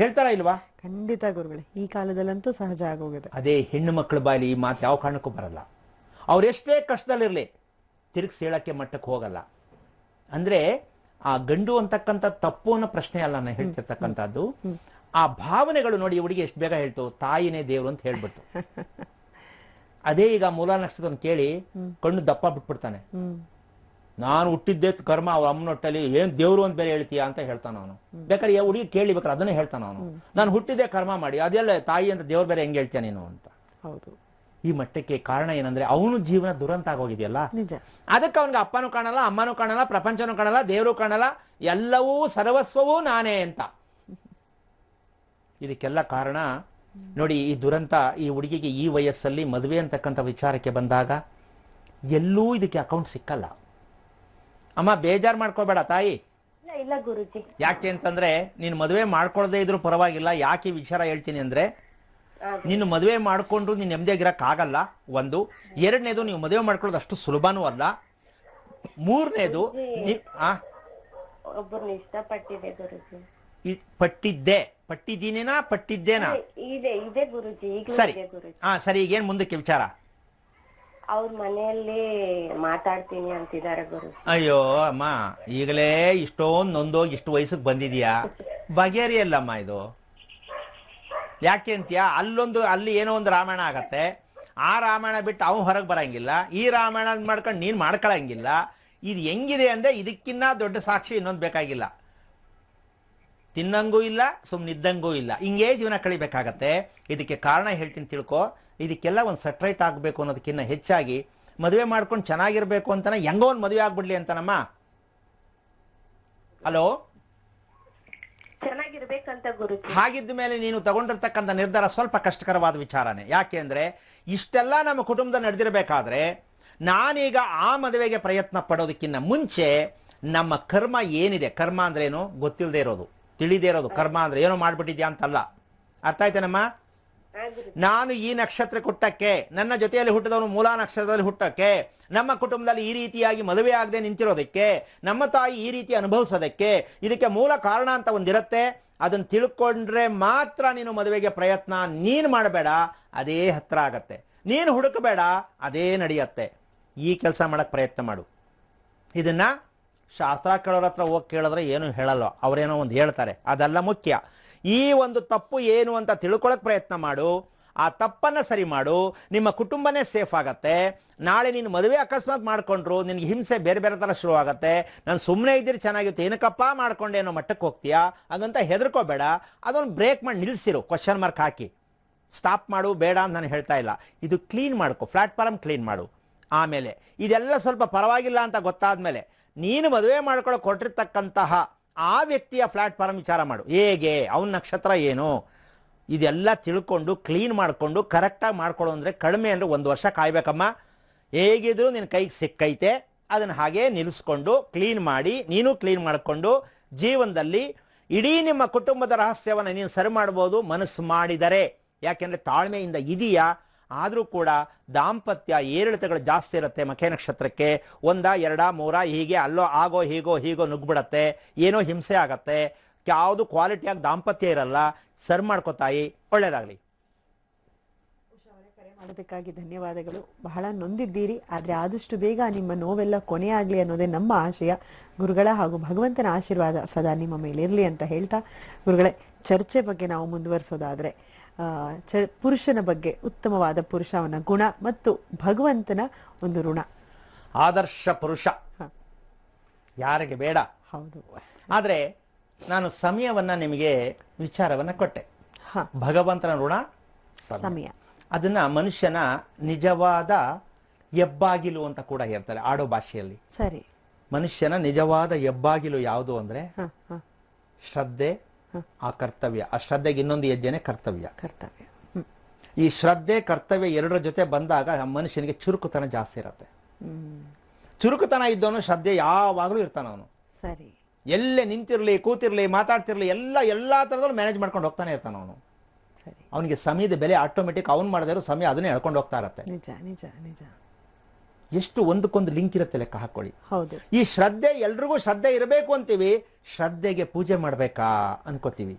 ಹೇಳ್ತಾರ ಇಲ್ವಾ ಖಂಡಿತ ಗುರುಗಳೇ ಈ ಕಾಲದಲ್ಲಂತೂ ಸಹಜ ಆಗೋಗಿದೆ ಅದೇ ಹೆಣ್ಣು ಮಕ್ಕಳ ಬಾಯಿ ಈ ಮಾತು ಯಾವ ಕಾರಣಕ್ಕೂ ಬರಲ್ಲ ಕಷ್ಟದಲ್ಲಿ ಕಷ್ಟದಲ್ಲಿರಲಿ ತಿರ್ಗಿ ಸೇಳಕ್ಕೆ ಮಟ್ಟಕ್ಕೆ ಹೋಗಲ್ಲ ಅಂದ್ರೆ ಆ ಗಂಡು ಅಂತಕ್ಕಂಥ ತಪ್ಪು ಅನ್ನೋ ಪ್ರಶ್ನೆ ಅಲ್ಲ ನಾನು ಹೇಳ್ತಿರ್ತಕ್ಕಂಥದ್ದು ಆ ಭಾವನೆಗಳು ನೋಡಿ ಹುಡುಗಿ ಎಷ್ಟು ಬೇಗ ಹೇಳ್ತು ತಾಯಿನೇ ದೇವರು ಅಂತ ಹೇಳ್ಬಿಡ್ತು ಅದೇ ಈಗ ಮೂಲ ನಕ್ಷತ್ರ ಕೇಳಿ ಕಣ್ಣು ದಪ್ಪ ಬಿಟ್ಬಿಡ್ತಾನೆ ನಾನು ಹುಟ್ಟಿದ್ದೆ ಕರ್ಮ ಅವ್ರ ಅಮ್ಮನೊಟ್ಟಲ್ಲಿ ಏನ್ ದೇವ್ರು ಅಂತ ಬೇರೆ ಹೇಳ್ತೀಯಾ ಅಂತ ಹೇಳ್ತಾನ ಅವನು ಬೇಕಾದ್ರೆ ಯಾವ ಹುಡುಗಿ ಕೇಳಿ ಅದನ್ನೇ ಹೇಳ್ತಾನ ಅವನು ನಾನು ಹುಟ್ಟಿದ್ದೆ ಕರ್ಮ ಮಾಡಿ ಅದೆಲ್ಲ ತಾಯಿ ಅಂತ ದೇವ್ರ ಬೇರೆ ಹೆಂಗ್ ಹೇಳ್ತೀಯ ನೀನು ಅಂತ ಹೌದು ಈ ಮಟ್ಟಕ್ಕೆ ಕಾರಣ ಏನಂದ್ರೆ ಅವನು ಜೀವನ ದುರಂತ ಆಗೋಗಿದೆಯಲ್ಲ ಅದಕ್ಕೆ ಅವನಿಗೆ ಅಪ್ಪನೂ ಕಾಣಲ್ಲ ಅಮ್ಮನೂ ಕಾಣಲ್ಲ ಪ್ರಪಂಚನೂ ಕಾಣಲ್ಲ ದೇವರು ಕಾಣಲ್ಲ ಎಲ್ಲವೂ ಸರ್ವಸ್ವವೂ ನಾನೇ ಅಂತ ಇದಕ್ಕೆಲ್ಲ ಕಾರಣ ನೋಡಿ ಈ ದುರಂತ ಈ ಹುಡುಗಿಗೆ ಈ ವಯಸ್ಸಲ್ಲಿ ಮದುವೆ ಅಂತಕ್ಕಂಥ ವಿಚಾರಕ್ಕೆ ಬಂದಾಗ ಎಲ್ಲೂ ಇದಕ್ಕೆ ಅಕೌಂಟ್ ಸಿಕ್ಕಲ್ಲ ಅಮ್ಮ ಬೇಜಾರು ಮಾಡ್ಕೋಬೇಡ ತಾಯಿ ಯಾಕೆ ಅಂತಂದ್ರೆ ನೀನು ಮದುವೆ ಮಾಡ್ಕೊಳ್ದೇ ಇದ್ರೂ ಪರವಾಗಿಲ್ಲ ಯಾಕೆ ವಿಚಾರ ಹೇಳ್ತೀನಿ ಅಂದ್ರೆ ನೀನು ಮದುವೆ ಮಾಡಿಕೊಂಡು ನೀನು ಆಗಲ್ಲ ಒಂದು ಎರಡನೇದು ನೀವು ಮದುವೆ ಮಾಡ್ಕೊಳ್ಳೋದು ಅಷ್ಟು ಸುಲಭನೂ ಅಲ್ಲ ಮೂರನೇದು ಪಟ್ಟಿದ್ದೆ ಪಟ್ಟಿದ್ದೀನೇನಾ ಪಟ್ಟಿದ್ದೇನಾ ಇದೆ ಇದೆ ಗುರುಜಿ ಸರಿ ಹಾ ಸರಿ ಈಗ ಏನ್ ಮುಂದಕ್ಕೆ ವಿಚಾರ ಅವ್ರ ಮನೆಯಲ್ಲಿ ಮಾತಾಡ್ತೀನಿ ಅಂತಿದ್ದಾರೆ ಗುರು ಅಯ್ಯೋ ಅಮ್ಮ ಈಗಲೇ ಇಷ್ಟೊಂದ್ ನೊಂದೋಗಿ ಇಷ್ಟು ವಯಸ್ಸಿಗೆ ಬಂದಿದ್ಯಾ ಅಲ್ಲಮ್ಮ ಇದು ಯಾಕೆ ಅಂತೀಯ ಅಲ್ಲೊಂದು ಅಲ್ಲಿ ಏನೋ ಒಂದು ರಾಮಾಯಣ ಆಗತ್ತೆ ಆ ರಾಮಾಯಣ ಬಿಟ್ಟು ಅವ್ನು ಹೊರಗೆ ಬರಂಗಿಲ್ಲ ಈ ರಾಮಾಯಣ ಮಾಡ್ಕೊಂಡು ನೀನು ಮಾಡ್ಕೊಳಂಗಿಲ್ಲ ಇದು ಹೆಂಗಿದೆ ಅಂದರೆ ಇದಕ್ಕಿನ್ನ ದೊಡ್ಡ ಸಾಕ್ಷಿ ಇನ್ನೊಂದು ಬೇಕಾಗಿಲ್ಲ ತಿನ್ನಂಗೂ ಇಲ್ಲ ಸುಮ್ಮನಿದ್ದಂಗೂ ಇಲ್ಲ ಹಿಂಗೇ ಜೀವನ ಕಳಿಬೇಕಾಗತ್ತೆ ಇದಕ್ಕೆ ಕಾರಣ ಹೇಳ್ತೀನಿ ತಿಳ್ಕೊ ಇದಕ್ಕೆಲ್ಲ ಒಂದು ಸಟ್ರೈಟ್ ಆಗಬೇಕು ಅನ್ನೋದಕ್ಕಿಂತ ಹೆಚ್ಚಾಗಿ ಮದುವೆ ಮಾಡ್ಕೊಂಡು ಚೆನ್ನಾಗಿರ್ಬೇಕು ಅಂತಾನೆ ಹೆಂಗೋ ಒಂದು ಮದುವೆ ಆಗ್ಬಿಡ್ಲಿ ಅಂತನಮ್ಮ ಹಲೋ ಗುರು ಹಾಗಿದ್ದ ಮೇಲೆ ನೀನು ತಗೊಂಡಿರ್ತಕ್ಕಂಥ ನಿರ್ಧಾರ ಸ್ವಲ್ಪ ಕಷ್ಟಕರವಾದ ವಿಚಾರನೇ ಯಾಕೆಂದ್ರೆ ಇಷ್ಟೆಲ್ಲ ನಮ್ಮ ಕುಟುಂಬದ ನಡೆದಿರಬೇಕಾದ್ರೆ ನಾನೀಗ ಆ ಮದುವೆಗೆ ಪ್ರಯತ್ನ ಪಡೋದಕ್ಕಿಂತ ಮುಂಚೆ ನಮ್ಮ ಕರ್ಮ ಏನಿದೆ ಕರ್ಮ ಅಂದ್ರೇನು ಗೊತ್ತಿಲ್ಲದೆ ಇರೋದು ತಿಳಿದೇ ಇರೋದು ಕರ್ಮ ಅಂದರೆ ಏನೋ ಮಾಡಿಬಿಟ್ಟಿದ್ಯಾ ಅಂತಲ್ಲ ಅರ್ಥ ಆಯ್ತೇನಮ್ಮ ನಾನು ಈ ನಕ್ಷತ್ರ ಹುಟ್ಟಕ್ಕೆ ನನ್ನ ಜೊತೆಯಲ್ಲಿ ಹುಟ್ಟಿದವನು ಮೂಲ ನಕ್ಷತ್ರದಲ್ಲಿ ಹುಟ್ಟಕ್ಕೆ ನಮ್ಮ ಕುಟುಂಬದಲ್ಲಿ ಈ ರೀತಿಯಾಗಿ ಮದುವೆ ಆಗದೆ ನಿಂತಿರೋದಕ್ಕೆ ನಮ್ಮ ತಾಯಿ ಈ ರೀತಿ ಅನುಭವಿಸೋದಕ್ಕೆ ಇದಕ್ಕೆ ಮೂಲ ಕಾರಣ ಅಂತ ಒಂದಿರತ್ತೆ ಅದನ್ನು ತಿಳ್ಕೊಂಡ್ರೆ ಮಾತ್ರ ನೀನು ಮದುವೆಗೆ ಪ್ರಯತ್ನ ನೀನು ಮಾಡಬೇಡ ಅದೇ ಹತ್ರ ಆಗತ್ತೆ ನೀನು ಹುಡುಕಬೇಡ ಅದೇ ನಡೆಯತ್ತೆ ಈ ಕೆಲಸ ಮಾಡೋಕ್ಕೆ ಪ್ರಯತ್ನ ಮಾಡು ಇದನ್ನು ಶಾಸ್ತ್ರ ಕೇಳೋರ ಹತ್ರ ಹೋಗಿ ಕೇಳಿದ್ರೆ ಏನು ಹೇಳಲ್ಲ ಅವರೇನೋ ಒಂದು ಹೇಳ್ತಾರೆ ಅದೆಲ್ಲ ಮುಖ್ಯ ಈ ಒಂದು ತಪ್ಪು ಏನು ಅಂತ ತಿಳ್ಕೊಳಕ್ಕೆ ಪ್ರಯತ್ನ ಮಾಡು ಆ ತಪ್ಪನ್ನು ಸರಿ ಮಾಡು ನಿಮ್ಮ ಕುಟುಂಬನೇ ಸೇಫ್ ಆಗುತ್ತೆ ನಾಳೆ ನೀನು ಮದುವೆ ಅಕಸ್ಮಾತ್ ಮಾಡಿಕೊಂಡ್ರು ನಿನಗೆ ಹಿಂಸೆ ಬೇರೆ ಬೇರೆ ಥರ ಶುರು ಆಗುತ್ತೆ ನಾನು ಸುಮ್ಮನೆ ಇದ್ದೀರಿ ಚೆನ್ನಾಗಿತ್ತು ಏನಕ್ಕಪ್ಪ ಮಾಡ್ಕೊಂಡೆ ಅನ್ನೋ ಮಟ್ಟಕ್ಕೆ ಹೋಗ್ತೀಯಾ ಹಾಗಂತ ಹೆದರ್ಕೋಬೇಡ ಅದೊಂದು ಬ್ರೇಕ್ ಮಾಡಿ ನಿಲ್ಲಿಸಿರು ಕ್ವಶನ್ ಮಾರ್ಕ್ ಹಾಕಿ ಸ್ಟಾಪ್ ಮಾಡು ಬೇಡ ಅಂತ ನಾನು ಹೇಳ್ತಾ ಇಲ್ಲ ಇದು ಕ್ಲೀನ್ ಮಾಡ್ಕೊ ಪ್ಲಾಟ್ಫಾರ್ಮ್ ಕ್ಲೀನ್ ಮಾಡು ಆಮೇಲೆ ಇದೆಲ್ಲ ಸ್ವಲ್ಪ ಪರವಾಗಿಲ್ಲ ಅಂತ ಗೊತ್ತಾದ ಮೇಲೆ ನೀನು ಮದುವೆ ಮಾಡ್ಕೊಳ್ಳೋಕೆ ಕೊಟ್ಟಿರ್ತಕ್ಕಂತಹ ಆ ವ್ಯಕ್ತಿಯ ಪ್ಲಾಟ್ಫಾರ್ಮ್ ವಿಚಾರ ಮಾಡು ಹೇಗೆ ಅವನ ನಕ್ಷತ್ರ ಏನು ಇದೆಲ್ಲ ತಿಳ್ಕೊಂಡು ಕ್ಲೀನ್ ಮಾಡಿಕೊಂಡು ಕರೆಕ್ಟಾಗಿ ಮಾಡ್ಕೊಳ್ಳೋ ಅಂದರೆ ಕಡಿಮೆ ಅಂದರೆ ಒಂದು ವರ್ಷ ಕಾಯಬೇಕಮ್ಮ ಹೇಗಿದ್ರೂ ನಿನ್ನ ಕೈಗೆ ಸಿಕ್ಕೈತೆ ಅದನ್ನು ಹಾಗೆ ನಿಲ್ಲಿಸ್ಕೊಂಡು ಕ್ಲೀನ್ ಮಾಡಿ ನೀನು ಕ್ಲೀನ್ ಮಾಡಿಕೊಂಡು ಜೀವನದಲ್ಲಿ ಇಡೀ ನಿಮ್ಮ ಕುಟುಂಬದ ರಹಸ್ಯವನ್ನು ನೀನು ಸರಿ ಮಾಡ್ಬೋದು ಮನಸ್ಸು ಮಾಡಿದರೆ ಯಾಕೆಂದರೆ ತಾಳ್ಮೆಯಿಂದ ಇದೆಯಾ ಆದರೂ ಕೂಡ ದಾಂಪತ್ಯ ಏರಿಳಿತಗಳು ಜಾಸ್ತಿ ಇರುತ್ತೆ ಮಖೆ ನಕ್ಷತ್ರಕ್ಕೆ ಒಂದ ಎರಡ ಮೂರ ಹೀಗೆ ಅಲ್ಲೋ ಆಗೋ ಹೀಗೋ ಹೀಗೋ ನುಗ್ಬಿಡತ್ತೆ ಏನೋ ಹಿಂಸೆ ಆಗತ್ತೆ ಯಾವುದು ಕ್ವಾಲಿಟಿಯಾಗಿ ದಾಂಪತ್ಯ ಇರಲ್ಲ ಸರ್ವ್ ಮಾಡ್ಕೋತಾಯಿ ಒಳ್ಳೇದಾಗಲಿ ಮಾಡೋದಕ್ಕಾಗಿ ಧನ್ಯವಾದಗಳು ಬಹಳ ನೊಂದಿದ್ದೀರಿ ಆದರೆ ಆದಷ್ಟು ಬೇಗ ನಿಮ್ಮ ನೋವೆಲ್ಲ ಕೊನೆಯಾಗಲಿ ಅನ್ನೋದೇ ನಮ್ಮ ಆಶಯ ಗುರುಗಳ ಹಾಗೂ ಭಗವಂತನ ಆಶೀರ್ವಾದ ಸದಾ ನಿಮ್ಮ ಮೇಲಿರಲಿ ಅಂತ ಹೇಳ್ತಾ ಗುರುಗಳೇ ಚರ್ಚೆ ಬಗ್ಗೆ ನಾವು ಮುಂದುವರಿಸೋದಾದರೆ ಪುರುಷನ ಬಗ್ಗೆ ಉತ್ತಮವಾದ ಪುರುಷ ಗುಣ ಮತ್ತು ಭಗವಂತನ ಒಂದು ಋಣ ಆದರ್ಶ ಪುರುಷ ಯಾರಿಗೆ ಬೇಡ ಹೌದು ಆದರೆ ನಾನು ಸಮಯವನ್ನ ನಿಮಗೆ ವಿಚಾರವನ್ನ ಕೊಟ್ಟೆ ಭಗವಂತನ ಋಣ ಸಮಯ ಅದನ್ನ ಮನುಷ್ಯನ ನಿಜವಾದ ಹೆಬ್ಬಾಗಿಲು ಅಂತ ಕೂಡ ಹೇಳ್ತಾರೆ ಆಡೋ ಭಾಷೆಯಲ್ಲಿ ಸರಿ ಮನುಷ್ಯನ ನಿಜವಾದ ಹೆಬ್ಬಾಗಿಲು ಯಾವುದು ಅಂದ್ರೆ ಶ್ರದ್ಧೆ ಆ ಕರ್ತವ್ಯ ಆ ಶ್ರದ್ಧೆಗೆ ಇನ್ನೊಂದು ಹೆಜ್ಜೆನೆ ಕರ್ತವ್ಯ ಕರ್ತವ್ಯ ಈ ಶ್ರದ್ಧೆ ಕರ್ತವ್ಯ ಎರಡರ ಜೊತೆ ಬಂದಾಗ ಮನುಷ್ಯನಿಗೆ ಚುರುಕುತನ ಜಾಸ್ತಿ ಇರತ್ತೆ ಚುರುಕುತನ ಇದ್ದವನು ಶ್ರದ್ಧೆ ಯಾವಾಗಲೂ ಇರ್ತಾನ ಅವನು ಸರಿ ಎಲ್ಲೇ ನಿಂತಿರ್ಲಿ ಕೂತಿರ್ಲಿ ಮಾತಾಡ್ತಿರ್ಲಿ ಎಲ್ಲ ಎಲ್ಲಾ ತರದಲ್ಲೂ ಮ್ಯಾನೇಜ್ ಮಾಡ್ಕೊಂಡು ಹೋಗ್ತಾನೆ ಇರ್ತಾನೆ ಅವನು ಸರಿ ಅವನಿಗೆ ಸಮಯದ ಬೆಲೆ ಆಟೋಮೆಟಿಕ್ ಅವ್ನು ಮಾಡಿದ್ರು ಸಮಯ ಅದನ್ನೇ ಹೇಳ್ಕೊಂಡು ಹೋಗ್ತಾ ಇರತ್ತೆ ನಿಜ ನಿಜ ನಿಜ ಎಷ್ಟು ಒಂದಕ್ಕೊಂದು ಲಿಂಕ್ ಇರುತ್ತೆ ಲೆಕ್ಕ ಹಾಕೊಳ್ಳಿ ಈ ಶ್ರದ್ಧೆ ಎಲ್ರಿಗೂ ಶ್ರದ್ಧೆ ಇರಬೇಕು ಅಂತೀವಿ ಶ್ರದ್ಧೆಗೆ ಪೂಜೆ ಮಾಡ್ಬೇಕಾ ಅನ್ಕೋತೀವಿ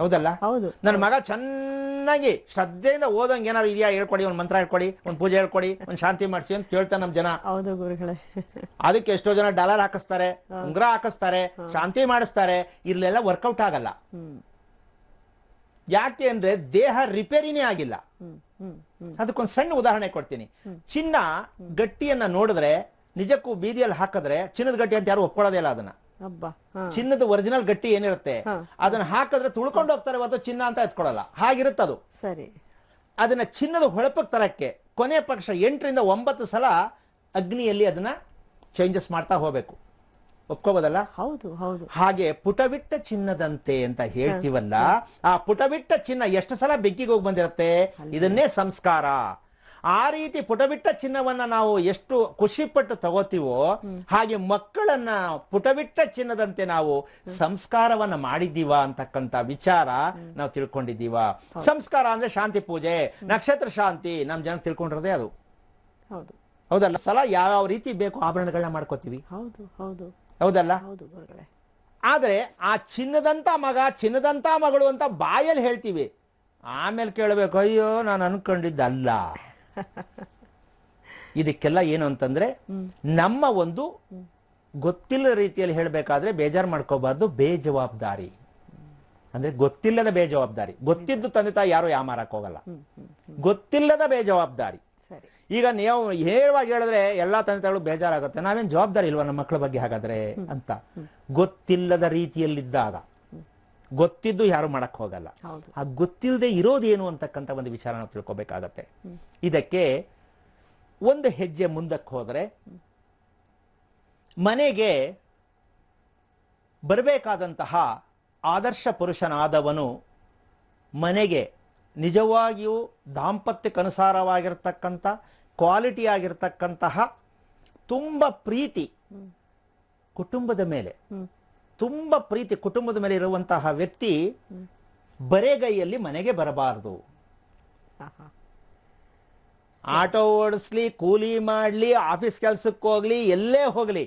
ಹೌದಲ್ಲ ಹೌದು ನನ್ನ ಮಗ ಚೆನ್ನಾಗಿ ಶ್ರದ್ಧೆಯಿಂದ ಓದಂಗ್ ಏನಾದ್ರು ಇದೆಯಾ ಹೇಳ್ಕೊಡಿ ಒಂದು ಮಂತ್ರ ಹೇಳ್ಕೊಡಿ ಒಂದು ಪೂಜೆ ಹೇಳ್ಕೊಡಿ ಒಂದು ಶಾಂತಿ ಮಾಡಿಸಿ ಅಂತ ಕೇಳ್ತಾರೆ ನಮ್ಮ ಜನ ಹೌದು ಗುರುಗಳೇ ಅದಕ್ಕೆ ಎಷ್ಟೋ ಜನ ಡಾಲರ್ ಹಾಕಿಸ್ತಾರೆ ಉಂಗ್ರ ಹಾಕಿಸ್ತಾರೆ ಶಾಂತಿ ಮಾಡಿಸ್ತಾರೆ ಇರ್ಲೆಲ್ಲ ವರ್ಕೌಟ್ ಆಗಲ್ಲ ಯಾಕೆ ಅಂದ್ರೆ ದೇಹ ರಿಪೇರಿನೇ ಆಗಿಲ್ಲ ಅದಕ್ಕೊಂದು ಸಣ್ಣ ಉದಾಹರಣೆ ಕೊಡ್ತೀನಿ ಚಿನ್ನ ಗಟ್ಟಿಯನ್ನ ನೋಡಿದ್ರೆ ನಿಜಕ್ಕೂ ಬೀದಿಯಲ್ಲಿ ಹಾಕಿದ್ರೆ ಚಿನ್ನದ ಗಟ್ಟಿ ಅಂತ ಯಾರು ಒಪ್ಕೊಳ್ಳೋದೇ ಇಲ್ಲ ಅದನ್ನ ಚಿನ್ನದ ಒರಿಜಿನಲ್ ಗಟ್ಟಿ ಏನಿರುತ್ತೆ ಅದನ್ನ ಹಾಕಿದ್ರೆ ತುಳ್ಕೊಂಡು ಹೋಗ್ತಾರೆ ಅದು ಚಿನ್ನ ಅಂತ ಎತ್ಕೊಳ್ಳಲ್ಲ ಅದು ಸರಿ ಅದನ್ನ ಚಿನ್ನದ ಹೊಳಪಕ್ಕೆ ತರಕ್ಕೆ ಕೊನೆ ಪಕ್ಷ ಎಂಟರಿಂದ ಒಂಬತ್ತು ಸಲ ಅಗ್ನಿಯಲ್ಲಿ ಅದನ್ನ ಚೇಂಜಸ್ ಮಾಡ್ತಾ ಹೋಗ್ಬೇಕು ಒಪ್ಕೋಬೋದಲ್ಲ ಹೌದು ಹೌದು ಹಾಗೆ ಪುಟವಿಟ್ಟ ಚಿನ್ನದಂತೆ ಅಂತ ಹೇಳ್ತೀವಲ್ಲ ಆ ಪುಟವಿಟ್ಟ ಚಿನ್ನ ಎಷ್ಟು ಸಲ ಬೆಂಕಿಗೆ ಹೋಗಿ ಬಂದಿರತ್ತೆ ಇದನ್ನೇ ಸಂಸ್ಕಾರ ಆ ರೀತಿ ಪುಟವಿಟ್ಟ ಚಿನ್ನವನ್ನ ನಾವು ಎಷ್ಟು ಖುಷಿ ಪಟ್ಟು ತಗೋತೀವೋ ಹಾಗೆ ಮಕ್ಕಳನ್ನ ಪುಟವಿಟ್ಟ ಚಿನ್ನದಂತೆ ನಾವು ಸಂಸ್ಕಾರವನ್ನ ಮಾಡಿದ್ದೀವ ಅಂತಕ್ಕಂತ ವಿಚಾರ ನಾವು ತಿಳ್ಕೊಂಡಿದ್ದೀವ ಸಂಸ್ಕಾರ ಅಂದ್ರೆ ಶಾಂತಿ ಪೂಜೆ ನಕ್ಷತ್ರ ಶಾಂತಿ ನಮ್ ಜನ ತಿಳ್ಕೊಂಡಿರೋದೇ ಅದು ಹೌದು ಹೌದಲ್ಲ ಸಲ ಯಾವ ರೀತಿ ಬೇಕು ಆಭರಣಗಳನ್ನ ಮಾಡ್ಕೋತೀವಿ ಹೌದು ಹೌದು ಹೌದಲ್ಲ ಆದರೆ ಆ ಚಿನ್ನದಂತ ಮಗ ಚಿನ್ನದಂತ ಮಗಳು ಅಂತ ಬಾಯಲ್ಲಿ ಹೇಳ್ತೀವಿ ಆಮೇಲೆ ಕೇಳಬೇಕು ಅಯ್ಯೋ ನಾನು ಅನ್ಕೊಂಡಿದ್ದಲ್ಲ ಇದಕ್ಕೆಲ್ಲ ಏನು ಅಂತಂದ್ರೆ ನಮ್ಮ ಒಂದು ಗೊತ್ತಿಲ್ಲದ ರೀತಿಯಲ್ಲಿ ಹೇಳಬೇಕಾದ್ರೆ ಬೇಜಾರು ಮಾಡ್ಕೋಬಾರ್ದು ಬೇಜವಾಬ್ದಾರಿ ಅಂದ್ರೆ ಗೊತ್ತಿಲ್ಲದ ಬೇಜವಾಬ್ದಾರಿ ಗೊತ್ತಿದ್ದು ತಂದೆ ತಾಯಿ ಯಾರು ಯಾಮಾರಕ್ಕೆ ಹೋಗಲ್ಲ ಗೊತ್ತಿಲ್ಲದ ಬೇಜವಾಬ್ದಾರಿ ಈಗ ನೀವು ಹೇಳುವಾಗ ಹೇಳಿದ್ರೆ ಎಲ್ಲಾ ತಂದೆ ತಾಯಿಗಳು ಬೇಜಾರಾಗುತ್ತೆ ನಾವೇನು ಜವಾಬ್ದಾರಿ ಇಲ್ವಾ ನಮ್ಮ ಮಕ್ಕಳ ಬಗ್ಗೆ ಹಾಗಾದ್ರೆ ಅಂತ ಗೊತ್ತಿಲ್ಲದ ರೀತಿಯಲ್ಲಿದ್ದಾಗ ಗೊತ್ತಿದ್ದು ಯಾರು ಮಾಡಕ್ ಹೋಗಲ್ಲ ಆ ಗೊತ್ತಿಲ್ಲದೆ ಇರೋದೇನು ಅಂತಕ್ಕಂತ ಒಂದು ವಿಚಾರ ನಾವು ತಿಳ್ಕೊಬೇಕಾಗತ್ತೆ ಇದಕ್ಕೆ ಒಂದು ಹೆಜ್ಜೆ ಮುಂದಕ್ಕೆ ಹೋದರೆ ಮನೆಗೆ ಬರಬೇಕಾದಂತಹ ಆದರ್ಶ ಪುರುಷನಾದವನು ಮನೆಗೆ ನಿಜವಾಗಿಯೂ ದಾಂಪತ್ಯಕ್ಕನುಸಾರವಾಗಿರ್ತಕ್ಕಂಥ ಕ್ವಾಲಿಟಿ ಆಗಿರ್ತಕ್ಕಂತಹ ತುಂಬ ಪ್ರೀತಿ ಕುಟುಂಬದ ಮೇಲೆ ತುಂಬ ಪ್ರೀತಿ ಕುಟುಂಬದ ಮೇಲೆ ಇರುವಂತಹ ವ್ಯಕ್ತಿ ಬರೆಗೈಯಲ್ಲಿ ಮನೆಗೆ ಬರಬಾರದು ಆಟೋ ಓಡಿಸ್ಲಿ ಕೂಲಿ ಮಾಡ್ಲಿ ಆಫೀಸ್ ಕೆಲಸಕ್ಕೆ ಹೋಗ್ಲಿ ಎಲ್ಲೇ ಹೋಗ್ಲಿ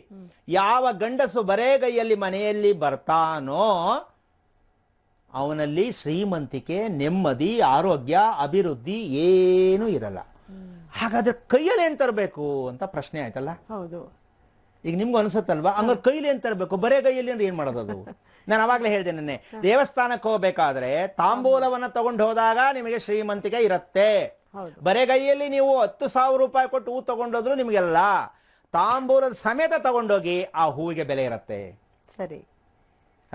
ಯಾವ ಗಂಡಸು ಬರೇಗೈಯಲ್ಲಿ ಮನೆಯಲ್ಲಿ ಬರ್ತಾನೋ ಅವನಲ್ಲಿ ಶ್ರೀಮಂತಿಕೆ ನೆಮ್ಮದಿ ಆರೋಗ್ಯ ಅಭಿವೃದ್ಧಿ ಏನೂ ಇರಲ್ಲ ಹಾಗಾದ್ರೆ ಕೈಯಲ್ಲಿ ಏನ್ ತರಬೇಕು ಅಂತ ಪ್ರಶ್ನೆ ಆಯ್ತಲ್ಲ ಹೌದು ಈಗ ನಿಮ್ಗೆ ಅನ್ಸುತ್ತಲ್ವಾ ಹಂಗ ಕೈಲಿ ಏನ್ ತರಬೇಕು ಬರೇ ಕೈಯಲ್ಲಿ ಅಂದ್ರೆ ಏನ್ ಮಾಡೋದು ಅದು ನಾನು ಅವಾಗಲೇ ಹೇಳಿದೆ ನಿನ್ನೆ ದೇವಸ್ಥಾನಕ್ಕೆ ಹೋಗ್ಬೇಕಾದ್ರೆ ತಾಂಬೂಲವನ್ನ ತಗೊಂಡು ಹೋದಾಗ ನಿಮಗೆ ಶ್ರೀಮಂತಿಕೆ ಇರುತ್ತೆ ಬರೆಗೈಯಲ್ಲಿ ನೀವು ಹತ್ತು ಸಾವಿರ ರೂಪಾಯಿ ಕೊಟ್ಟು ಹೂ ತಗೊಂಡೋದ್ರು ನಿಮಗೆಲ್ಲ ತಾಂಬೂಲದ ಸಮೇತ ತಗೊಂಡೋಗಿ ಆ ಹೂವಿಗೆ ಬೆಲೆ ಇರುತ್ತೆ ಸರಿ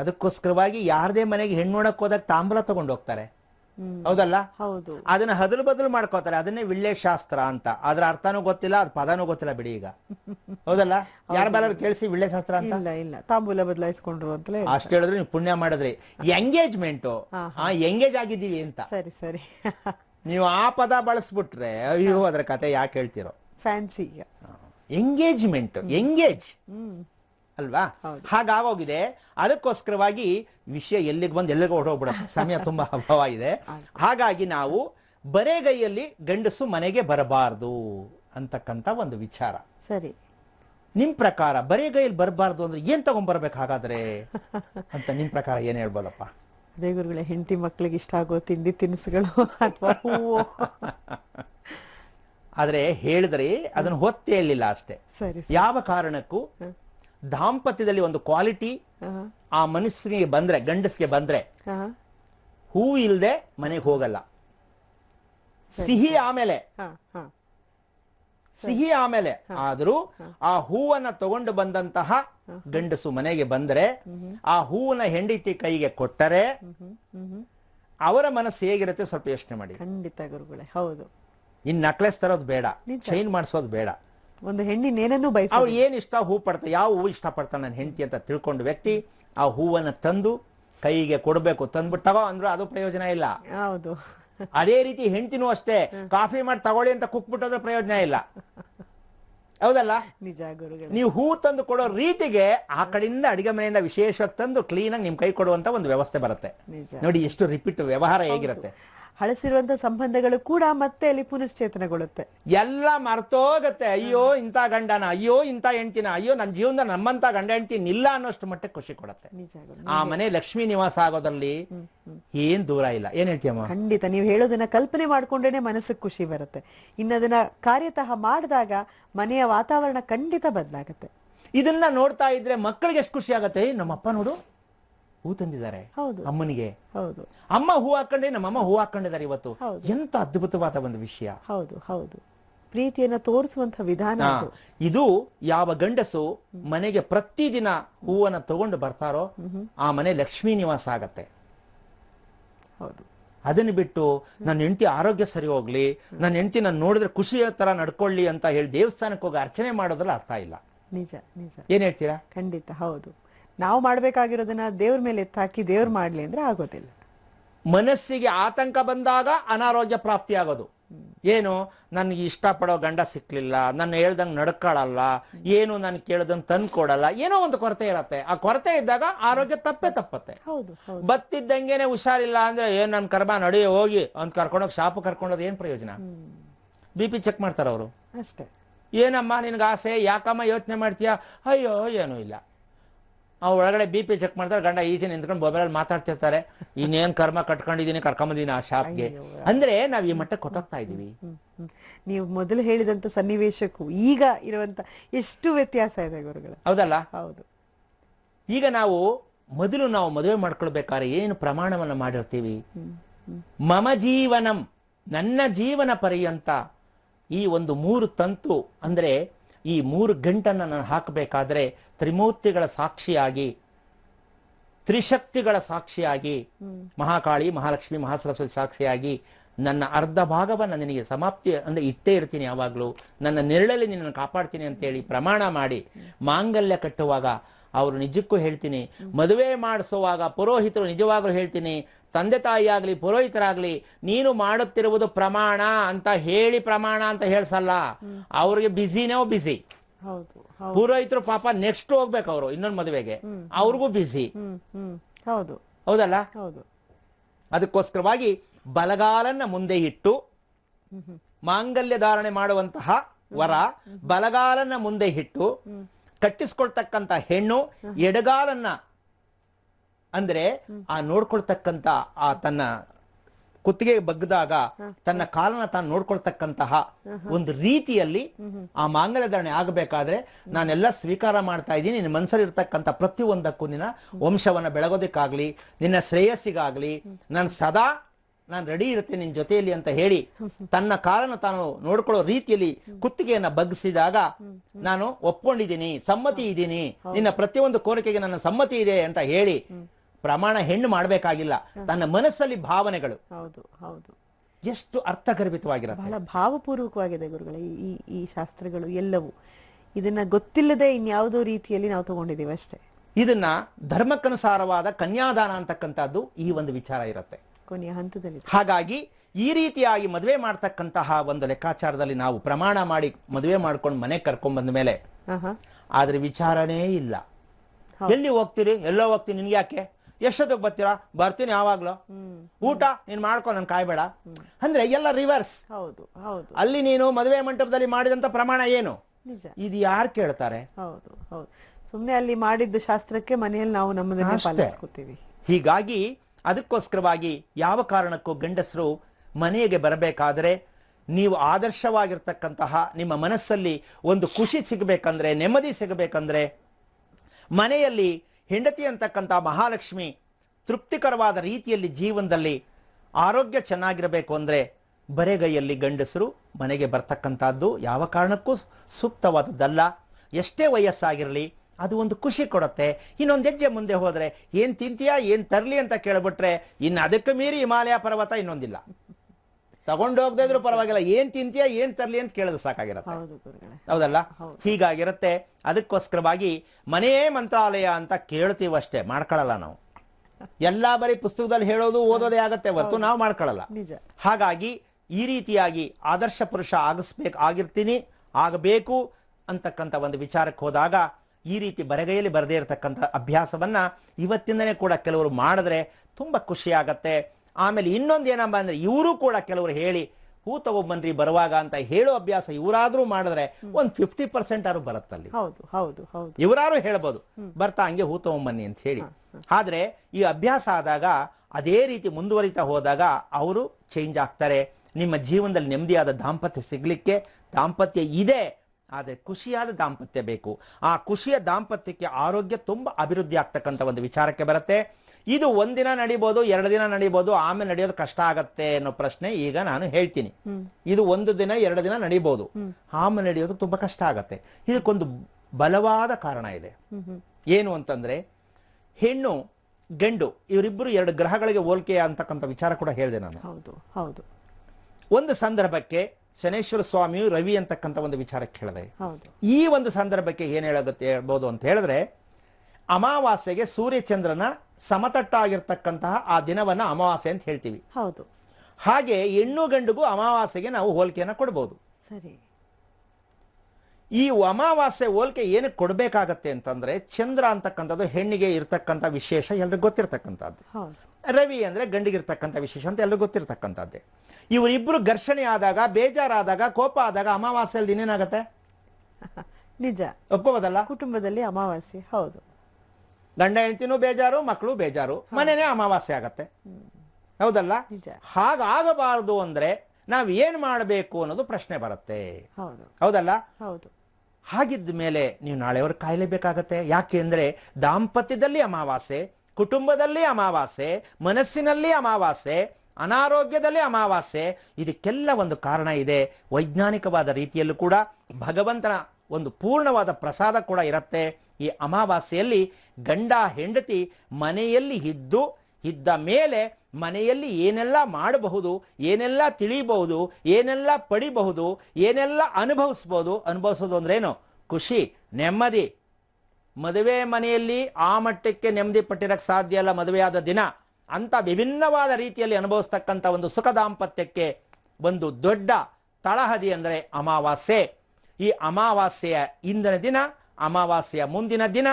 ಅದಕ್ಕೋಸ್ಕರವಾಗಿ ಯಾರದೇ ಮನೆಗೆ ಹೆಣ್ಣು ನೋಡಕ್ ಹೋದಾಗ ತಾಂಬೂಲ ತಗೊಂಡು ಹೋಗ್ತಾರೆ ಹೌದಲ್ಲ ಹೌದು ಅದನ್ನ ಹದಲು ಬದಲು ಮಾಡ್ಕೋತಾರೆ ಅದನ್ನೇ ವಿಳ್ಳೆ ಶಾಸ್ತ್ರ ಅಂತ ಅದ್ರ ಅರ್ಥನೂ ಗೊತ್ತಿಲ್ಲ ಅದ್ ಪದನೂ ಗೊತ್ತಿಲ್ಲ ಬಿಡಿ ಈಗ ಹೌದಲ್ಲ ಯಾರ ಬಾರ ಕೇಳಿಸಿ ವಿಳ್ಳೆ ಶಾಸ್ತ್ರ ಅಂತ ಇಲ್ಲ ತಾಂಬೂಲ ಬದಲಾಯಿಸ್ಕೊಂಡ್ರು ಅಂತ ಅಷ್ಟು ಹೇಳಿದ್ರೆ ನೀವು ಪುಣ್ಯ ಮಾಡಿದ್ರಿ ಎಂಗೇಜ್ಮೆಂಟ್ ಎಂಗೇಜ್ ಆಗಿದ್ದೀವಿ ಅಂತ ಸರಿ ಸರಿ ನೀವು ಆ ಪದ ಬಳಸ್ಬಿಟ್ರೆ ಅಯ್ಯೋ ಅದ್ರ ಕತೆ ಯಾಕೆ ಹೇಳ್ತಿರೋ ಫ್ಯಾನ್ಸಿ ಎಂಗೇಜ್ಮೆಂಟ್ ಎಂಗೇಜ್ ಅಲ್ವಾ ಹಾಗಾಗೋಗಿದೆ ಅದಕ್ಕೋಸ್ಕರವಾಗಿ ವಿಷಯ ಎಲ್ಲಿಗೆ ಬಂದು ಎಲ್ಲಿಗೆ ಹೊರಟೋಗ್ಬಿಡುತ್ತೆ ಸಮಯ ತುಂಬಾ ಅಭಾವ ಇದೆ ಹಾಗಾಗಿ ನಾವು ಬರೆಗೈಯಲ್ಲಿ ಗಂಡಸು ಮನೆಗೆ ಬರಬಾರದು ಅಂತಕ್ಕಂಥ ಒಂದು ವಿಚಾರ ಸರಿ ನಿಮ್ ಪ್ರಕಾರ ಬರೆಗೈಯಲ್ಲಿ ಬರಬಾರ್ದು ಅಂದ್ರೆ ಏನ್ ತಗೊಂಡ್ಬರ್ಬೇಕು ಹಾಗಾದ್ರೆ ಅಂತ ನಿಮ್ ಪ್ರಕಾರ ಏನ್ ಹೇಳ್ಬೋದಪ್ಪ ಅದೇ ಹೆಂಡತಿ ಮಕ್ಕಳಿಗೆ ಇಷ್ಟ ಆಗೋ ತಿಂಡಿ ತಿನಿಸುಗಳು ಅಥವಾ ಆದ್ರೆ ಹೇಳಿದ್ರಿ ಅದನ್ನ ಹೊತ್ತೇ ಇರಲಿಲ್ಲ ಅಷ್ಟೇ ಸರಿ ಯಾವ ಕಾರಣಕ್ಕೂ ದಾಂಪತ್ಯದಲ್ಲಿ ಒಂದು ಕ್ವಾಲಿಟಿ ಆ ಮನುಷ್ಯನಿಗೆ ಬಂದ್ರೆ ಗಂಡಸ್ಗೆ ಬಂದ್ರೆ ಹೂ ಇಲ್ಲದೆ ಮನೆಗೆ ಹೋಗಲ್ಲ ಸಿಹಿ ಆಮೇಲೆ ಸಿಹಿ ಆಮೇಲೆ ಆದರೂ ಆ ಹೂವನ್ನ ತಗೊಂಡು ಬಂದಂತಹ ಗಂಡಸು ಮನೆಗೆ ಬಂದ್ರೆ ಆ ಹೂವನ್ನ ಹೆಂಡತಿ ಕೈಗೆ ಕೊಟ್ಟರೆ ಅವರ ಮನಸ್ಸು ಹೇಗಿರುತ್ತೆ ಸ್ವಲ್ಪ ಯೋಚನೆ ಮಾಡಿ ಖಂಡಿತ ಗುರುಗಳೇ ಹೌದು ಇನ್ ನಕ್ಲೆಸ್ ತರೋದು ಬೇಡ ಚೈನ್ ಮಾಡಿಸೋದು ಬೇಡ ಒಂದು ಹೆಣ್ಣಿನೇನನ್ನು ಬಯಸ ಅವ್ರು ಏನು ಇಷ್ಟ ಹೂ ಪಡ್ತಾ ಯಾವ ಹೂ ಇಷ್ಟ ಪಡ್ತಾರೆ ನನ್ನ ಹೆಂಡತಿ ಅಂತ ತಿಳ್ಕೊಂಡ ವ್ಯಕ್ತಿ ಆ ಹೂವನ್ನ ತಂದು ಕೈಗೆ ಕೊಡಬೇಕು ತಂದ್ಬಿಟ್ಟು ತಗೋ ಅಂದ್ರೆ ಅದು ಪ್ರಯೋಜನ ಇಲ್ಲ ಹೌದು ಅದೇ ರೀತಿ ಹೆಂಡತಿನೂ ಅಷ್ಟೇ ಕಾಫಿ ಮಾಡಿ ತಗೊಳ್ಳಿ ಅಂತ ಕುಕ್ಬಿಟ್ಟೋದ್ರೆ ಪ್ರಯೋಜನ ಇಲ್ಲ ಹೌದಲ್ಲ ನಿಜ ಗುರುಗಳು ನೀವು ಹೂ ತಂದು ಕೊಡೋ ರೀತಿಗೆ ಆ ಕಡೆಯಿಂದ ಅಡಿಗೆ ಮನೆಯಿಂದ ವಿಶೇಷವಾಗಿ ತಂದು ಕ್ಲೀನಾಗಿ ನಿಮ್ ಕೈ ಕೊಡುವಂತ ಒಂದು ವ್ಯವಸ್ಥೆ ಬರುತ್ತೆ ನೋಡಿ ಎಷ್ಟು ರಿಪೀಟ್ ವ್ಯವಹಾರ ಹೇಗಿರುತ್ತೆ ಹಳಸಿರುವಂತ ಸಂಬಂಧಗಳು ಕೂಡ ಮತ್ತೆ ಅಲ್ಲಿ ಪುನಶ್ಚೇತನಗೊಳ್ಳುತ್ತೆ ಎಲ್ಲ ಮರ್ತೋಗತ್ತೆ ಅಯ್ಯೋ ಇಂಥ ಗಂಡನ ಅಯ್ಯೋ ಇಂಥ ಹೆಂಡ್ತಿನ ಅಯ್ಯೋ ನನ್ನ ಜೀವನದ ನಮ್ಮಂತ ಗಂಡ ಹೆಂಡ್ತೀನಿ ಇಲ್ಲ ಅನ್ನೋಷ್ಟು ಮಟ್ಟಕ್ಕೆ ಖುಷಿ ಕೊಡುತ್ತೆ ಆ ಮನೆ ಲಕ್ಷ್ಮೀ ನಿವಾಸ ಆಗೋದ್ರಲ್ಲಿ ಏನ್ ದೂರ ಇಲ್ಲ ಏನ್ ಹೇಳ್ತೀಯಮ್ಮ ಖಂಡಿತ ನೀವು ಹೇಳೋದನ್ನ ಕಲ್ಪನೆ ಮಾಡ್ಕೊಂಡೇನೆ ಮನಸ್ಸಿಗೆ ಖುಷಿ ಬರುತ್ತೆ ಇನ್ನದನ್ನ ಕಾರ್ಯತಃ ಮಾಡಿದಾಗ ಮನೆಯ ವಾತಾವರಣ ಖಂಡಿತ ಬದಲಾಗುತ್ತೆ ಇದನ್ನ ನೋಡ್ತಾ ಇದ್ರೆ ಮಕ್ಕಳಿಗೆ ಎಷ್ಟು ಖುಷಿ ಆಗತ್ತೆ ನಮ್ಮಪ್ಪ ನೋಡು ಹೂ ತಂದಿದ್ದಾರೆ ಅಮ್ಮನಿಗೆ ಹೌದು ಅಮ್ಮ ಹೂ ಹಾಕೊಂಡೆ ನಮ್ಮಮ್ಮ ಹೂ ಹಾಕೊಂಡಿದ್ದಾರೆ ಇವತ್ತು ಎಂತ ಅದ್ಭುತವಾದ ಒಂದು ವಿಷಯ ಹೌದು ಹೌದು ಪ್ರೀತಿಯನ್ನ ತೋರಿಸುವಂತ ವಿಧಾನ ಇದು ಯಾವ ಗಂಡಸು ಮನೆಗೆ ಪ್ರತಿದಿನ ಹೂವನ್ನ ತಗೊಂಡು ಬರ್ತಾರೋ ಆ ಮನೆ ಲಕ್ಷ್ಮೀ ನಿವಾಸ ಆಗತ್ತೆ ಹೌದು ಅದನ್ನು ಬಿಟ್ಟು ನನ್ನ ಹೆಂಡತಿ ಆರೋಗ್ಯ ಸರಿ ಹೋಗ್ಲಿ ನನ್ನ ಹೆಂಡತಿ ನನ್ನ ನೋಡಿದ್ರೆ ಖುಷಿಯ ತರ ನಡ್ಕೊಳ್ಳಿ ಅಂತ ಹೇಳಿ ದೇವಸ್ಥಾನಕ್ಕೆ ಹೋಗಿ ಅರ್ಚನೆ ಮಾಡೋದ್ರಲ್ಲಿ ಅರ್ಥ ಇಲ್ಲ ನಿಜ ನಿಜ ಏನ್ ಹೇಳ್ತೀರಾ ಖಂಡಿತ ಹೌದು ನಾವು ಮಾಡಬೇಕಾಗಿರೋದನ್ನ ದೇವ್ರ ಮೇಲೆ ಎತ್ತಾಕಿ ದೇವ್ರು ಮಾಡ್ಲಿ ಅಂದ್ರೆ ಆಗೋದಿಲ್ಲ ಮನಸ್ಸಿಗೆ ಆತಂಕ ಬಂದಾಗ ಅನಾರೋಗ್ಯ ಪ್ರಾಪ್ತಿ ಆಗೋದು ಏನು ನನಗೆ ಇಷ್ಟಪಡೋ ಗಂಡ ಸಿಕ್ಲಿಲ್ಲ ನನ್ನ ಹೇಳ್ದಂಗೆ ನಡ್ಕೊಳ್ಳಲ್ಲ ಏನು ನಾನು ಕೇಳ್ದಂಗೆ ತಂದು ಕೊಡಲ್ಲ ಏನೋ ಒಂದು ಕೊರತೆ ಇರತ್ತೆ ಆ ಕೊರತೆ ಇದ್ದಾಗ ಆರೋಗ್ಯ ತಪ್ಪೇ ತಪ್ಪತ್ತೆ ಬತ್ತಿದ್ದಂಗೆನೆ ಹುಷಾರಿಲ್ಲ ಅಂದ್ರೆ ಏನ್ ನನ್ ಕರ್ಮ ನಡಿ ಹೋಗಿ ಅಂತ ಕರ್ಕೊಂಡೋಗಿ ಶಾಪು ಕರ್ಕೊಂಡೋದ ಏನ್ ಪ್ರಯೋಜನ ಬಿ ಪಿ ಚೆಕ್ ಮಾಡ್ತಾರ ಅವರು ಅಷ್ಟೇ ಏನಮ್ಮ ನಿನ್ಗ ಆಸೆ ಯಾಕಮ್ಮ ಯೋಚನೆ ಮಾಡ್ತೀಯಾ ಅಯ್ಯೋ ಏನೂ ಇಲ್ಲ ಒಳಗಡೆ ಬಿ ಪಿ ಚೆಕ್ ಮಾಡ್ತಾರೆ ಗಂಡ ಈಚೆ ನಿಂತ್ಕೊಂಡು ಮೊಬೈಲಲ್ಲಿ ಮಾತಾಡ್ತಿರ್ತಾರೆ ಇನ್ನೇನ್ ಕರ್ಮ ಕಟ್ಕೊಂಡಿದೀನಿ ಕರ್ಕೊಂಡಿದ್ದೀನಿ ಆ ಶಾಪ್ಗೆ ಅಂದ್ರೆ ನಾವ್ ಈ ಮಟ್ಟಕ್ಕೆ ಕೊಟ್ಟೋಗ್ತಾ ಇದೀವಿ ನೀವು ಮೊದಲು ಹೇಳಿದಂತ ಸನ್ನಿವೇಶಕ್ಕೂ ಈಗ ಇರುವಂತ ಎಷ್ಟು ವ್ಯತ್ಯಾಸ ಇದೆ ಗುರುಗಳು ಹೌದಲ್ಲ ಹೌದು ಈಗ ನಾವು ಮೊದಲು ನಾವು ಮದುವೆ ಮಾಡ್ಕೊಳ್ಬೇಕಾದ್ರೆ ಏನು ಪ್ರಮಾಣವನ್ನ ಮಾಡಿರ್ತೀವಿ ಮಮ ಜೀವನಂ ನನ್ನ ಜೀವನ ಪರ್ಯಂತ ಈ ಒಂದು ಮೂರು ತಂತು ಅಂದ್ರೆ ಈ ಮೂರು ಗಂಟನ್ನು ನಾನು ಹಾಕಬೇಕಾದ್ರೆ ತ್ರಿಮೂರ್ತಿಗಳ ಸಾಕ್ಷಿಯಾಗಿ ತ್ರಿಶಕ್ತಿಗಳ ಸಾಕ್ಷಿಯಾಗಿ ಮಹಾಕಾಳಿ ಮಹಾಲಕ್ಷ್ಮಿ ಮಹಾಸರಸ್ವತಿ ಸಾಕ್ಷಿಯಾಗಿ ನನ್ನ ಅರ್ಧ ಭಾಗವನ್ನು ನಿನಗೆ ಸಮಾಪ್ತಿ ಅಂದ್ರೆ ಇಟ್ಟೇ ಇರ್ತೀನಿ ಯಾವಾಗಲೂ ನನ್ನ ನೆರಳಲ್ಲಿ ನಿನ್ನನ್ನು ಕಾಪಾಡ್ತೀನಿ ಅಂತೇಳಿ ಪ್ರಮಾಣ ಮಾಡಿ ಮಾಂಗಲ್ಯ ಕಟ್ಟುವಾಗ ಅವರು ನಿಜಕ್ಕೂ ಹೇಳ್ತೀನಿ ಮದುವೆ ಮಾಡಿಸುವಾಗ ಪುರೋಹಿತರು ನಿಜವಾಗ್ಲೂ ಹೇಳ್ತೀನಿ ತಂದೆ ತಾಯಿಯಾಗಲಿ ಪುರೋಹಿತರಾಗ್ಲಿ ನೀನು ಮಾಡುತ್ತಿರುವುದು ಪ್ರಮಾಣ ಅಂತ ಹೇಳಿ ಪ್ರಮಾಣ ಅಂತ ಹೇಳ್ಸಲ್ಲ ಅವ್ರಿಗೆ ಬ್ಯುಸಿನೇ ಬಿಸಿ ಪುರೋಹಿತರು ಪಾಪ ನೆಕ್ಸ್ಟ್ ಹೋಗ್ಬೇಕು ಅವರು ಇನ್ನೊಂದು ಮದುವೆಗೆ ಅವ್ರಿಗೂ ಬಿಸಿ ಹೌದು ಹೌದಲ್ಲ ಹೌದು ಅದಕ್ಕೋಸ್ಕರವಾಗಿ ಬಲಗಾಲನ್ನ ಮುಂದೆ ಇಟ್ಟು ಮಾಂಗಲ್ಯ ಧಾರಣೆ ಮಾಡುವಂತಹ ವರ ಬಲಗಾಲನ್ನ ಮುಂದೆ ಇಟ್ಟು ಕಟ್ಟಿಸ್ಕೊಳ್ತಕ್ಕಂತ ಹೆಣ್ಣು ಎಡಗಾಲನ್ನ ಅಂದ್ರೆ ಆ ನೋಡ್ಕೊಳ್ತಕ್ಕಂತ ಆ ತನ್ನ ಕುತ್ತಿಗೆ ಬಗ್ಗದಾಗ ತನ್ನ ಕಾಲನ ತಾನು ನೋಡ್ಕೊಳ್ತಕ್ಕಂತಹ ಒಂದು ರೀತಿಯಲ್ಲಿ ಆ ಮಾಂಗಲ್ಯ ಧಾರಣೆ ಆಗಬೇಕಾದ್ರೆ ನಾನೆಲ್ಲ ಸ್ವೀಕಾರ ಮಾಡ್ತಾ ಇದ್ದೀನಿ ನಿನ್ನ ಮನಸ್ಸಲ್ಲಿ ಇರ್ತಕ್ಕಂಥ ಪ್ರತಿಯೊಂದಕ್ಕೂ ನಿನ್ನ ವಂಶವನ್ನ ಬೆಳಗೋದಕ್ಕಾಗ್ಲಿ ನಿನ್ನ ಶ್ರೇಯಸ್ಸಿಗಾಗ್ಲಿ ನಾನು ಸದಾ ನಾನು ರೆಡಿ ಇರುತ್ತೆ ನಿನ್ನ ಜೊತೆಯಲ್ಲಿ ಅಂತ ಹೇಳಿ ತನ್ನ ಕಾಲನ್ನು ತಾನು ನೋಡ್ಕೊಳ್ಳೋ ರೀತಿಯಲ್ಲಿ ಕುತ್ತಿಗೆಯನ್ನ ಬಗ್ಗಿಸಿದಾಗ ನಾನು ಒಪ್ಕೊಂಡಿದ್ದೀನಿ ಸಮ್ಮತಿ ಇದ್ದೀನಿ ನಿನ್ನ ಪ್ರತಿಯೊಂದು ಕೋರಿಕೆಗೆ ನನ್ನ ಸಮ್ಮತಿ ಇದೆ ಅಂತ ಹೇಳಿ ಪ್ರಮಾಣ ಹೆಣ್ಣು ಮಾಡಬೇಕಾಗಿಲ್ಲ ತನ್ನ ಮನಸ್ಸಲ್ಲಿ ಭಾವನೆಗಳು ಹೌದು ಹೌದು ಎಷ್ಟು ಅರ್ಥಗರ್ಭಿತವಾಗಿರುತ್ತೆ ಬಹಳ ಭಾವಪೂರ್ವಕವಾಗಿದೆ ಗುರುಗಳ ಈ ಈ ಶಾಸ್ತ್ರಗಳು ಎಲ್ಲವೂ ಇದನ್ನ ಗೊತ್ತಿಲ್ಲದೆ ಇನ್ಯಾವುದೋ ರೀತಿಯಲ್ಲಿ ನಾವು ತಗೊಂಡಿದ್ದೀವಿ ಅಷ್ಟೇ ಇದನ್ನ ಧರ್ಮಕ್ಕನುಸಾರವಾದ ಕನ್ಯಾದಾನ ಅಂತಕ್ಕಂಥದ್ದು ಈ ಒಂದು ವಿಚಾರ ಇರುತ್ತೆ ಕೊನೆಯ ಹಂತದಲ್ಲಿ ಹಾಗಾಗಿ ಈ ರೀತಿಯಾಗಿ ಮದುವೆ ಮಾಡ್ತಕ್ಕಂತಹ ಒಂದು ಲೆಕ್ಕಾಚಾರದಲ್ಲಿ ನಾವು ಪ್ರಮಾಣ ಮಾಡಿ ಮದುವೆ ಮಾಡ್ಕೊಂಡು ಮನೆ ಕರ್ಕೊಂಡ್ ಬಂದ ಮೇಲೆ ಆದ್ರೆ ವಿಚಾರನೇ ಇಲ್ಲ ಎಲ್ಲಿ ಹೋಗ್ತೀರಿ ಎಲ್ಲೋ ಹೋಗ್ತೀನಿ ನಿನ್ಗೆ ಯಾಕೆ ಎಷ್ಟೊತ್ತಿಗೆ ಬರ್ತೀರಾ ಬರ್ತೀನಿ ಯಾವಾಗ್ಲೋ ಊಟ ನೀನ್ ಮಾಡ್ಕೊ ನನ್ ಕಾಯ್ಬೇಡ ಅಂದ್ರೆ ಎಲ್ಲ ರಿವರ್ಸ್ ಹೌದು ಹೌದು ಅಲ್ಲಿ ನೀನು ಮದುವೆ ಮಂಟಪದಲ್ಲಿ ಮಾಡಿದಂತ ಪ್ರಮಾಣ ಏನು ಇದು ಯಾರು ಕೇಳ್ತಾರೆ ಹೌದು ಹೌದು ಸುಮ್ಮನೆ ಅಲ್ಲಿ ಮಾಡಿದ್ದು ಶಾಸ್ತ್ರಕ್ಕೆ ಮನೆಯಲ್ಲಿ ನಾವು ನಮ್ಮದನ್ನ ಹೀಗಾಗಿ ಅದಕ್ಕೋಸ್ಕರವಾಗಿ ಯಾವ ಕಾರಣಕ್ಕೂ ಗಂಡಸರು ಮನೆಗೆ ಬರಬೇಕಾದರೆ ನೀವು ಆದರ್ಶವಾಗಿರ್ತಕ್ಕಂತಹ ನಿಮ್ಮ ಮನಸ್ಸಲ್ಲಿ ಒಂದು ಖುಷಿ ಸಿಗಬೇಕಂದ್ರೆ ನೆಮ್ಮದಿ ಸಿಗಬೇಕಂದ್ರೆ ಮನೆಯಲ್ಲಿ ಹೆಂಡತಿ ಅಂತಕ್ಕಂಥ ಮಹಾಲಕ್ಷ್ಮಿ ತೃಪ್ತಿಕರವಾದ ರೀತಿಯಲ್ಲಿ ಜೀವನದಲ್ಲಿ ಆರೋಗ್ಯ ಚೆನ್ನಾಗಿರಬೇಕು ಅಂದರೆ ಬರೆಗೈಯಲ್ಲಿ ಗಂಡಸರು ಮನೆಗೆ ಬರ್ತಕ್ಕಂಥದ್ದು ಯಾವ ಕಾರಣಕ್ಕೂ ಸೂಕ್ತವಾದದ್ದಲ್ಲ ಎಷ್ಟೇ ವಯಸ್ಸಾಗಿರಲಿ ಅದು ಒಂದು ಖುಷಿ ಕೊಡುತ್ತೆ ಇನ್ನೊಂದು ಹೆಜ್ಜೆ ಮುಂದೆ ಹೋದ್ರೆ ಏನು ತಿಂತೀಯಾ ಏನು ತರಲಿ ಅಂತ ಕೇಳ್ಬಿಟ್ರೆ ಇನ್ನು ಅದಕ್ಕೆ ಮೀರಿ ಹಿಮಾಲಯ ಪರ್ವತ ಇನ್ನೊಂದಿಲ್ಲ ತಗೊಂಡು ಹೋಗದೆ ಪರವಾಗಿಲ್ಲ ಏನ್ ತಿಂತೀಯಾ ಏನ್ ತರ್ಲಿ ಅಂತ ಕೇಳೋದು ಸಾಕಾಗಿರತ್ತೆ ಹೌದಲ್ಲ ಹೀಗಾಗಿರುತ್ತೆ ಅದಕ್ಕೋಸ್ಕರವಾಗಿ ಮನೆಯೇ ಮಂತ್ರಾಲಯ ಅಂತ ಕೇಳ್ತೀವಷ್ಟೇ ಮಾಡ್ಕೊಳ್ಳಲ್ಲ ನಾವು ಎಲ್ಲಾ ಬರೀ ಪುಸ್ತಕದಲ್ಲಿ ಹೇಳೋದು ಓದೋದೇ ಆಗತ್ತೆ ಹೊರತು ನಾವು ಮಾಡ್ಕೊಳ್ಳಲ್ಲ ಹಾಗಾಗಿ ಈ ರೀತಿಯಾಗಿ ಆದರ್ಶ ಪುರುಷ ಆಗಿಸ್ಬೇಕು ಆಗಿರ್ತೀನಿ ಆಗಬೇಕು ಅಂತಕ್ಕಂಥ ಒಂದು ವಿಚಾರಕ್ಕೆ ಹೋದಾಗ ಈ ರೀತಿ ಬರಗೈಯಲ್ಲಿ ಬರದೇ ಇರತಕ್ಕಂಥ ಅಭ್ಯಾಸವನ್ನು ಇವತ್ತಿಂದನೇ ಕೂಡ ಕೆಲವರು ಮಾಡಿದ್ರೆ ತುಂಬ ಖುಷಿಯಾಗತ್ತೆ ಆಮೇಲೆ ಇನ್ನೊಂದು ಏನಪ್ಪ ಅಂದರೆ ಇವರು ಕೂಡ ಕೆಲವರು ಹೇಳಿ ಹೂ ಒಬ್ಬನ್ರಿ ಬರುವಾಗ ಅಂತ ಹೇಳೋ ಅಭ್ಯಾಸ ಇವರಾದರೂ ಮಾಡಿದ್ರೆ ಒಂದು ಫಿಫ್ಟಿ ಪರ್ಸೆಂಟ್ ಆದರೂ ಬರುತ್ತಲ್ಲಿ ಹೌದು ಹೌದು ಹೌದು ಇವರಾರು ಹೇಳ್ಬೋದು ಬರ್ತಾ ಹಂಗೆ ಹೂ ತಗೊಂಬನ್ನಿ ಅಂತ ಹೇಳಿ ಆದರೆ ಈ ಅಭ್ಯಾಸ ಆದಾಗ ಅದೇ ರೀತಿ ಮುಂದುವರಿತಾ ಹೋದಾಗ ಅವರು ಚೇಂಜ್ ಆಗ್ತಾರೆ ನಿಮ್ಮ ಜೀವನದಲ್ಲಿ ನೆಮ್ಮದಿಯಾದ ದಾಂಪತ್ಯ ಸಿಗ್ಲಿಕ್ಕೆ ದಾಂಪತ್ಯ ಇದೆ ಆದರೆ ಖುಷಿಯಾದ ದಾಂಪತ್ಯ ಬೇಕು ಆ ಖುಷಿಯ ದಾಂಪತ್ಯಕ್ಕೆ ಆರೋಗ್ಯ ತುಂಬಾ ಅಭಿವೃದ್ಧಿ ಆಗ್ತಕ್ಕಂಥ ಒಂದು ವಿಚಾರಕ್ಕೆ ಬರುತ್ತೆ ಇದು ಒಂದಿನ ನಡಿಬೋದು ಎರಡು ದಿನ ನಡಿಬೋದು ಆಮೇಲೆ ನಡೆಯೋದು ಕಷ್ಟ ಆಗತ್ತೆ ಅನ್ನೋ ಪ್ರಶ್ನೆ ಈಗ ನಾನು ಹೇಳ್ತೀನಿ ಇದು ಒಂದು ದಿನ ಎರಡು ದಿನ ನಡಿಬೋದು ಆಮೇಲೆ ನಡೆಯೋದು ತುಂಬಾ ಕಷ್ಟ ಆಗತ್ತೆ ಇದಕ್ಕೊಂದು ಬಲವಾದ ಕಾರಣ ಇದೆ ಏನು ಅಂತಂದ್ರೆ ಹೆಣ್ಣು ಗಂಡು ಇವರಿಬ್ಬರು ಎರಡು ಗ್ರಹಗಳಿಗೆ ಹೋಲಿಕೆ ಅಂತಕ್ಕಂಥ ವಿಚಾರ ಕೂಡ ಹೇಳಿದೆ ನಾನು ಹೌದು ಹೌದು ಒಂದು ಸಂದರ್ಭಕ್ಕೆ ಶನೇಶ್ವರ ಸ್ವಾಮಿಯು ರವಿ ಅಂತಕ್ಕಂಥ ಒಂದು ವಿಚಾರಕ್ಕೆ ಹೇಳಿದೆ ಈ ಒಂದು ಸಂದರ್ಭಕ್ಕೆ ಏನು ಹೇಳಗುತ್ತೆ ಹೇಳ್ಬೋದು ಅಂತ ಹೇಳಿದ್ರೆ ಅಮಾವಾಸ್ಯೆಗೆ ಸೂರ್ಯಚಂದ್ರನ ಸಮತಟ್ಟಾಗಿರ್ತಕ್ಕಂತಹ ಆ ದಿನವನ್ನ ಅಮಾವಾಸ್ಯೆ ಅಂತ ಹೇಳ್ತೀವಿ ಹೌದು ಹಾಗೆ ಹೆಣ್ಣು ಗಂಡುಗೂ ಅಮಾವಾಸ್ಯೆಗೆ ನಾವು ಹೋಲಿಕೆಯನ್ನು ಕೊಡಬಹುದು ಸರಿ ಈ ಅಮಾವಾಸ್ಯೆ ಹೋಲಿಕೆ ಏನಕ್ಕೆ ಕೊಡಬೇಕಾಗತ್ತೆ ಅಂತಂದ್ರೆ ಚಂದ್ರ ಅಂತಕ್ಕಂಥದ್ದು ಹೆಣ್ಣಿಗೆ ಇರ್ತಕ್ಕಂಥ ವಿಶೇಷ ಎಲ್ರಿಗೂ ಗೊತ್ತಿರತಕ್ಕಂಥದ್ದು ರವಿ ಅಂದ್ರೆ ಗಂಡಿಗೆ ಇರ್ತಕ್ಕಂಥ ವಿಶೇಷ ಅಂತ ಎಲ್ರಿಗೂ ಗೊತ್ತಿರತಕ್ಕಂಥದ್ದೇ ಇವರಿಬ್ಬರು ಘರ್ಷಣೆ ಆದಾಗ ಬೇಜಾರಾದಾಗ ಕೋಪ ಆದಾಗ ಅಮಾವಾಸ್ಯಲ್ಲಿ ಇನ್ನೇನಾಗತ್ತೆ ನಿಜ ಒಪ್ಪೋದಲ್ಲ ಕುಟುಂಬದಲ್ಲಿ ಅಮಾವಾಸ್ಯೆ ಹೌದು ಗಂಡ ಹೆಂಡತಿನೂ ಬೇಜಾರು ಮಕ್ಕಳು ಬೇಜಾರು ಮನೇನೆ ಅಮಾವಾಸ್ಯೆ ಆಗತ್ತೆ ಹೌದಲ್ಲ ಹಾಗಾಗಬಾರದು ಅಂದ್ರೆ ನಾವ್ ಏನ್ ಮಾಡಬೇಕು ಅನ್ನೋದು ಪ್ರಶ್ನೆ ಬರುತ್ತೆ ಹೌದಲ್ಲ ಹೌದು ಹಾಗಿದ್ದ ಮೇಲೆ ನೀವು ನಾಳೆಯವ್ರ ಕಾಯಿಲೆ ಯಾಕೆ ಅಂದ್ರೆ ದಾಂಪತ್ಯದಲ್ಲಿ ಅಮಾವಾಸ್ಯೆ ಕುಟುಂಬದಲ್ಲಿ ಅಮಾವಾಸ್ಯೆ ಮನಸ್ಸಿನಲ್ಲಿ ಅಮಾವಾಸ್ಯೆ ಅನಾರೋಗ್ಯದಲ್ಲಿ ಅಮಾವಾಸ್ಯೆ ಇದಕ್ಕೆಲ್ಲ ಒಂದು ಕಾರಣ ಇದೆ ವೈಜ್ಞಾನಿಕವಾದ ರೀತಿಯಲ್ಲೂ ಕೂಡ ಭಗವಂತನ ಒಂದು ಪೂರ್ಣವಾದ ಪ್ರಸಾದ ಕೂಡ ಇರುತ್ತೆ ಈ ಅಮಾವಾಸ್ಯೆಯಲ್ಲಿ ಗಂಡ ಹೆಂಡತಿ ಮನೆಯಲ್ಲಿ ಇದ್ದು ಇದ್ದ ಮೇಲೆ ಮನೆಯಲ್ಲಿ ಏನೆಲ್ಲ ಮಾಡಬಹುದು ಏನೆಲ್ಲ ತಿಳಿಯಬಹುದು ಏನೆಲ್ಲ ಪಡಿಬಹುದು ಏನೆಲ್ಲ ಅನುಭವಿಸ್ಬೋದು ಅನುಭವಿಸೋದು ಅಂದ್ರೇನು ಖುಷಿ ನೆಮ್ಮದಿ ಮದುವೆ ಮನೆಯಲ್ಲಿ ಆ ಮಟ್ಟಕ್ಕೆ ನೆಮ್ಮದಿ ಪಟ್ಟಿರಕ್ಕೆ ಸಾಧ್ಯ ಅಲ್ಲ ಮದುವೆಯಾದ ದಿನ ಅಂತ ವಿಭಿನ್ನವಾದ ರೀತಿಯಲ್ಲಿ ಅನುಭವಿಸ್ತಕ್ಕಂಥ ಒಂದು ಸುಖ ದಾಂಪತ್ಯಕ್ಕೆ ಒಂದು ದೊಡ್ಡ ತಳಹದಿ ಅಂದರೆ ಅಮಾವಾಸ್ಯೆ ಈ ಅಮಾವಾಸ್ಯೆಯ ಇಂದಿನ ದಿನ ಅಮಾವಾಸ್ಯೆಯ ಮುಂದಿನ ದಿನ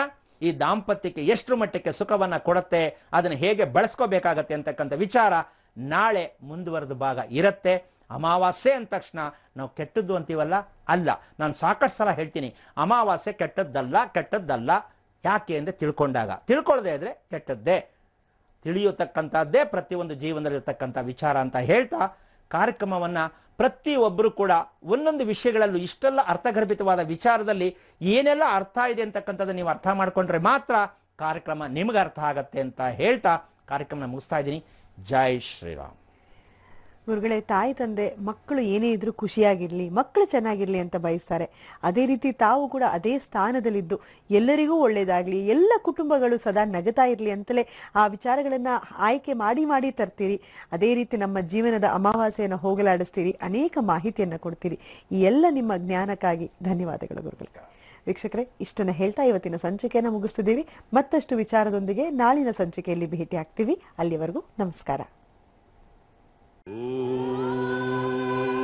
ಈ ದಾಂಪತ್ಯಕ್ಕೆ ಎಷ್ಟು ಮಟ್ಟಕ್ಕೆ ಸುಖವನ್ನು ಕೊಡುತ್ತೆ ಅದನ್ನು ಹೇಗೆ ಬಳಸ್ಕೋಬೇಕಾಗತ್ತೆ ಅಂತಕ್ಕಂಥ ವಿಚಾರ ನಾಳೆ ಮುಂದುವರೆದ ಭಾಗ ಇರುತ್ತೆ ಅಮಾವಾಸ್ಯೆ ಅಂದ ತಕ್ಷಣ ನಾವು ಕೆಟ್ಟದ್ದು ಅಂತೀವಲ್ಲ ಅಲ್ಲ ನಾನು ಸಾಕಷ್ಟು ಸಲ ಹೇಳ್ತೀನಿ ಅಮಾವಾಸ್ಯೆ ಕೆಟ್ಟದ್ದಲ್ಲ ಕೆಟ್ಟದ್ದಲ್ಲ ಯಾಕೆ ಅಂದರೆ ತಿಳ್ಕೊಂಡಾಗ ತಿಳ್ಕೊಳ್ಳದೆ ಇದ್ರೆ ಕೆಟ್ಟದ್ದೇ ತಿಳಿಯತಕ್ಕಂಥದ್ದೇ ಪ್ರತಿಯೊಂದು ಜೀವನದಲ್ಲಿರ್ತಕ್ಕಂಥ ವಿಚಾರ ಅಂತ ಹೇಳ್ತಾ ಕಾರ್ಯಕ್ರಮವನ್ನು ಪ್ರತಿಯೊಬ್ಬರು ಕೂಡ ಒಂದೊಂದು ವಿಷಯಗಳಲ್ಲೂ ಇಷ್ಟೆಲ್ಲ ಅರ್ಥಗರ್ಭಿತವಾದ ವಿಚಾರದಲ್ಲಿ ಏನೆಲ್ಲ ಅರ್ಥ ಇದೆ ಅಂತಕ್ಕಂಥದ್ದು ನೀವು ಅರ್ಥ ಮಾಡಿಕೊಂಡ್ರೆ ಮಾತ್ರ ಕಾರ್ಯಕ್ರಮ ನಿಮಗೆ ಅರ್ಥ ಆಗತ್ತೆ ಅಂತ ಹೇಳ್ತಾ ಕಾರ್ಯಕ್ರಮ ಮುಗಿಸ್ತಾ ಇದ್ದೀನಿ ಜೈ ಶ್ರೀರಾಮ್ ಗುರುಗಳೇ ತಾಯಿ ತಂದೆ ಮಕ್ಕಳು ಏನೇ ಇದ್ರೂ ಖುಷಿಯಾಗಿರ್ಲಿ ಮಕ್ಕಳು ಚೆನ್ನಾಗಿರ್ಲಿ ಅಂತ ಬಯಸ್ತಾರೆ ಅದೇ ರೀತಿ ತಾವು ಕೂಡ ಅದೇ ಸ್ಥಾನದಲ್ಲಿದ್ದು ಎಲ್ಲರಿಗೂ ಒಳ್ಳೇದಾಗ್ಲಿ ಎಲ್ಲ ಕುಟುಂಬಗಳು ಸದಾ ನಗತಾ ಇರ್ಲಿ ಅಂತಲೇ ಆ ವಿಚಾರಗಳನ್ನ ಆಯ್ಕೆ ಮಾಡಿ ಮಾಡಿ ತರ್ತೀರಿ ಅದೇ ರೀತಿ ನಮ್ಮ ಜೀವನದ ಅಮಾವಾಸ್ಯೆಯನ್ನು ಹೋಗಲಾಡಿಸ್ತೀರಿ ಅನೇಕ ಮಾಹಿತಿಯನ್ನ ಕೊಡ್ತೀರಿ ಈ ಎಲ್ಲ ನಿಮ್ಮ ಜ್ಞಾನಕ್ಕಾಗಿ ಧನ್ಯವಾದಗಳು ಗುರುಗಳೇ ವೀಕ್ಷಕರೇ ಇಷ್ಟನ್ನ ಹೇಳ್ತಾ ಇವತ್ತಿನ ಸಂಚಿಕೆಯನ್ನು ಮುಗಿಸ್ತಿದ್ದೀವಿ ಮತ್ತಷ್ಟು ವಿಚಾರದೊಂದಿಗೆ ನಾಳಿನ ಸಂಚಿಕೆಯಲ್ಲಿ ಭೇಟಿ ಆಗ್ತೀವಿ ಅಲ್ಲಿವರೆಗೂ ನಮಸ್ಕಾರ Ooh.